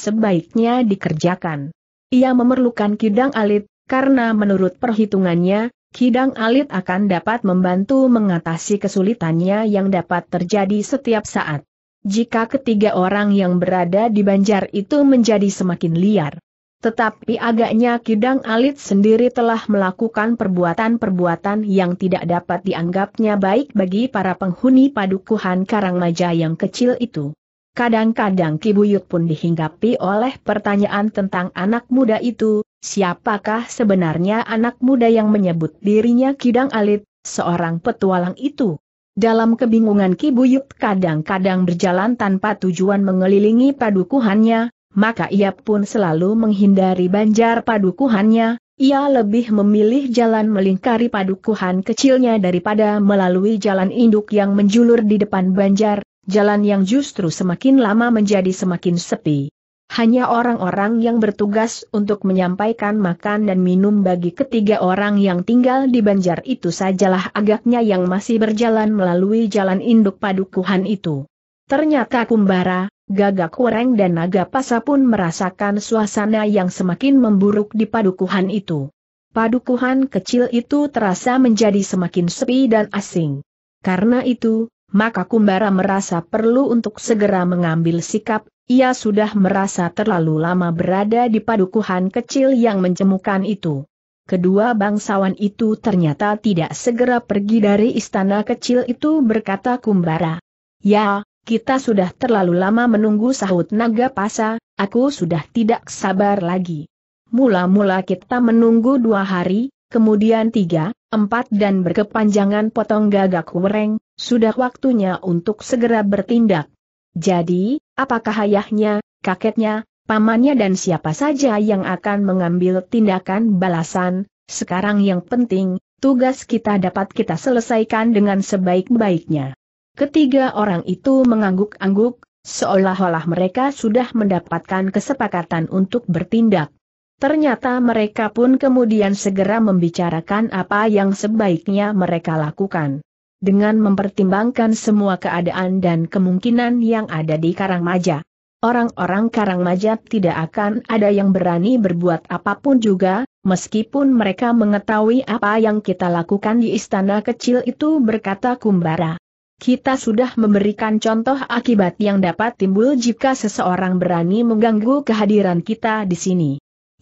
sebaiknya dikerjakan. Ia memerlukan kidang alit, karena menurut perhitungannya, kidang alit akan dapat membantu mengatasi kesulitannya yang dapat terjadi setiap saat. Jika ketiga orang yang berada di banjar itu menjadi semakin liar. Tetapi agaknya kidang alit sendiri telah melakukan perbuatan-perbuatan yang tidak dapat dianggapnya baik bagi para penghuni padukuhan Karangmaja yang kecil itu. Kadang-kadang Kibuyuk pun dihinggapi oleh pertanyaan tentang anak muda itu, siapakah sebenarnya anak muda yang menyebut dirinya Kidang Alit, seorang petualang itu? Dalam kebingungan Kibuyuk kadang-kadang berjalan tanpa tujuan mengelilingi padukuhannya, maka ia pun selalu menghindari banjar padukuhannya, ia lebih memilih jalan melingkari padukuhan kecilnya daripada melalui jalan induk yang menjulur di depan banjar, jalan yang justru semakin lama menjadi semakin sepi. Hanya orang-orang yang bertugas untuk menyampaikan makan dan minum bagi ketiga orang yang tinggal di banjar itu sajalah agaknya yang masih berjalan melalui jalan induk padukuhan itu. Ternyata Kumbara, Gagak Kureng dan Naga Pasa pun merasakan suasana yang semakin memburuk di padukuhan itu. Padukuhan kecil itu terasa menjadi semakin sepi dan asing. Karena itu, maka Kumbara merasa perlu untuk segera mengambil sikap, ia sudah merasa terlalu lama berada di padukuhan kecil yang mencemukan itu. Kedua bangsawan itu ternyata tidak segera pergi dari istana kecil itu berkata Kumbara. Ya, kita sudah terlalu lama menunggu sahut naga pasa, aku sudah tidak sabar lagi. Mula-mula kita menunggu dua hari, kemudian tiga, empat dan berkepanjangan potong gagak wereng, sudah waktunya untuk segera bertindak. Jadi, apakah ayahnya, kakeknya, pamannya dan siapa saja yang akan mengambil tindakan balasan, sekarang yang penting, tugas kita dapat kita selesaikan dengan sebaik-baiknya. Ketiga orang itu mengangguk-angguk, seolah-olah mereka sudah mendapatkan kesepakatan untuk bertindak. Ternyata mereka pun kemudian segera membicarakan apa yang sebaiknya mereka lakukan dengan mempertimbangkan semua keadaan dan kemungkinan yang ada di Karang Maja. Orang-orang Karang Maja tidak akan ada yang berani berbuat apapun juga, meskipun mereka mengetahui apa yang kita lakukan di istana kecil itu berkata Kumbara. Kita sudah memberikan contoh akibat yang dapat timbul jika seseorang berani mengganggu kehadiran kita di sini.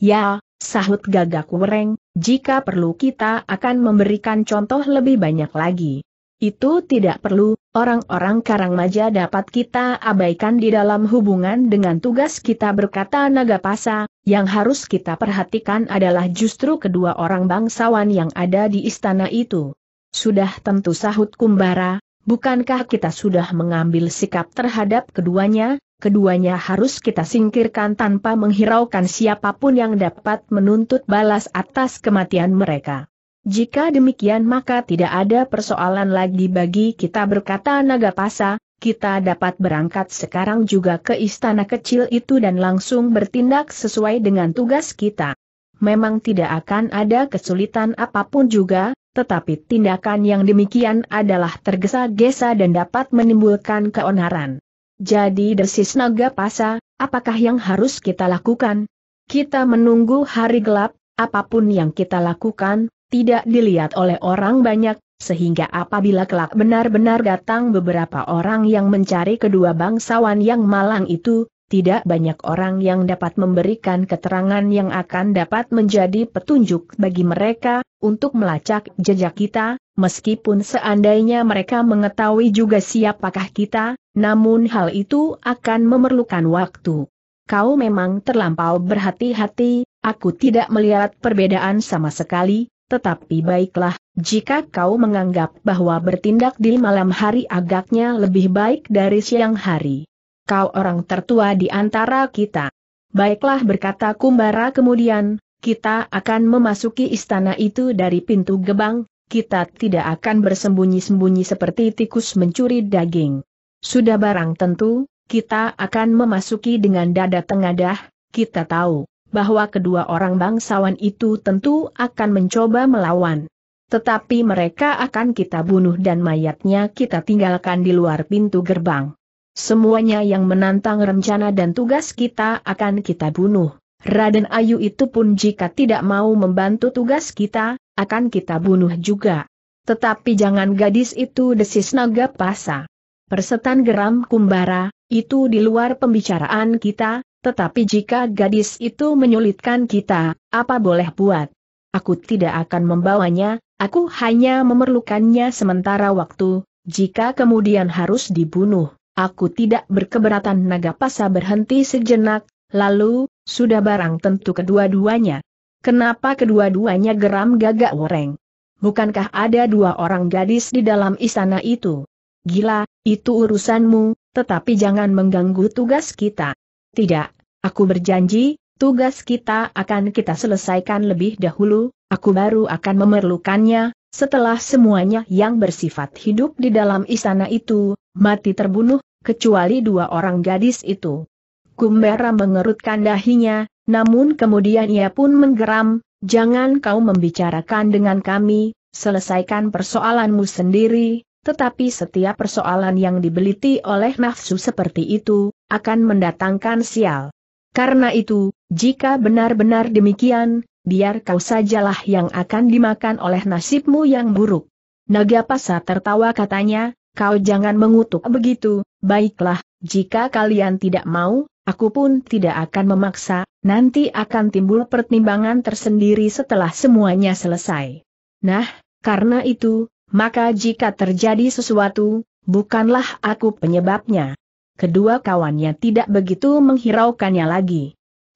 Ya, sahut gagak wereng, jika perlu kita akan memberikan contoh lebih banyak lagi. Itu tidak perlu, orang-orang karang Karangmaja dapat kita abaikan di dalam hubungan dengan tugas kita berkata naga pasa, yang harus kita perhatikan adalah justru kedua orang bangsawan yang ada di istana itu. Sudah tentu sahut Kumbara, bukankah kita sudah mengambil sikap terhadap keduanya, keduanya harus kita singkirkan tanpa menghiraukan siapapun yang dapat menuntut balas atas kematian mereka. Jika demikian maka tidak ada persoalan lagi bagi kita berkata naga pasa, kita dapat berangkat sekarang juga ke istana kecil itu dan langsung bertindak sesuai dengan tugas kita. Memang tidak akan ada kesulitan apapun juga, tetapi tindakan yang demikian adalah tergesa-gesa dan dapat menimbulkan keonaran. Jadi desis pasa, apakah yang harus kita lakukan? Kita menunggu hari gelap, apapun yang kita lakukan, tidak dilihat oleh orang banyak, sehingga apabila kelak benar-benar datang beberapa orang yang mencari kedua bangsawan yang malang itu, tidak banyak orang yang dapat memberikan keterangan yang akan dapat menjadi petunjuk bagi mereka, untuk melacak jejak kita, meskipun seandainya mereka mengetahui juga siapakah kita, namun hal itu akan memerlukan waktu. Kau memang terlampau berhati-hati, aku tidak melihat perbedaan sama sekali, tetapi baiklah, jika kau menganggap bahwa bertindak di malam hari agaknya lebih baik dari siang hari. Kau orang tertua di antara kita. Baiklah berkata Kumbara kemudian, kita akan memasuki istana itu dari pintu gebang, kita tidak akan bersembunyi-sembunyi seperti tikus mencuri daging. Sudah barang tentu, kita akan memasuki dengan dada tengadah, kita tahu bahwa kedua orang bangsawan itu tentu akan mencoba melawan. Tetapi mereka akan kita bunuh dan mayatnya kita tinggalkan di luar pintu gerbang. Semuanya yang menantang rencana dan tugas kita akan kita bunuh. Raden Ayu itu pun jika tidak mau membantu tugas kita, akan kita bunuh juga. Tetapi jangan gadis itu desis naga pasa. Persetan geram kumbara, itu di luar pembicaraan kita, tetapi jika gadis itu menyulitkan kita, apa boleh buat? Aku tidak akan membawanya, aku hanya memerlukannya sementara waktu, jika kemudian harus dibunuh. Aku tidak berkeberatan naga pasa berhenti sejenak, lalu, sudah barang tentu kedua-duanya. Kenapa kedua-duanya geram gagak woreng? Bukankah ada dua orang gadis di dalam istana itu? Gila, itu urusanmu, tetapi jangan mengganggu tugas kita. Tidak, Aku berjanji, tugas kita akan kita selesaikan lebih dahulu, aku baru akan memerlukannya, setelah semuanya yang bersifat hidup di dalam istana itu, mati terbunuh, kecuali dua orang gadis itu. Kumbera mengerutkan dahinya, namun kemudian ia pun menggeram, jangan kau membicarakan dengan kami, selesaikan persoalanmu sendiri, tetapi setiap persoalan yang dibeliti oleh nafsu seperti itu, akan mendatangkan sial. Karena itu, jika benar-benar demikian, biar kau sajalah yang akan dimakan oleh nasibmu yang buruk. Naga Nagapasa tertawa katanya, kau jangan mengutuk begitu, baiklah, jika kalian tidak mau, aku pun tidak akan memaksa, nanti akan timbul pertimbangan tersendiri setelah semuanya selesai. Nah, karena itu, maka jika terjadi sesuatu, bukanlah aku penyebabnya kedua kawannya tidak begitu menghiraukannya lagi.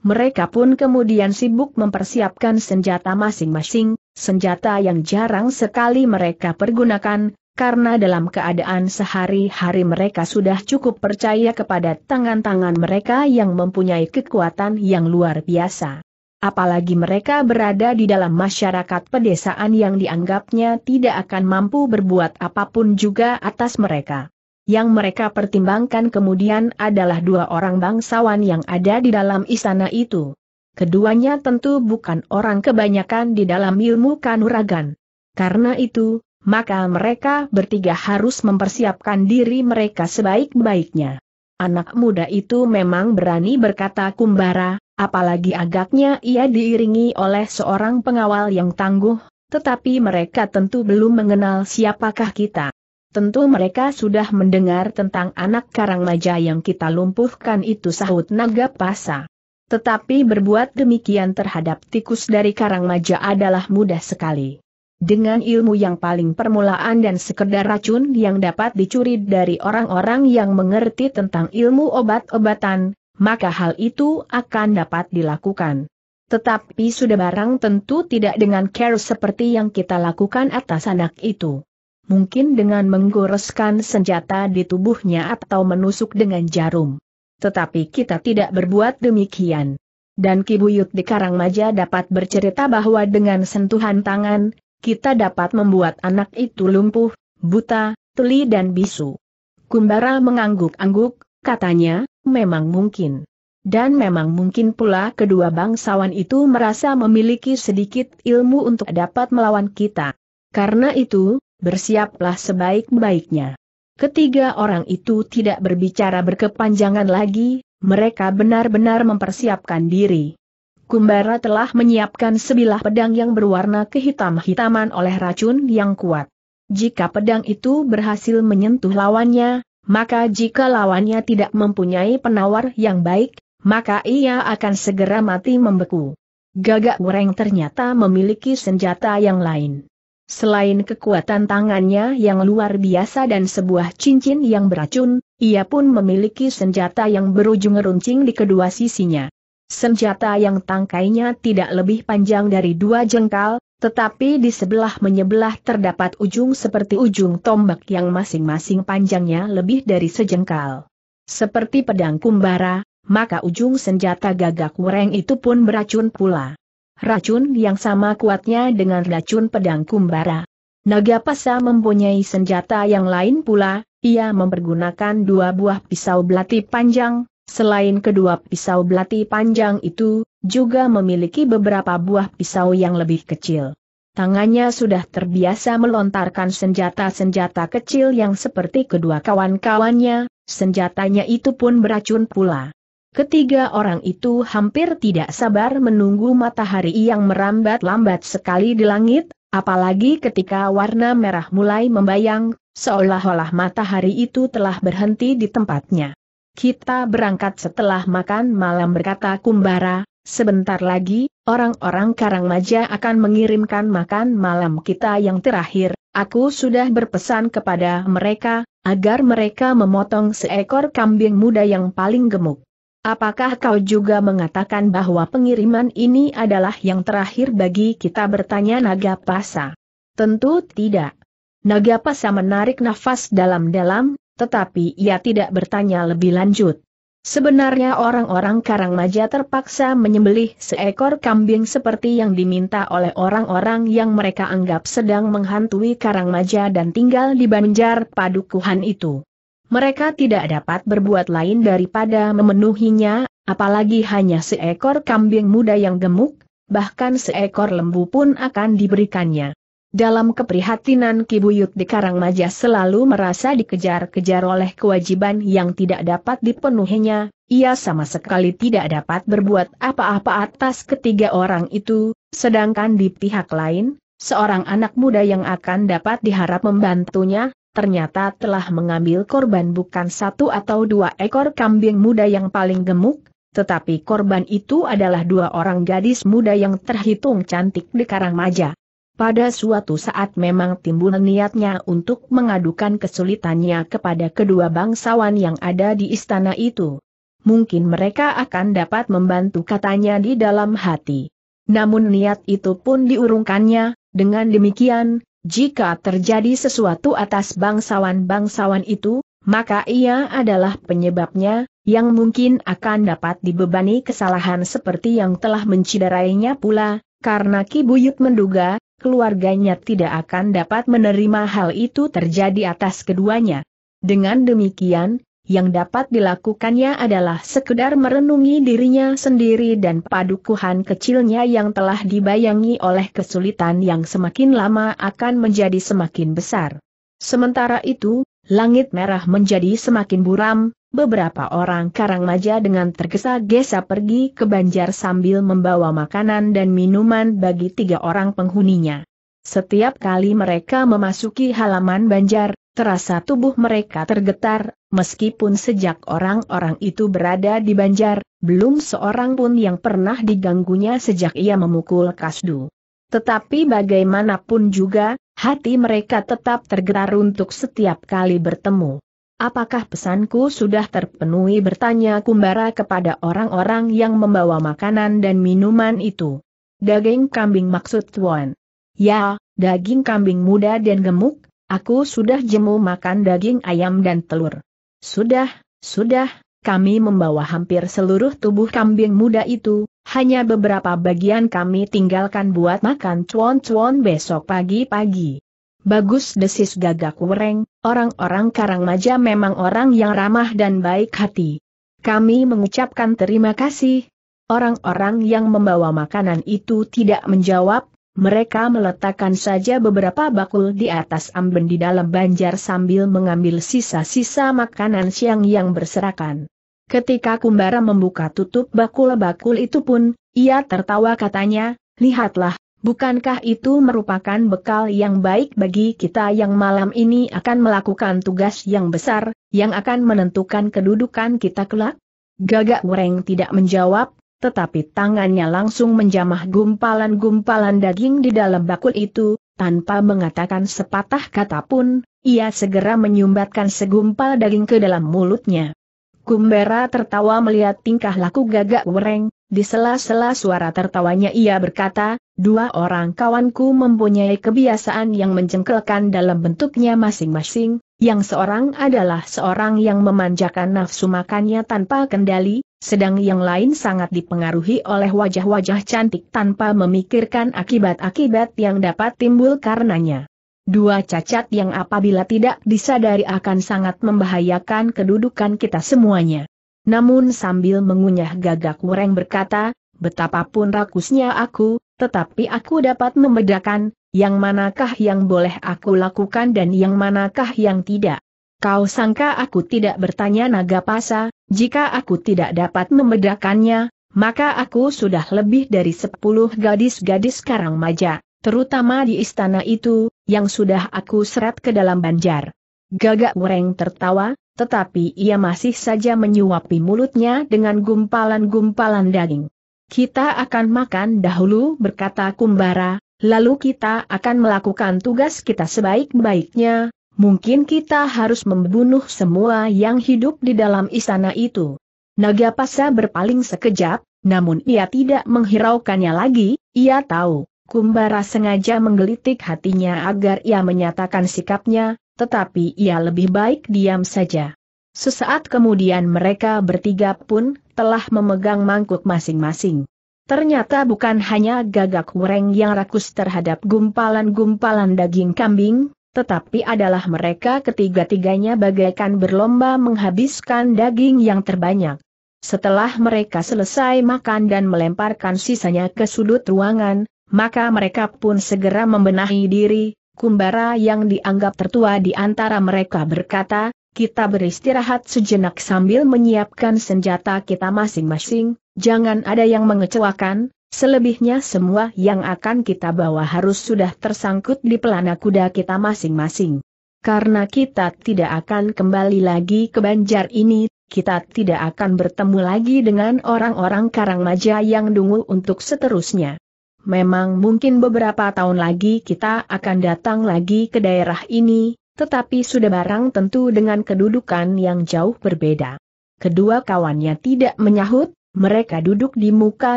Mereka pun kemudian sibuk mempersiapkan senjata masing-masing, senjata yang jarang sekali mereka pergunakan, karena dalam keadaan sehari-hari mereka sudah cukup percaya kepada tangan-tangan mereka yang mempunyai kekuatan yang luar biasa. Apalagi mereka berada di dalam masyarakat pedesaan yang dianggapnya tidak akan mampu berbuat apapun juga atas mereka yang mereka pertimbangkan kemudian adalah dua orang bangsawan yang ada di dalam istana itu. Keduanya tentu bukan orang kebanyakan di dalam ilmu kanuragan. Karena itu, maka mereka bertiga harus mempersiapkan diri mereka sebaik-baiknya. Anak muda itu memang berani berkata kumbara, apalagi agaknya ia diiringi oleh seorang pengawal yang tangguh, tetapi mereka tentu belum mengenal siapakah kita. Tentu mereka sudah mendengar tentang anak karang maja yang kita lumpuhkan itu sahut naga pasa. Tetapi berbuat demikian terhadap tikus dari karang maja adalah mudah sekali. Dengan ilmu yang paling permulaan dan sekedar racun yang dapat dicuri dari orang-orang yang mengerti tentang ilmu obat-obatan, maka hal itu akan dapat dilakukan. Tetapi sudah barang tentu tidak dengan care seperti yang kita lakukan atas anak itu mungkin dengan menggoreskan senjata di tubuhnya atau menusuk dengan jarum. Tetapi kita tidak berbuat demikian. Dan Kibuyut di Karangmaja dapat bercerita bahwa dengan sentuhan tangan, kita dapat membuat anak itu lumpuh, buta, tuli dan bisu. Kumbara mengangguk-angguk, katanya, memang mungkin. Dan memang mungkin pula kedua bangsawan itu merasa memiliki sedikit ilmu untuk dapat melawan kita. Karena itu, bersiaplah sebaik-baiknya. Ketiga orang itu tidak berbicara berkepanjangan lagi, mereka benar-benar mempersiapkan diri. Kumbara telah menyiapkan sebilah pedang yang berwarna kehitam-hitaman oleh racun yang kuat. Jika pedang itu berhasil menyentuh lawannya, maka jika lawannya tidak mempunyai penawar yang baik, maka ia akan segera mati membeku. Gagak Wereng ternyata memiliki senjata yang lain. Selain kekuatan tangannya yang luar biasa dan sebuah cincin yang beracun, ia pun memiliki senjata yang berujung runcing di kedua sisinya. Senjata yang tangkainya tidak lebih panjang dari dua jengkal, tetapi di sebelah menyebelah terdapat ujung seperti ujung tombak yang masing-masing panjangnya lebih dari sejengkal. Seperti pedang kumbara, maka ujung senjata gagak wereng itu pun beracun pula racun yang sama kuatnya dengan racun pedang kumbara. Naga Pasa mempunyai senjata yang lain pula, ia mempergunakan dua buah pisau belati panjang, selain kedua pisau belati panjang itu, juga memiliki beberapa buah pisau yang lebih kecil. Tangannya sudah terbiasa melontarkan senjata-senjata kecil yang seperti kedua kawan-kawannya, senjatanya itu pun beracun pula. Ketiga orang itu hampir tidak sabar menunggu matahari yang merambat lambat sekali di langit, apalagi ketika warna merah mulai membayang, seolah-olah matahari itu telah berhenti di tempatnya. Kita berangkat setelah makan malam berkata Kumbara, sebentar lagi, orang-orang Karangmaja akan mengirimkan makan malam kita yang terakhir, aku sudah berpesan kepada mereka, agar mereka memotong seekor kambing muda yang paling gemuk. Apakah kau juga mengatakan bahwa pengiriman ini adalah yang terakhir bagi kita bertanya Naga Pasa? Tentu tidak. Naga Pasa menarik nafas dalam-dalam, tetapi ia tidak bertanya lebih lanjut. Sebenarnya orang-orang Karang Karangmaja terpaksa menyembelih seekor kambing seperti yang diminta oleh orang-orang yang mereka anggap sedang menghantui Karang Karangmaja dan tinggal di Banjar Padukuhan itu. Mereka tidak dapat berbuat lain daripada memenuhinya, apalagi hanya seekor kambing muda yang gemuk, bahkan seekor lembu pun akan diberikannya. Dalam keprihatinan Kibuyut di Karangmaja selalu merasa dikejar-kejar oleh kewajiban yang tidak dapat dipenuhinya, ia sama sekali tidak dapat berbuat apa-apa atas ketiga orang itu, sedangkan di pihak lain, seorang anak muda yang akan dapat diharap membantunya, ternyata telah mengambil korban bukan satu atau dua ekor kambing muda yang paling gemuk, tetapi korban itu adalah dua orang gadis muda yang terhitung cantik di Karangmaja. Pada suatu saat memang timbul niatnya untuk mengadukan kesulitannya kepada kedua bangsawan yang ada di istana itu. Mungkin mereka akan dapat membantu katanya di dalam hati. Namun niat itu pun diurungkannya, dengan demikian, jika terjadi sesuatu atas bangsawan-bangsawan itu, maka ia adalah penyebabnya, yang mungkin akan dapat dibebani kesalahan seperti yang telah menciderainya pula, karena Ki Buyut menduga, keluarganya tidak akan dapat menerima hal itu terjadi atas keduanya. Dengan demikian, yang dapat dilakukannya adalah sekedar merenungi dirinya sendiri dan padukuhan kecilnya yang telah dibayangi oleh kesulitan yang semakin lama akan menjadi semakin besar. Sementara itu, langit merah menjadi semakin buram, beberapa orang Karangmaja dengan tergesa-gesa pergi ke banjar sambil membawa makanan dan minuman bagi tiga orang penghuninya. Setiap kali mereka memasuki halaman banjar, terasa tubuh mereka tergetar, Meskipun sejak orang-orang itu berada di Banjar, belum seorang pun yang pernah diganggunya sejak ia memukul Kasdu. Tetapi bagaimanapun juga, hati mereka tetap tergerak untuk setiap kali bertemu. Apakah pesanku sudah terpenuhi bertanya Kumbara kepada orang-orang yang membawa makanan dan minuman itu. Daging kambing maksud Tuan. Ya, daging kambing muda dan gemuk, aku sudah jemu makan daging ayam dan telur. Sudah, sudah, kami membawa hampir seluruh tubuh kambing muda itu, hanya beberapa bagian kami tinggalkan buat makan cuan-cuan besok pagi-pagi. Bagus desis gagak wereng, orang-orang karang Karangmaja memang orang yang ramah dan baik hati. Kami mengucapkan terima kasih. Orang-orang yang membawa makanan itu tidak menjawab, mereka meletakkan saja beberapa bakul di atas amben di dalam banjar sambil mengambil sisa-sisa makanan siang yang berserakan. Ketika Kumbara membuka tutup bakul-bakul itu pun, ia tertawa katanya, lihatlah, bukankah itu merupakan bekal yang baik bagi kita yang malam ini akan melakukan tugas yang besar, yang akan menentukan kedudukan kita kelak? Gagak Wereng tidak menjawab, tetapi tangannya langsung menjamah gumpalan-gumpalan daging di dalam bakul itu, tanpa mengatakan sepatah kata pun, ia segera menyumbatkan segumpal daging ke dalam mulutnya. Kumbera tertawa melihat tingkah laku gagak wereng, di sela-sela suara tertawanya ia berkata, dua orang kawanku mempunyai kebiasaan yang mencengkelkan dalam bentuknya masing-masing, yang seorang adalah seorang yang memanjakan nafsu makannya tanpa kendali, sedang yang lain sangat dipengaruhi oleh wajah-wajah cantik tanpa memikirkan akibat-akibat yang dapat timbul karenanya. Dua cacat yang apabila tidak disadari akan sangat membahayakan kedudukan kita semuanya. Namun sambil mengunyah gagak wereng berkata, betapapun rakusnya aku, tetapi aku dapat membedakan, yang manakah yang boleh aku lakukan dan yang manakah yang tidak. Kau sangka aku tidak bertanya naga pasa, jika aku tidak dapat membedakannya, maka aku sudah lebih dari sepuluh gadis-gadis karang maja, terutama di istana itu, yang sudah aku seret ke dalam banjar. Gagak Wureng tertawa, tetapi ia masih saja menyuapi mulutnya dengan gumpalan-gumpalan daging. Kita akan makan dahulu berkata Kumbara, lalu kita akan melakukan tugas kita sebaik-baiknya, mungkin kita harus membunuh semua yang hidup di dalam istana itu. Naga Pasa berpaling sekejap, namun ia tidak menghiraukannya lagi, ia tahu, Kumbara sengaja menggelitik hatinya agar ia menyatakan sikapnya, tetapi ia lebih baik diam saja. Sesaat kemudian mereka bertiga pun telah memegang mangkuk masing-masing. Ternyata bukan hanya gagak wren yang rakus terhadap gumpalan-gumpalan daging kambing, tetapi adalah mereka ketiga-tiganya bagaikan berlomba menghabiskan daging yang terbanyak. Setelah mereka selesai makan dan melemparkan sisanya ke sudut ruangan, maka mereka pun segera membenahi diri, Kumbara yang dianggap tertua di antara mereka berkata, kita beristirahat sejenak sambil menyiapkan senjata kita masing-masing, jangan ada yang mengecewakan, selebihnya semua yang akan kita bawa harus sudah tersangkut di pelana kuda kita masing-masing. Karena kita tidak akan kembali lagi ke banjar ini, kita tidak akan bertemu lagi dengan orang-orang Karangmaja yang dungu untuk seterusnya. Memang mungkin beberapa tahun lagi kita akan datang lagi ke daerah ini, tetapi sudah barang tentu dengan kedudukan yang jauh berbeda. Kedua kawannya tidak menyahut, mereka duduk di muka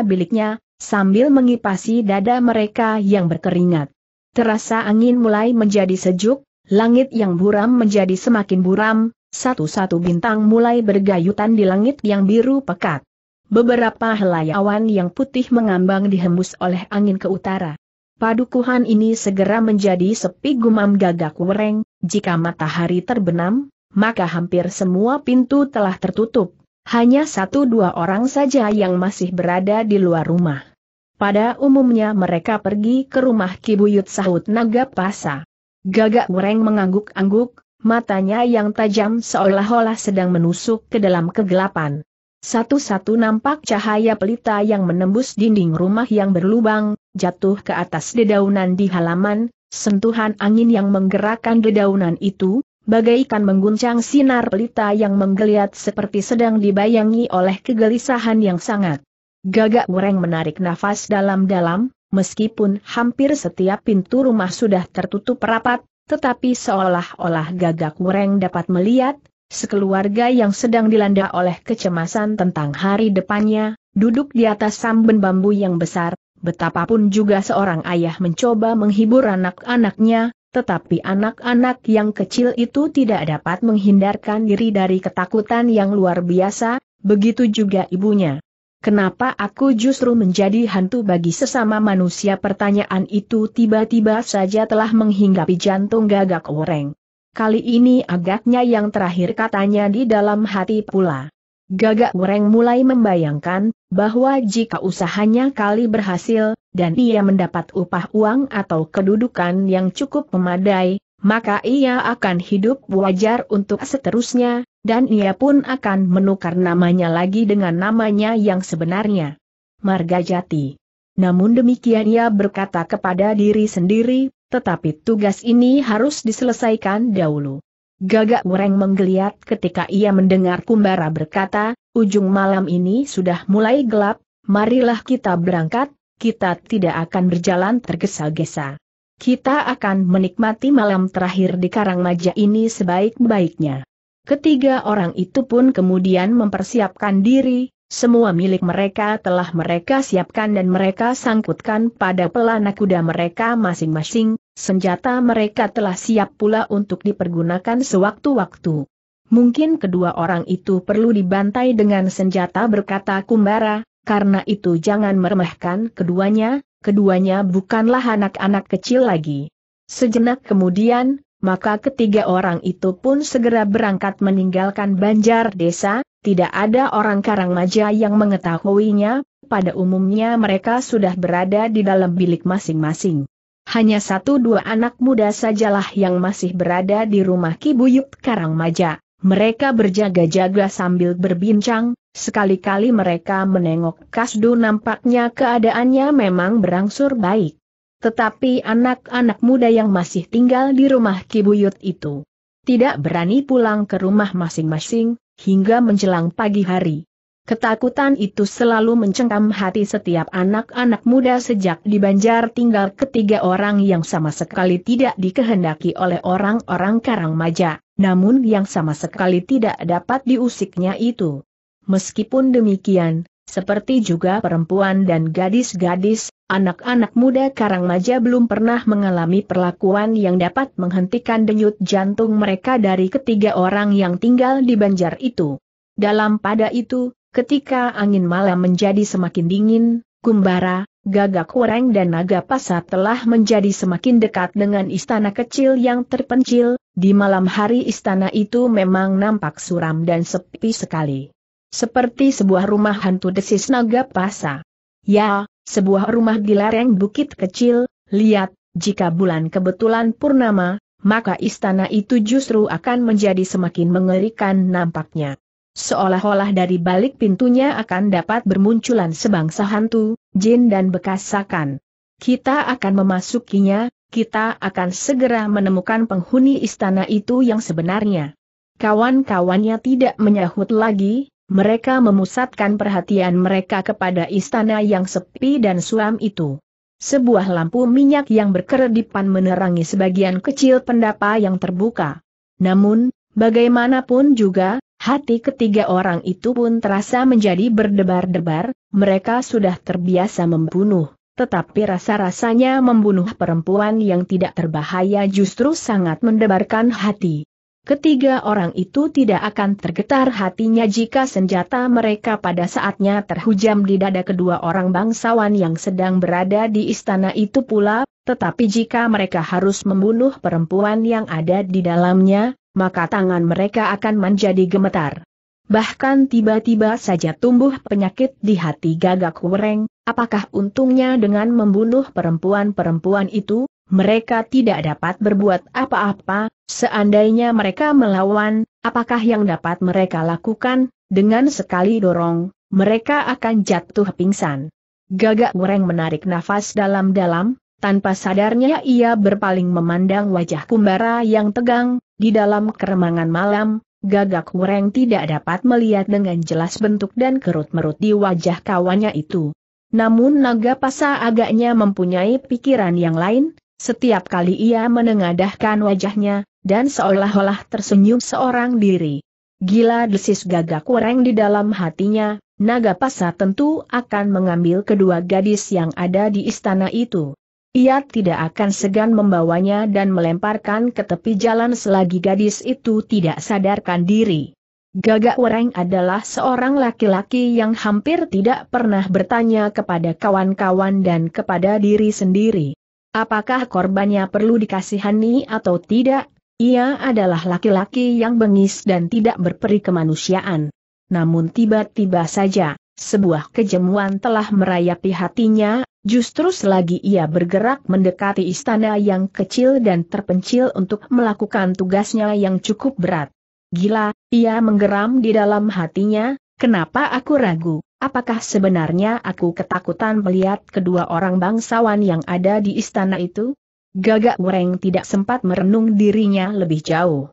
biliknya, sambil mengipasi dada mereka yang berkeringat. Terasa angin mulai menjadi sejuk, langit yang buram menjadi semakin buram, satu-satu bintang mulai bergayutan di langit yang biru pekat. Beberapa helai awan yang putih mengambang dihembus oleh angin ke utara padukuhan ini segera menjadi sepi gumam gagak wereng, jika matahari terbenam, maka hampir semua pintu telah tertutup. Hanya satu dua orang saja yang masih berada di luar rumah. Pada umumnya mereka pergi ke rumah Kibuyut Sahut Naga Pasa. Gagak Wereng mengangguk-angguk, matanya yang tajam seolah-olah sedang menusuk ke dalam kegelapan. Satu-satu nampak cahaya pelita yang menembus dinding rumah yang berlubang, jatuh ke atas dedaunan di halaman, sentuhan angin yang menggerakkan dedaunan itu, bagaikan mengguncang sinar pelita yang menggeliat seperti sedang dibayangi oleh kegelisahan yang sangat. Gagak Wureng menarik nafas dalam-dalam, meskipun hampir setiap pintu rumah sudah tertutup rapat, tetapi seolah-olah Gagak Wureng dapat melihat, Sekeluarga yang sedang dilanda oleh kecemasan tentang hari depannya, duduk di atas samben bambu yang besar, betapapun juga seorang ayah mencoba menghibur anak-anaknya, tetapi anak-anak yang kecil itu tidak dapat menghindarkan diri dari ketakutan yang luar biasa, begitu juga ibunya. Kenapa aku justru menjadi hantu bagi sesama manusia? Pertanyaan itu tiba-tiba saja telah menghinggapi jantung gagak oreng. Kali ini agaknya yang terakhir katanya di dalam hati pula. Gagak Wereng mulai membayangkan, bahwa jika usahanya kali berhasil, dan ia mendapat upah uang atau kedudukan yang cukup memadai, maka ia akan hidup wajar untuk seterusnya, dan ia pun akan menukar namanya lagi dengan namanya yang sebenarnya. Marga Jati. Namun demikian ia berkata kepada diri sendiri, tetapi tugas ini harus diselesaikan dahulu. Gagak Wureng menggeliat ketika ia mendengar Kumbara berkata, ujung malam ini sudah mulai gelap, marilah kita berangkat, kita tidak akan berjalan tergesa-gesa. Kita akan menikmati malam terakhir di Karang Karangmaja ini sebaik-baiknya. Ketiga orang itu pun kemudian mempersiapkan diri, semua milik mereka telah mereka siapkan dan mereka sangkutkan pada pelana kuda mereka masing-masing, senjata mereka telah siap pula untuk dipergunakan sewaktu-waktu. Mungkin kedua orang itu perlu dibantai dengan senjata berkata Kumbara, karena itu jangan meremehkan keduanya, keduanya bukanlah anak-anak kecil lagi. Sejenak kemudian, maka ketiga orang itu pun segera berangkat meninggalkan banjar desa, tidak ada orang Karangmaja yang mengetahuinya, pada umumnya mereka sudah berada di dalam bilik masing-masing. Hanya satu dua anak muda sajalah yang masih berada di rumah Kibuyut Karangmaja. Mereka berjaga-jaga sambil berbincang, sekali-kali mereka menengok Kasdu nampaknya keadaannya memang berangsur baik. Tetapi anak-anak muda yang masih tinggal di rumah Kibuyut itu tidak berani pulang ke rumah masing-masing, hingga menjelang pagi hari. Ketakutan itu selalu mencengkam hati setiap anak-anak muda sejak di Banjar tinggal ketiga orang yang sama sekali tidak dikehendaki oleh orang-orang Karangmaja, namun yang sama sekali tidak dapat diusiknya itu. Meskipun demikian, seperti juga perempuan dan gadis-gadis, anak-anak muda karang maja belum pernah mengalami perlakuan yang dapat menghentikan denyut jantung mereka dari ketiga orang yang tinggal di banjar itu. Dalam pada itu, ketika angin malam menjadi semakin dingin, Kumbara, Gagak Wareng dan Naga Pasa telah menjadi semakin dekat dengan istana kecil yang terpencil, di malam hari istana itu memang nampak suram dan sepi sekali. Seperti sebuah rumah hantu desis naga pasa. Ya, sebuah rumah di lereng bukit kecil, lihat, jika bulan kebetulan purnama, maka istana itu justru akan menjadi semakin mengerikan nampaknya. Seolah-olah dari balik pintunya akan dapat bermunculan sebangsa hantu, jin dan bekas sakan. Kita akan memasukinya, kita akan segera menemukan penghuni istana itu yang sebenarnya. Kawan-kawannya tidak menyahut lagi, mereka memusatkan perhatian mereka kepada istana yang sepi dan suam itu. Sebuah lampu minyak yang berkedipan menerangi sebagian kecil pendapa yang terbuka. Namun, bagaimanapun juga, hati ketiga orang itu pun terasa menjadi berdebar-debar, mereka sudah terbiasa membunuh. Tetapi rasa-rasanya membunuh perempuan yang tidak terbahaya justru sangat mendebarkan hati. Ketiga orang itu tidak akan tergetar hatinya jika senjata mereka pada saatnya terhujam di dada kedua orang bangsawan yang sedang berada di istana itu pula, tetapi jika mereka harus membunuh perempuan yang ada di dalamnya, maka tangan mereka akan menjadi gemetar. Bahkan tiba-tiba saja tumbuh penyakit di hati gagak wereng, apakah untungnya dengan membunuh perempuan-perempuan itu, mereka tidak dapat berbuat apa-apa, Seandainya mereka melawan, apakah yang dapat mereka lakukan? Dengan sekali dorong, mereka akan jatuh pingsan. Gagak goreng menarik nafas dalam-dalam, tanpa sadarnya ia berpaling memandang wajah kumbara yang tegang, di dalam keremangan malam, Gagak goreng tidak dapat melihat dengan jelas bentuk dan kerut-merut di wajah kawannya itu. Namun naga pasa agaknya mempunyai pikiran yang lain, setiap kali ia menengadahkan wajahnya, dan seolah-olah tersenyum seorang diri. Gila desis gagak wereng di dalam hatinya, naga Nagapasa tentu akan mengambil kedua gadis yang ada di istana itu. Ia tidak akan segan membawanya dan melemparkan ke tepi jalan selagi gadis itu tidak sadarkan diri. Gagak Wereng adalah seorang laki-laki yang hampir tidak pernah bertanya kepada kawan-kawan dan kepada diri sendiri. Apakah korbannya perlu dikasihani atau tidak, ia adalah laki-laki yang bengis dan tidak berperi kemanusiaan. Namun tiba-tiba saja, sebuah kejemuan telah merayapi hatinya, justru selagi ia bergerak mendekati istana yang kecil dan terpencil untuk melakukan tugasnya yang cukup berat. Gila, ia menggeram di dalam hatinya, kenapa aku ragu? Apakah sebenarnya aku ketakutan melihat kedua orang bangsawan yang ada di istana itu? Gagak Mureng tidak sempat merenung dirinya lebih jauh.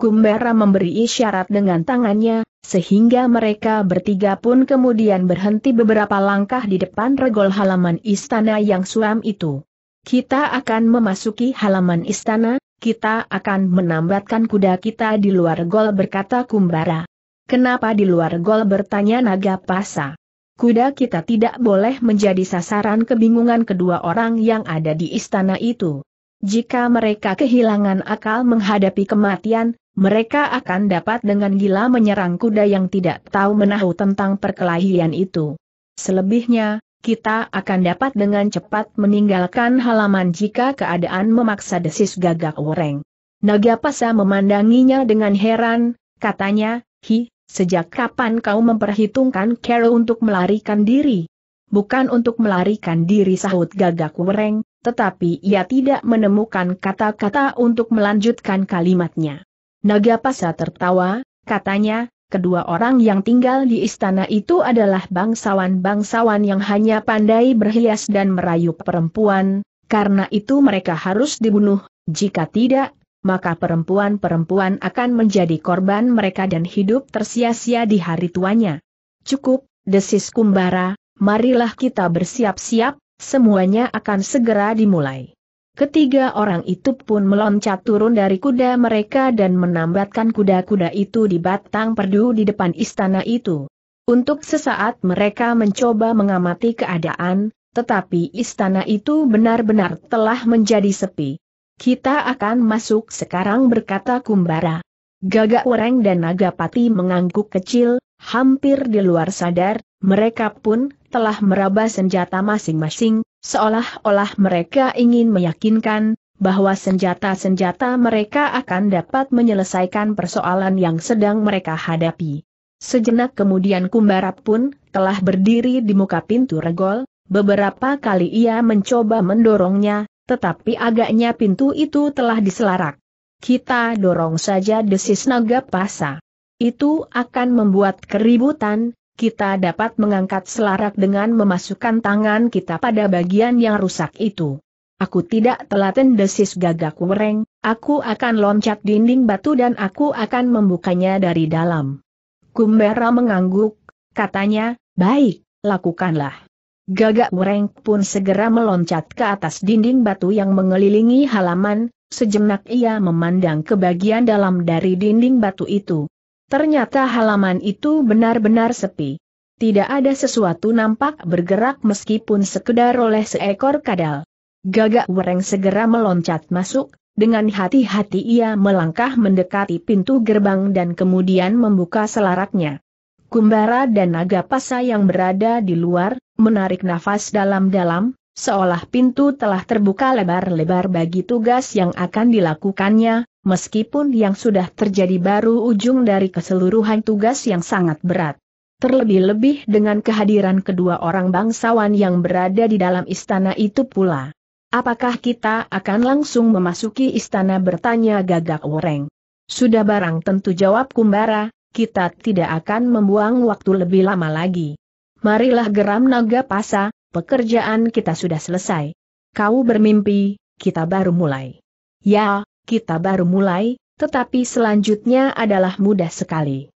Kumbara memberi isyarat dengan tangannya, sehingga mereka bertiga pun kemudian berhenti beberapa langkah di depan regol halaman istana yang suam itu. Kita akan memasuki halaman istana, kita akan menambatkan kuda kita di luar gol berkata Kumbara. Kenapa di luar gol bertanya naga pasa kuda kita tidak boleh menjadi sasaran kebingungan kedua orang yang ada di istana itu. Jika mereka kehilangan akal menghadapi kematian, mereka akan dapat dengan gila menyerang kuda yang tidak tahu menahu tentang perkelahian itu. Selebihnya, kita akan dapat dengan cepat meninggalkan halaman jika keadaan memaksa desis gagak woreng. Nagapasa memandanginya dengan heran, katanya, Hi, Sejak kapan kau memperhitungkan Carol untuk melarikan diri? Bukan untuk melarikan diri sahut gagak wereng, tetapi ia tidak menemukan kata-kata untuk melanjutkan kalimatnya. Naga Pasa tertawa, katanya, kedua orang yang tinggal di istana itu adalah bangsawan-bangsawan yang hanya pandai berhias dan merayu perempuan, karena itu mereka harus dibunuh, jika tidak, maka perempuan-perempuan akan menjadi korban mereka dan hidup tersia-sia di hari tuanya. Cukup, desis Kumbara, marilah kita bersiap-siap, semuanya akan segera dimulai. Ketiga orang itu pun meloncat turun dari kuda mereka dan menambatkan kuda-kuda itu di batang perdu di depan istana itu. Untuk sesaat mereka mencoba mengamati keadaan, tetapi istana itu benar-benar telah menjadi sepi. Kita akan masuk sekarang berkata Kumbara. Gagak Wereng dan Nagapati mengangguk kecil, hampir di luar sadar, mereka pun telah meraba senjata masing-masing, seolah-olah mereka ingin meyakinkan bahwa senjata-senjata mereka akan dapat menyelesaikan persoalan yang sedang mereka hadapi. Sejenak kemudian Kumbara pun telah berdiri di muka pintu regol, beberapa kali ia mencoba mendorongnya, tetapi agaknya pintu itu telah diselarak. Kita dorong saja desis naga pasa. Itu akan membuat keributan, kita dapat mengangkat selarak dengan memasukkan tangan kita pada bagian yang rusak itu. Aku tidak telaten desis gagak wereng, aku akan loncat dinding batu dan aku akan membukanya dari dalam. Kumbera mengangguk, katanya, baik, lakukanlah. Gagak Mureng pun segera meloncat ke atas dinding batu yang mengelilingi halaman, sejenak ia memandang ke bagian dalam dari dinding batu itu. Ternyata halaman itu benar-benar sepi. Tidak ada sesuatu nampak bergerak meskipun sekedar oleh seekor kadal. Gagak mureng segera meloncat masuk, dengan hati-hati ia melangkah mendekati pintu gerbang dan kemudian membuka selaraknya. Kumbara dan naga pasa yang berada di luar, menarik nafas dalam-dalam, seolah pintu telah terbuka lebar-lebar bagi tugas yang akan dilakukannya, meskipun yang sudah terjadi baru ujung dari keseluruhan tugas yang sangat berat. Terlebih-lebih dengan kehadiran kedua orang bangsawan yang berada di dalam istana itu pula. Apakah kita akan langsung memasuki istana bertanya gagak Woreng? Sudah barang tentu jawab Kumbara, kita tidak akan membuang waktu lebih lama lagi. Marilah geram naga pasa, pekerjaan kita sudah selesai. Kau bermimpi, kita baru mulai. Ya, kita baru mulai, tetapi selanjutnya adalah mudah sekali.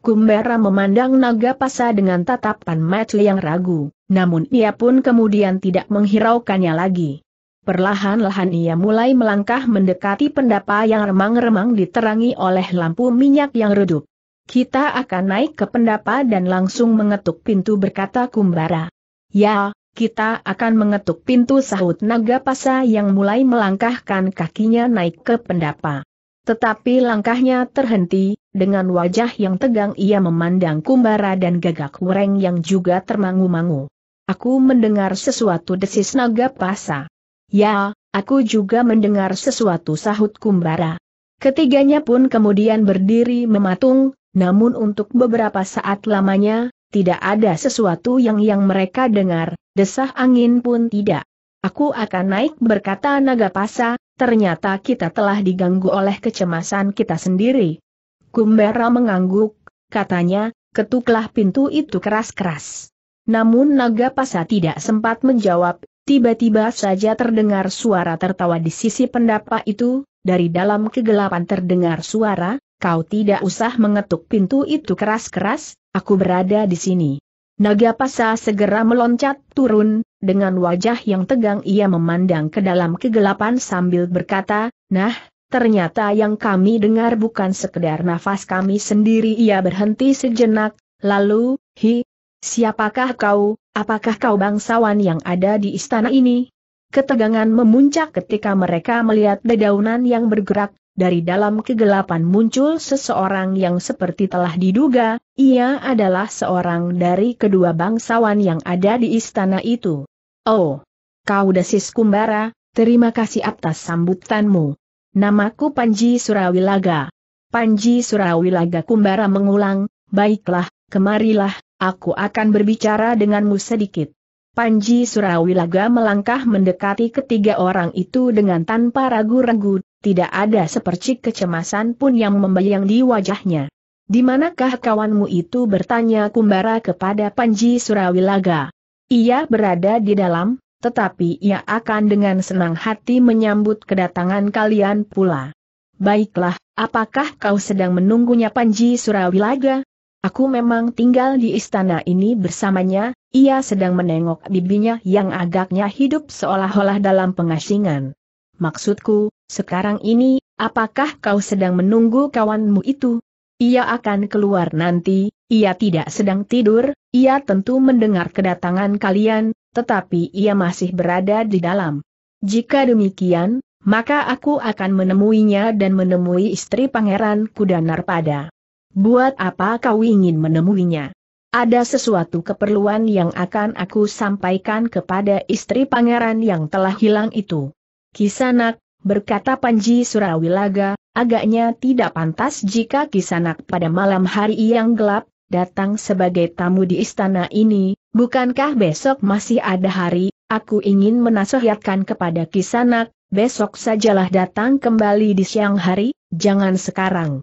Kumbara memandang naga pasa dengan tatapan mata yang ragu, namun ia pun kemudian tidak menghiraukannya lagi. Perlahan-lahan ia mulai melangkah mendekati pendapa yang remang-remang diterangi oleh lampu minyak yang redup. Kita akan naik ke pendapa dan langsung mengetuk pintu berkata Kumbara. Ya, kita akan mengetuk pintu sahut naga pasa yang mulai melangkahkan kakinya naik ke pendapa. Tetapi langkahnya terhenti, dengan wajah yang tegang ia memandang kumbara dan gagak wureng yang juga termangu-mangu. Aku mendengar sesuatu desis naga pasa. Ya, aku juga mendengar sesuatu sahut kumbara. Ketiganya pun kemudian berdiri mematung, namun untuk beberapa saat lamanya, tidak ada sesuatu yang yang mereka dengar, desah angin pun tidak. Aku akan naik berkata naga pasa, ternyata kita telah diganggu oleh kecemasan kita sendiri. Kumbera mengangguk, katanya, ketuklah pintu itu keras-keras. Namun naga pasa tidak sempat menjawab, tiba-tiba saja terdengar suara tertawa di sisi pendapa itu, dari dalam kegelapan terdengar suara, kau tidak usah mengetuk pintu itu keras-keras, aku berada di sini. Naga Pasa segera meloncat turun, dengan wajah yang tegang ia memandang ke dalam kegelapan sambil berkata, Nah, ternyata yang kami dengar bukan sekedar nafas kami sendiri ia berhenti sejenak, lalu, hi, siapakah kau, apakah kau bangsawan yang ada di istana ini? Ketegangan memuncak ketika mereka melihat dedaunan yang bergerak, dari dalam kegelapan muncul seseorang yang seperti telah diduga, ia adalah seorang dari kedua bangsawan yang ada di istana itu. Oh, kau desis kumbara, terima kasih atas sambutanmu. Namaku Panji Surawilaga. Panji Surawilaga kumbara mengulang, baiklah, kemarilah, aku akan berbicara denganmu sedikit. Panji Surawilaga melangkah mendekati ketiga orang itu dengan tanpa ragu-ragu, tidak ada sepercik kecemasan pun yang membayang di wajahnya. Di manakah kawanmu itu bertanya Kumbara kepada Panji Surawilaga. Ia berada di dalam, tetapi ia akan dengan senang hati menyambut kedatangan kalian pula. Baiklah, apakah kau sedang menunggunya Panji Surawilaga? Aku memang tinggal di istana ini bersamanya, ia sedang menengok bibinya yang agaknya hidup seolah-olah dalam pengasingan. Maksudku, sekarang ini, apakah kau sedang menunggu kawanmu itu? Ia akan keluar nanti, ia tidak sedang tidur, ia tentu mendengar kedatangan kalian, tetapi ia masih berada di dalam. Jika demikian, maka aku akan menemuinya dan menemui istri pangeran Kudanar pada. Buat apa kau ingin menemuinya? Ada sesuatu keperluan yang akan aku sampaikan kepada istri pangeran yang telah hilang itu. Kisanak, berkata Panji Surawilaga, agaknya tidak pantas jika Kisanak pada malam hari yang gelap, datang sebagai tamu di istana ini, bukankah besok masih ada hari, aku ingin menasihatkan kepada Kisanak, besok sajalah datang kembali di siang hari, jangan sekarang.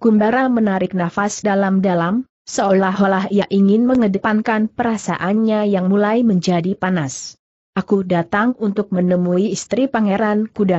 Kumbara menarik nafas dalam-dalam, seolah-olah ia ingin mengedepankan perasaannya yang mulai menjadi panas. Aku datang untuk menemui istri Pangeran Kuda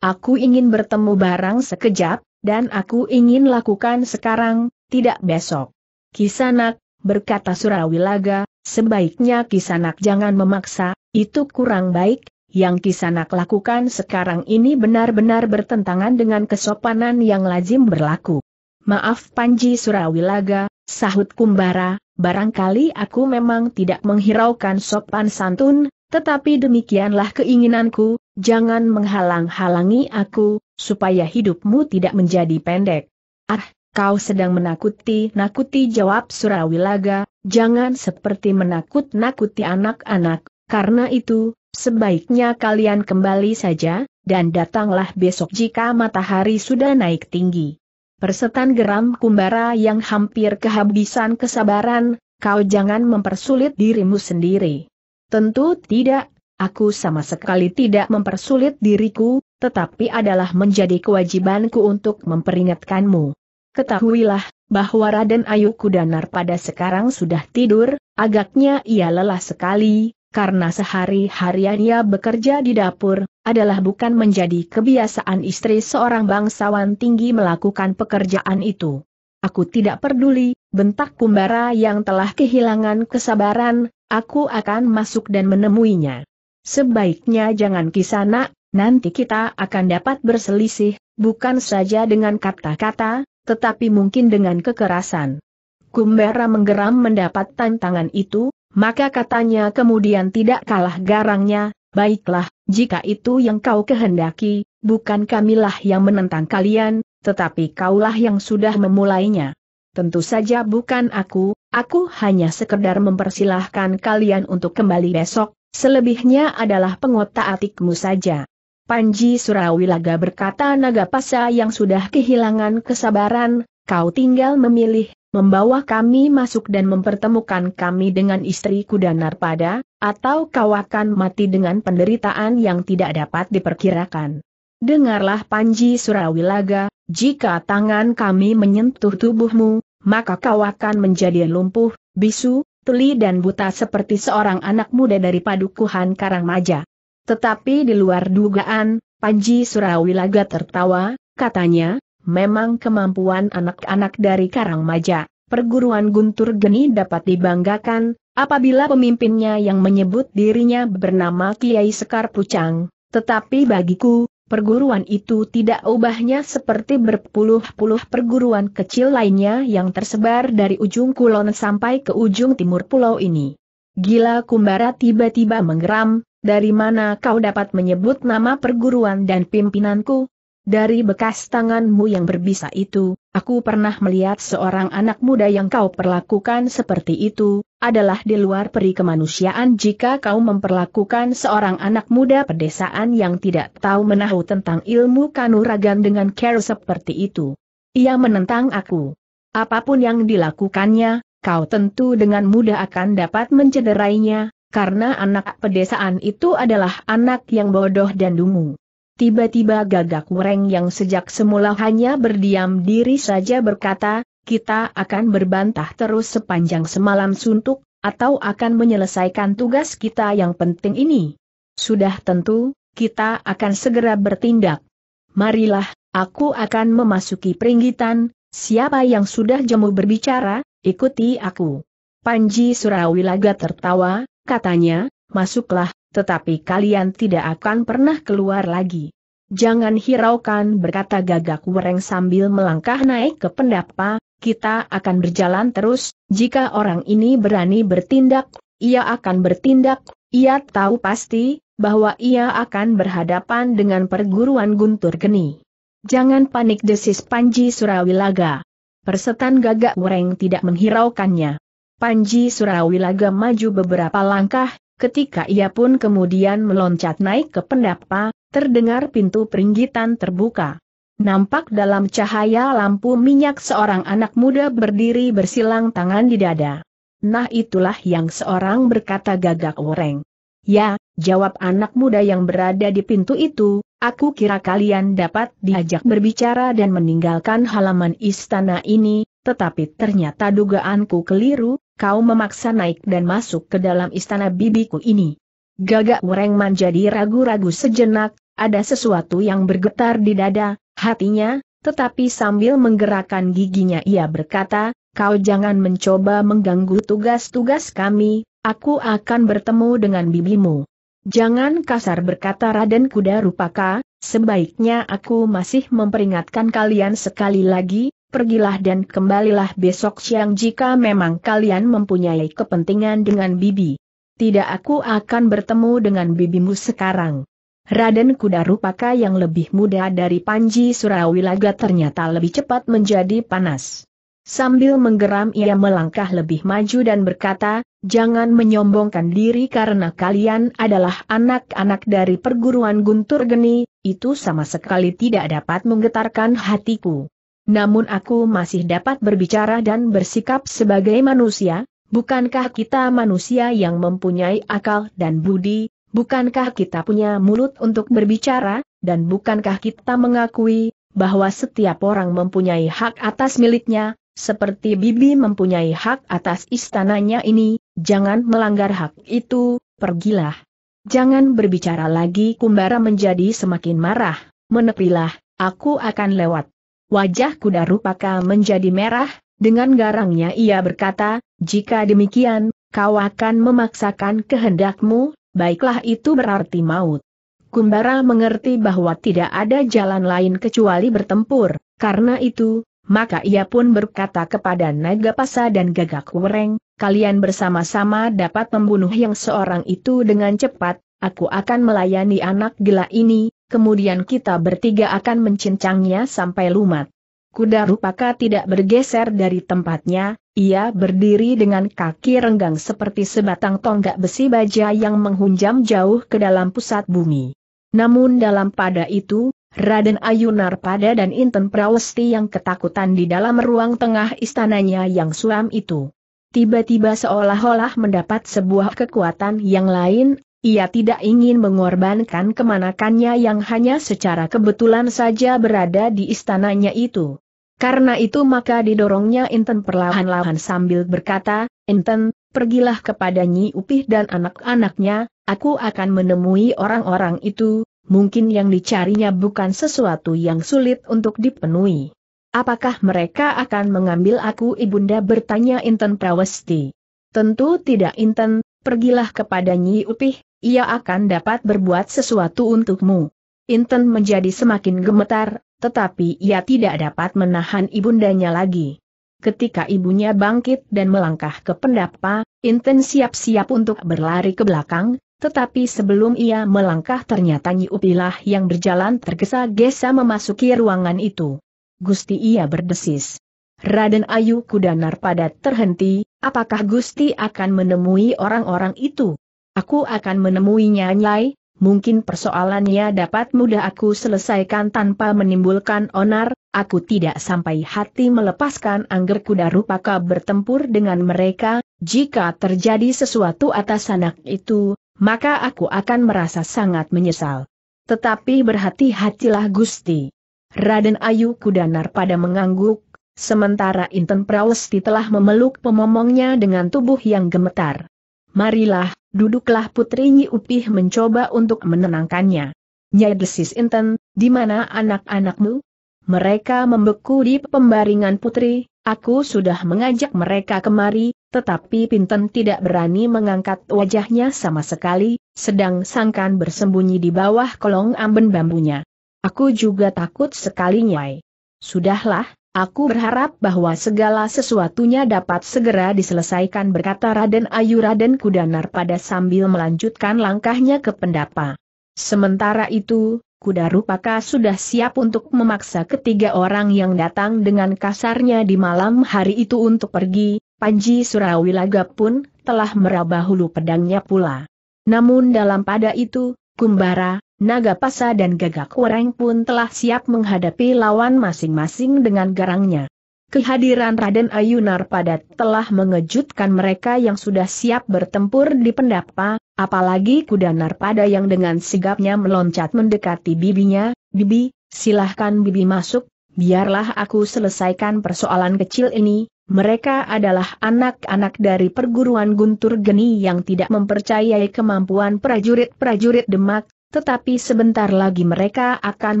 aku ingin bertemu barang sekejap, dan aku ingin lakukan sekarang, tidak besok. Kisanak, berkata Surawilaga, sebaiknya Kisanak jangan memaksa, itu kurang baik, yang Kisanak lakukan sekarang ini benar-benar bertentangan dengan kesopanan yang lazim berlaku. Maaf Panji Surawilaga, sahut Kumbara, barangkali aku memang tidak menghiraukan sopan santun, tetapi demikianlah keinginanku, jangan menghalang-halangi aku, supaya hidupmu tidak menjadi pendek. Ah, kau sedang menakuti-nakuti jawab Surawilaga, jangan seperti menakut-nakuti anak-anak, karena itu, sebaiknya kalian kembali saja, dan datanglah besok jika matahari sudah naik tinggi. Persetan geram kumbara yang hampir kehabisan kesabaran, kau jangan mempersulit dirimu sendiri. Tentu tidak, aku sama sekali tidak mempersulit diriku, tetapi adalah menjadi kewajibanku untuk memperingatkanmu. Ketahuilah, bahwa Raden Ayu Kudanar pada sekarang sudah tidur, agaknya ia lelah sekali, karena sehari-harian ia bekerja di dapur, adalah bukan menjadi kebiasaan istri seorang bangsawan tinggi melakukan pekerjaan itu. Aku tidak peduli, bentak kumbara yang telah kehilangan kesabaran, Aku akan masuk dan menemuinya. Sebaiknya jangan kisana, nanti kita akan dapat berselisih, bukan saja dengan kata-kata, tetapi mungkin dengan kekerasan. Kumbera menggeram mendapat tantangan itu, maka katanya kemudian tidak kalah garangnya, baiklah, jika itu yang kau kehendaki, bukan kamilah yang menentang kalian, tetapi kaulah yang sudah memulainya. Tentu saja bukan aku, Aku hanya sekedar mempersilahkan kalian untuk kembali besok, selebihnya adalah pengotak atikmu saja. Panji Surawilaga berkata Naga Pasa yang sudah kehilangan kesabaran, kau tinggal memilih, membawa kami masuk dan mempertemukan kami dengan istri kuda Narpada, atau kau akan mati dengan penderitaan yang tidak dapat diperkirakan. Dengarlah Panji Surawilaga, jika tangan kami menyentuh tubuhmu, maka kau akan menjadi lumpuh, bisu, tuli dan buta seperti seorang anak muda dari padukuhan Karangmaja. Tetapi di luar dugaan, Panji Surawilaga tertawa, katanya, memang kemampuan anak-anak dari Karangmaja, perguruan Guntur Geni dapat dibanggakan, apabila pemimpinnya yang menyebut dirinya bernama Kiai Sekar Pucang. Tetapi bagiku, Perguruan itu tidak ubahnya seperti berpuluh-puluh perguruan kecil lainnya yang tersebar dari ujung kulon sampai ke ujung timur pulau ini. Gila Kumbara tiba-tiba menggeram, dari mana kau dapat menyebut nama perguruan dan pimpinanku? Dari bekas tanganmu yang berbisa itu, Aku pernah melihat seorang anak muda yang kau perlakukan seperti itu, adalah di luar peri kemanusiaan jika kau memperlakukan seorang anak muda pedesaan yang tidak tahu menahu tentang ilmu kanuragan dengan care seperti itu. Ia menentang aku. Apapun yang dilakukannya, kau tentu dengan mudah akan dapat mencederainya, karena anak pedesaan itu adalah anak yang bodoh dan dungu. Tiba-tiba gagak wereng yang sejak semula hanya berdiam diri saja berkata, kita akan berbantah terus sepanjang semalam suntuk, atau akan menyelesaikan tugas kita yang penting ini. Sudah tentu, kita akan segera bertindak. Marilah, aku akan memasuki peringgitan, siapa yang sudah jemu berbicara, ikuti aku. Panji Surawilaga tertawa, katanya, masuklah, tetapi kalian tidak akan pernah keluar lagi. Jangan hiraukan berkata gagak wereng sambil melangkah naik ke pendapa, kita akan berjalan terus, jika orang ini berani bertindak, ia akan bertindak, ia tahu pasti, bahwa ia akan berhadapan dengan perguruan Guntur Geni. Jangan panik desis Panji Surawilaga. Persetan gagak wereng tidak menghiraukannya. Panji Surawilaga maju beberapa langkah, Ketika ia pun kemudian meloncat naik ke pendapa, terdengar pintu peringgitan terbuka. Nampak dalam cahaya lampu minyak seorang anak muda berdiri bersilang tangan di dada. Nah itulah yang seorang berkata gagak woreng. Ya, jawab anak muda yang berada di pintu itu, aku kira kalian dapat diajak berbicara dan meninggalkan halaman istana ini, tetapi ternyata dugaanku keliru, kau memaksa naik dan masuk ke dalam istana bibiku ini. Gagak Wureng jadi ragu-ragu sejenak, ada sesuatu yang bergetar di dada, hatinya, tetapi sambil menggerakkan giginya ia berkata, kau jangan mencoba mengganggu tugas-tugas kami, aku akan bertemu dengan bibimu. Jangan kasar berkata Raden Kuda Rupaka, sebaiknya aku masih memperingatkan kalian sekali lagi, pergilah dan kembalilah besok siang jika memang kalian mempunyai kepentingan dengan bibi. Tidak aku akan bertemu dengan bibimu sekarang. Raden Kuda Rupaka yang lebih muda dari Panji Surawilaga ternyata lebih cepat menjadi panas. Sambil menggeram ia melangkah lebih maju dan berkata, jangan menyombongkan diri karena kalian adalah anak-anak dari perguruan Guntur Geni, itu sama sekali tidak dapat menggetarkan hatiku. Namun aku masih dapat berbicara dan bersikap sebagai manusia, bukankah kita manusia yang mempunyai akal dan budi, bukankah kita punya mulut untuk berbicara, dan bukankah kita mengakui bahwa setiap orang mempunyai hak atas miliknya, seperti Bibi mempunyai hak atas istananya ini, jangan melanggar hak itu, pergilah. Jangan berbicara lagi Kumbara menjadi semakin marah, menepilah, aku akan lewat wajah kuda rupaka menjadi merah, dengan garangnya ia berkata, jika demikian, kau akan memaksakan kehendakmu, baiklah itu berarti maut. Kumbara mengerti bahwa tidak ada jalan lain kecuali bertempur, karena itu, maka ia pun berkata kepada Naga Pasa dan Gagak Wereng, kalian bersama-sama dapat membunuh yang seorang itu dengan cepat, aku akan melayani anak gila ini, kemudian kita bertiga akan mencincangnya sampai lumat. Kuda rupaka tidak bergeser dari tempatnya, ia berdiri dengan kaki renggang seperti sebatang tonggak besi baja yang menghunjam jauh ke dalam pusat bumi. Namun dalam pada itu, Raden Ayunar pada dan Inten Prawesti yang ketakutan di dalam ruang tengah istananya yang suam itu. Tiba-tiba seolah-olah mendapat sebuah kekuatan yang lain, ia tidak ingin mengorbankan kemanakannya yang hanya secara kebetulan saja berada di istananya itu. Karena itu maka didorongnya Inten perlahan-lahan sambil berkata, Inten, pergilah kepada Nyi Upih dan anak-anaknya, aku akan menemui orang-orang itu, mungkin yang dicarinya bukan sesuatu yang sulit untuk dipenuhi. Apakah mereka akan mengambil aku ibunda bertanya Inten Prawesti. Tentu tidak Inten, pergilah kepada Nyi Upih, ia akan dapat berbuat sesuatu untukmu. Inten menjadi semakin gemetar, tetapi ia tidak dapat menahan ibundanya lagi. Ketika ibunya bangkit dan melangkah ke pendapa, Inten siap-siap untuk berlari ke belakang, tetapi sebelum ia melangkah ternyata Nyiupilah yang berjalan tergesa-gesa memasuki ruangan itu. Gusti ia berdesis. Raden Ayu Kudanar padat terhenti, apakah Gusti akan menemui orang-orang itu? Aku akan menemuinya Nyai, mungkin persoalannya dapat mudah aku selesaikan tanpa menimbulkan onar, aku tidak sampai hati melepaskan angger kuda rupaka bertempur dengan mereka, jika terjadi sesuatu atas anak itu, maka aku akan merasa sangat menyesal. Tetapi berhati-hatilah Gusti. Raden Ayu Kudanar pada mengangguk, sementara Inten Prawesti telah memeluk pemomongnya dengan tubuh yang gemetar marilah, duduklah Putri Nyi Upih mencoba untuk menenangkannya. Nyai Desis Inten, di mana anak-anakmu? Mereka membeku di pembaringan Putri, aku sudah mengajak mereka kemari, tetapi Pinten tidak berani mengangkat wajahnya sama sekali, sedang sangkan bersembunyi di bawah kolong amben bambunya. Aku juga takut sekali Nyai. Sudahlah, Aku berharap bahwa segala sesuatunya dapat segera diselesaikan berkata Raden Ayu Raden Kudanar pada sambil melanjutkan langkahnya ke pendapa. Sementara itu, kuda rupaka sudah siap untuk memaksa ketiga orang yang datang dengan kasarnya di malam hari itu untuk pergi, Panji Surawilaga pun telah meraba hulu pedangnya pula. Namun dalam pada itu, Kumbara, Naga Pasa dan Gagak Wereng pun telah siap menghadapi lawan masing-masing dengan garangnya. Kehadiran Raden Ayunar Padat telah mengejutkan mereka yang sudah siap bertempur di pendapa, apalagi kuda Narpada yang dengan sigapnya meloncat mendekati bibinya, Bibi, silahkan Bibi masuk, biarlah aku selesaikan persoalan kecil ini, mereka adalah anak-anak dari perguruan Guntur Geni yang tidak mempercayai kemampuan prajurit-prajurit Demak, tetapi sebentar lagi mereka akan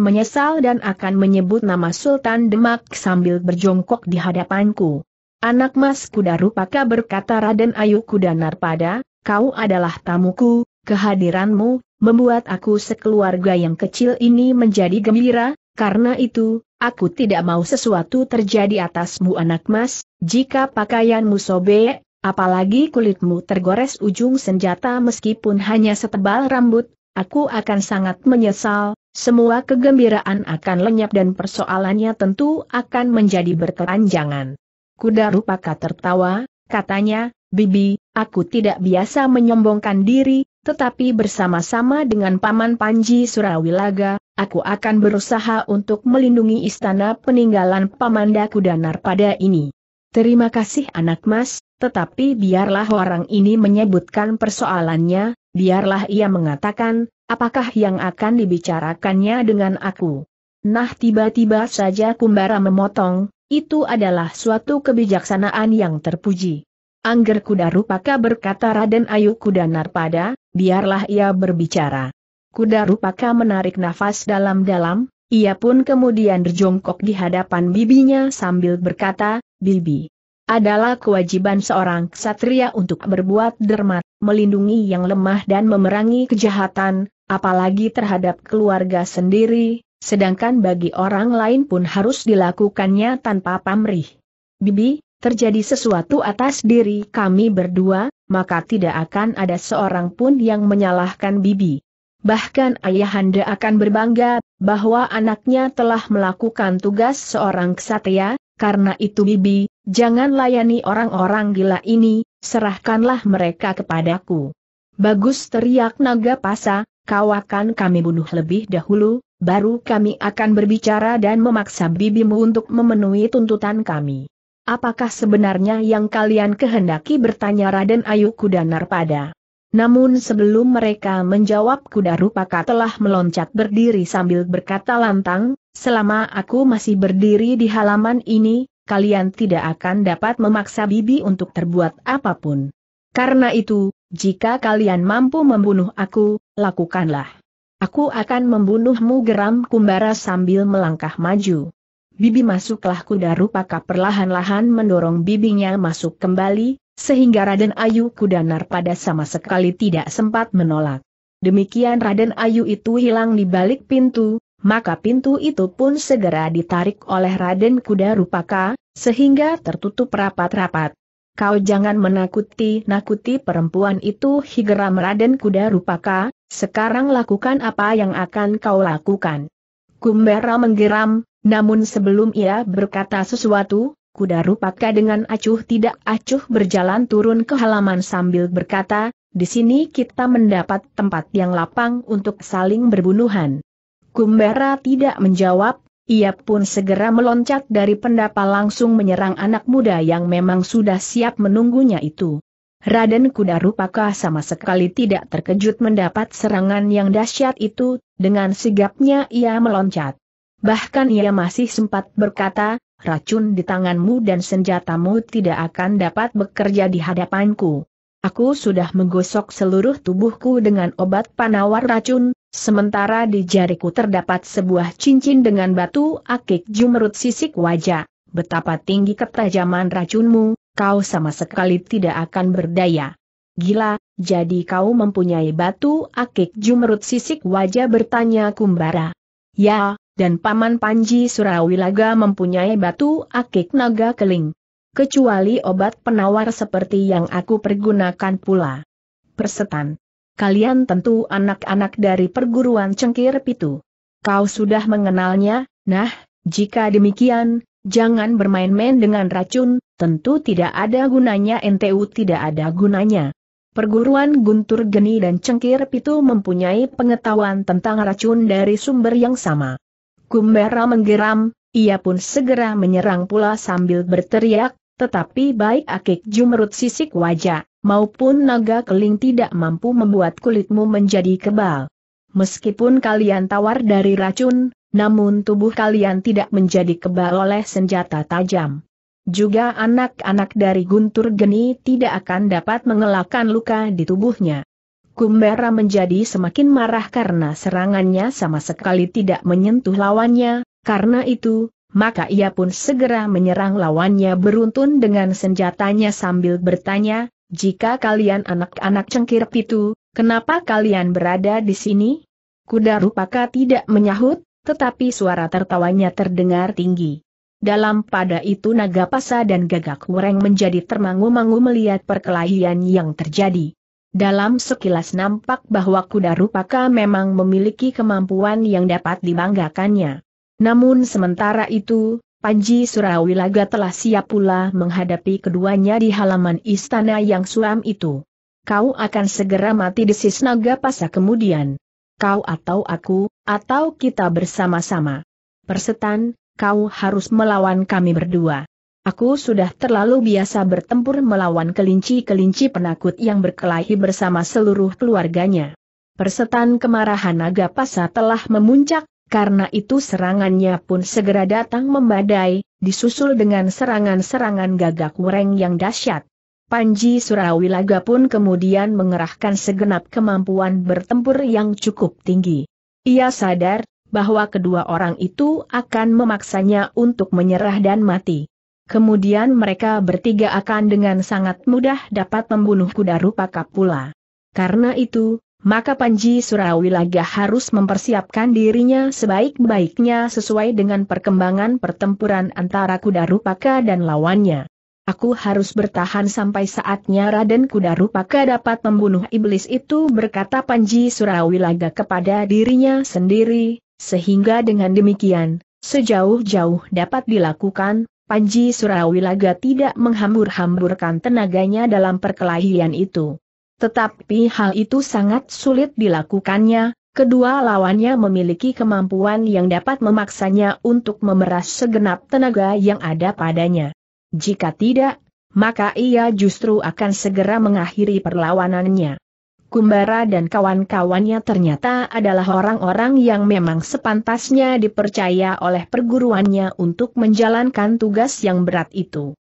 menyesal dan akan menyebut nama Sultan Demak sambil berjongkok di hadapanku. Anak mas kuda rupaka berkata Raden Ayu Kuda Narpada, kau adalah tamuku, kehadiranmu, membuat aku sekeluarga yang kecil ini menjadi gembira, karena itu, aku tidak mau sesuatu terjadi atasmu anak mas, jika pakaianmu sobek, apalagi kulitmu tergores ujung senjata meskipun hanya setebal rambut, aku akan sangat menyesal, semua kegembiraan akan lenyap dan persoalannya tentu akan menjadi berkelanjangan. Kuda Rupaka tertawa, katanya, Bibi, aku tidak biasa menyombongkan diri, tetapi bersama-sama dengan Paman Panji Surawilaga, aku akan berusaha untuk melindungi istana peninggalan Pamanda Kudanar pada ini. Terima kasih anak mas, tetapi biarlah orang ini menyebutkan persoalannya, Biarlah ia mengatakan, apakah yang akan dibicarakannya dengan aku. Nah tiba-tiba saja Kumbara memotong, itu adalah suatu kebijaksanaan yang terpuji. Angger kuda rupaka berkata Raden Ayu kuda narpada, biarlah ia berbicara. Kuda rupaka menarik nafas dalam-dalam, ia pun kemudian berjongkok di hadapan bibinya sambil berkata, Bibi, adalah kewajiban seorang ksatria untuk berbuat dermat, melindungi yang lemah dan memerangi kejahatan, apalagi terhadap keluarga sendiri, sedangkan bagi orang lain pun harus dilakukannya tanpa pamrih. Bibi, terjadi sesuatu atas diri kami berdua, maka tidak akan ada seorang pun yang menyalahkan Bibi. Bahkan ayahanda akan berbangga bahwa anaknya telah melakukan tugas seorang ksatria, karena itu Bibi, Jangan layani orang-orang gila ini, serahkanlah mereka kepadaku. Bagus teriak naga pasa, kau akan kami bunuh lebih dahulu, baru kami akan berbicara dan memaksa bibimu untuk memenuhi tuntutan kami. Apakah sebenarnya yang kalian kehendaki bertanya Raden Ayu Kuda pada? Namun sebelum mereka menjawab kuda rupaka telah meloncat berdiri sambil berkata lantang, selama aku masih berdiri di halaman ini, kalian tidak akan dapat memaksa bibi untuk terbuat apapun. Karena itu, jika kalian mampu membunuh aku, lakukanlah. Aku akan membunuhmu geram kumbara sambil melangkah maju. Bibi masuklah kuda rupaka perlahan-lahan mendorong bibinya masuk kembali, sehingga Raden Ayu Kudanar pada sama sekali tidak sempat menolak. Demikian Raden Ayu itu hilang di balik pintu, maka pintu itu pun segera ditarik oleh Raden Kuda Rupaka, sehingga tertutup rapat-rapat. Kau jangan menakuti-nakuti perempuan itu higeram Raden Kuda Rupaka, sekarang lakukan apa yang akan kau lakukan. Kumbera menggeram, namun sebelum ia berkata sesuatu, Kuda Rupaka dengan acuh tidak acuh berjalan turun ke halaman sambil berkata, di sini kita mendapat tempat yang lapang untuk saling berbunuhan. Kumbara tidak menjawab, ia pun segera meloncat dari pendapa langsung menyerang anak muda yang memang sudah siap menunggunya itu. Raden Kuda Rupakah sama sekali tidak terkejut mendapat serangan yang dahsyat itu, dengan sigapnya ia meloncat. Bahkan ia masih sempat berkata, racun di tanganmu dan senjatamu tidak akan dapat bekerja di hadapanku. Aku sudah menggosok seluruh tubuhku dengan obat panawar racun, sementara di jariku terdapat sebuah cincin dengan batu akik jumrut sisik wajah. Betapa tinggi ketajaman racunmu, kau sama sekali tidak akan berdaya. Gila, jadi kau mempunyai batu akik jumrut sisik wajah bertanya Kumbara. Ya, dan Paman Panji Surawilaga mempunyai batu akik naga keling kecuali obat penawar seperti yang aku pergunakan pula. Persetan. Kalian tentu anak-anak dari perguruan cengkir pitu. Kau sudah mengenalnya, nah, jika demikian, jangan bermain-main dengan racun, tentu tidak ada gunanya NTU tidak ada gunanya. Perguruan Guntur Geni dan Cengkir Pitu mempunyai pengetahuan tentang racun dari sumber yang sama. Kumbera menggeram, ia pun segera menyerang pula sambil berteriak, tetapi baik akik jumrut sisik wajah, maupun naga keling tidak mampu membuat kulitmu menjadi kebal. Meskipun kalian tawar dari racun, namun tubuh kalian tidak menjadi kebal oleh senjata tajam. Juga anak-anak dari guntur geni tidak akan dapat mengelakkan luka di tubuhnya. Kumbara menjadi semakin marah karena serangannya sama sekali tidak menyentuh lawannya, karena itu, maka ia pun segera menyerang lawannya beruntun dengan senjatanya sambil bertanya, jika kalian anak-anak cengkir pitu, kenapa kalian berada di sini? Kuda rupaka tidak menyahut, tetapi suara tertawanya terdengar tinggi. Dalam pada itu naga pasa dan gagak wereng menjadi termangu-mangu melihat perkelahian yang terjadi. Dalam sekilas nampak bahwa kuda rupaka memang memiliki kemampuan yang dapat dibanggakannya. Namun sementara itu, Panji Surawilaga telah siap pula menghadapi keduanya di halaman istana yang suram itu. Kau akan segera mati di naga Pasa kemudian. Kau atau aku, atau kita bersama-sama. Persetan, kau harus melawan kami berdua. Aku sudah terlalu biasa bertempur melawan kelinci-kelinci penakut yang berkelahi bersama seluruh keluarganya. Persetan kemarahan naga pasa telah memuncak, karena itu serangannya pun segera datang membadai, disusul dengan serangan-serangan gagak wereng yang dahsyat. Panji Surawilaga pun kemudian mengerahkan segenap kemampuan bertempur yang cukup tinggi. Ia sadar, bahwa kedua orang itu akan memaksanya untuk menyerah dan mati. Kemudian mereka bertiga akan dengan sangat mudah dapat membunuh kuda rupa kapula. Karena itu, maka Panji Surawilaga harus mempersiapkan dirinya sebaik-baiknya sesuai dengan perkembangan pertempuran antara Kudarupaka dan lawannya. Aku harus bertahan sampai saatnya Raden Kudarupaka dapat membunuh iblis itu berkata Panji Surawilaga kepada dirinya sendiri, sehingga dengan demikian, sejauh-jauh dapat dilakukan, Panji Surawilaga tidak menghambur-hamburkan tenaganya dalam perkelahian itu. Tetapi hal itu sangat sulit dilakukannya, kedua lawannya memiliki kemampuan yang dapat memaksanya untuk memeras segenap tenaga yang ada padanya. Jika tidak, maka ia justru akan segera mengakhiri perlawanannya. Kumbara dan kawan-kawannya ternyata adalah orang-orang yang memang sepantasnya dipercaya oleh perguruannya untuk menjalankan tugas yang berat itu.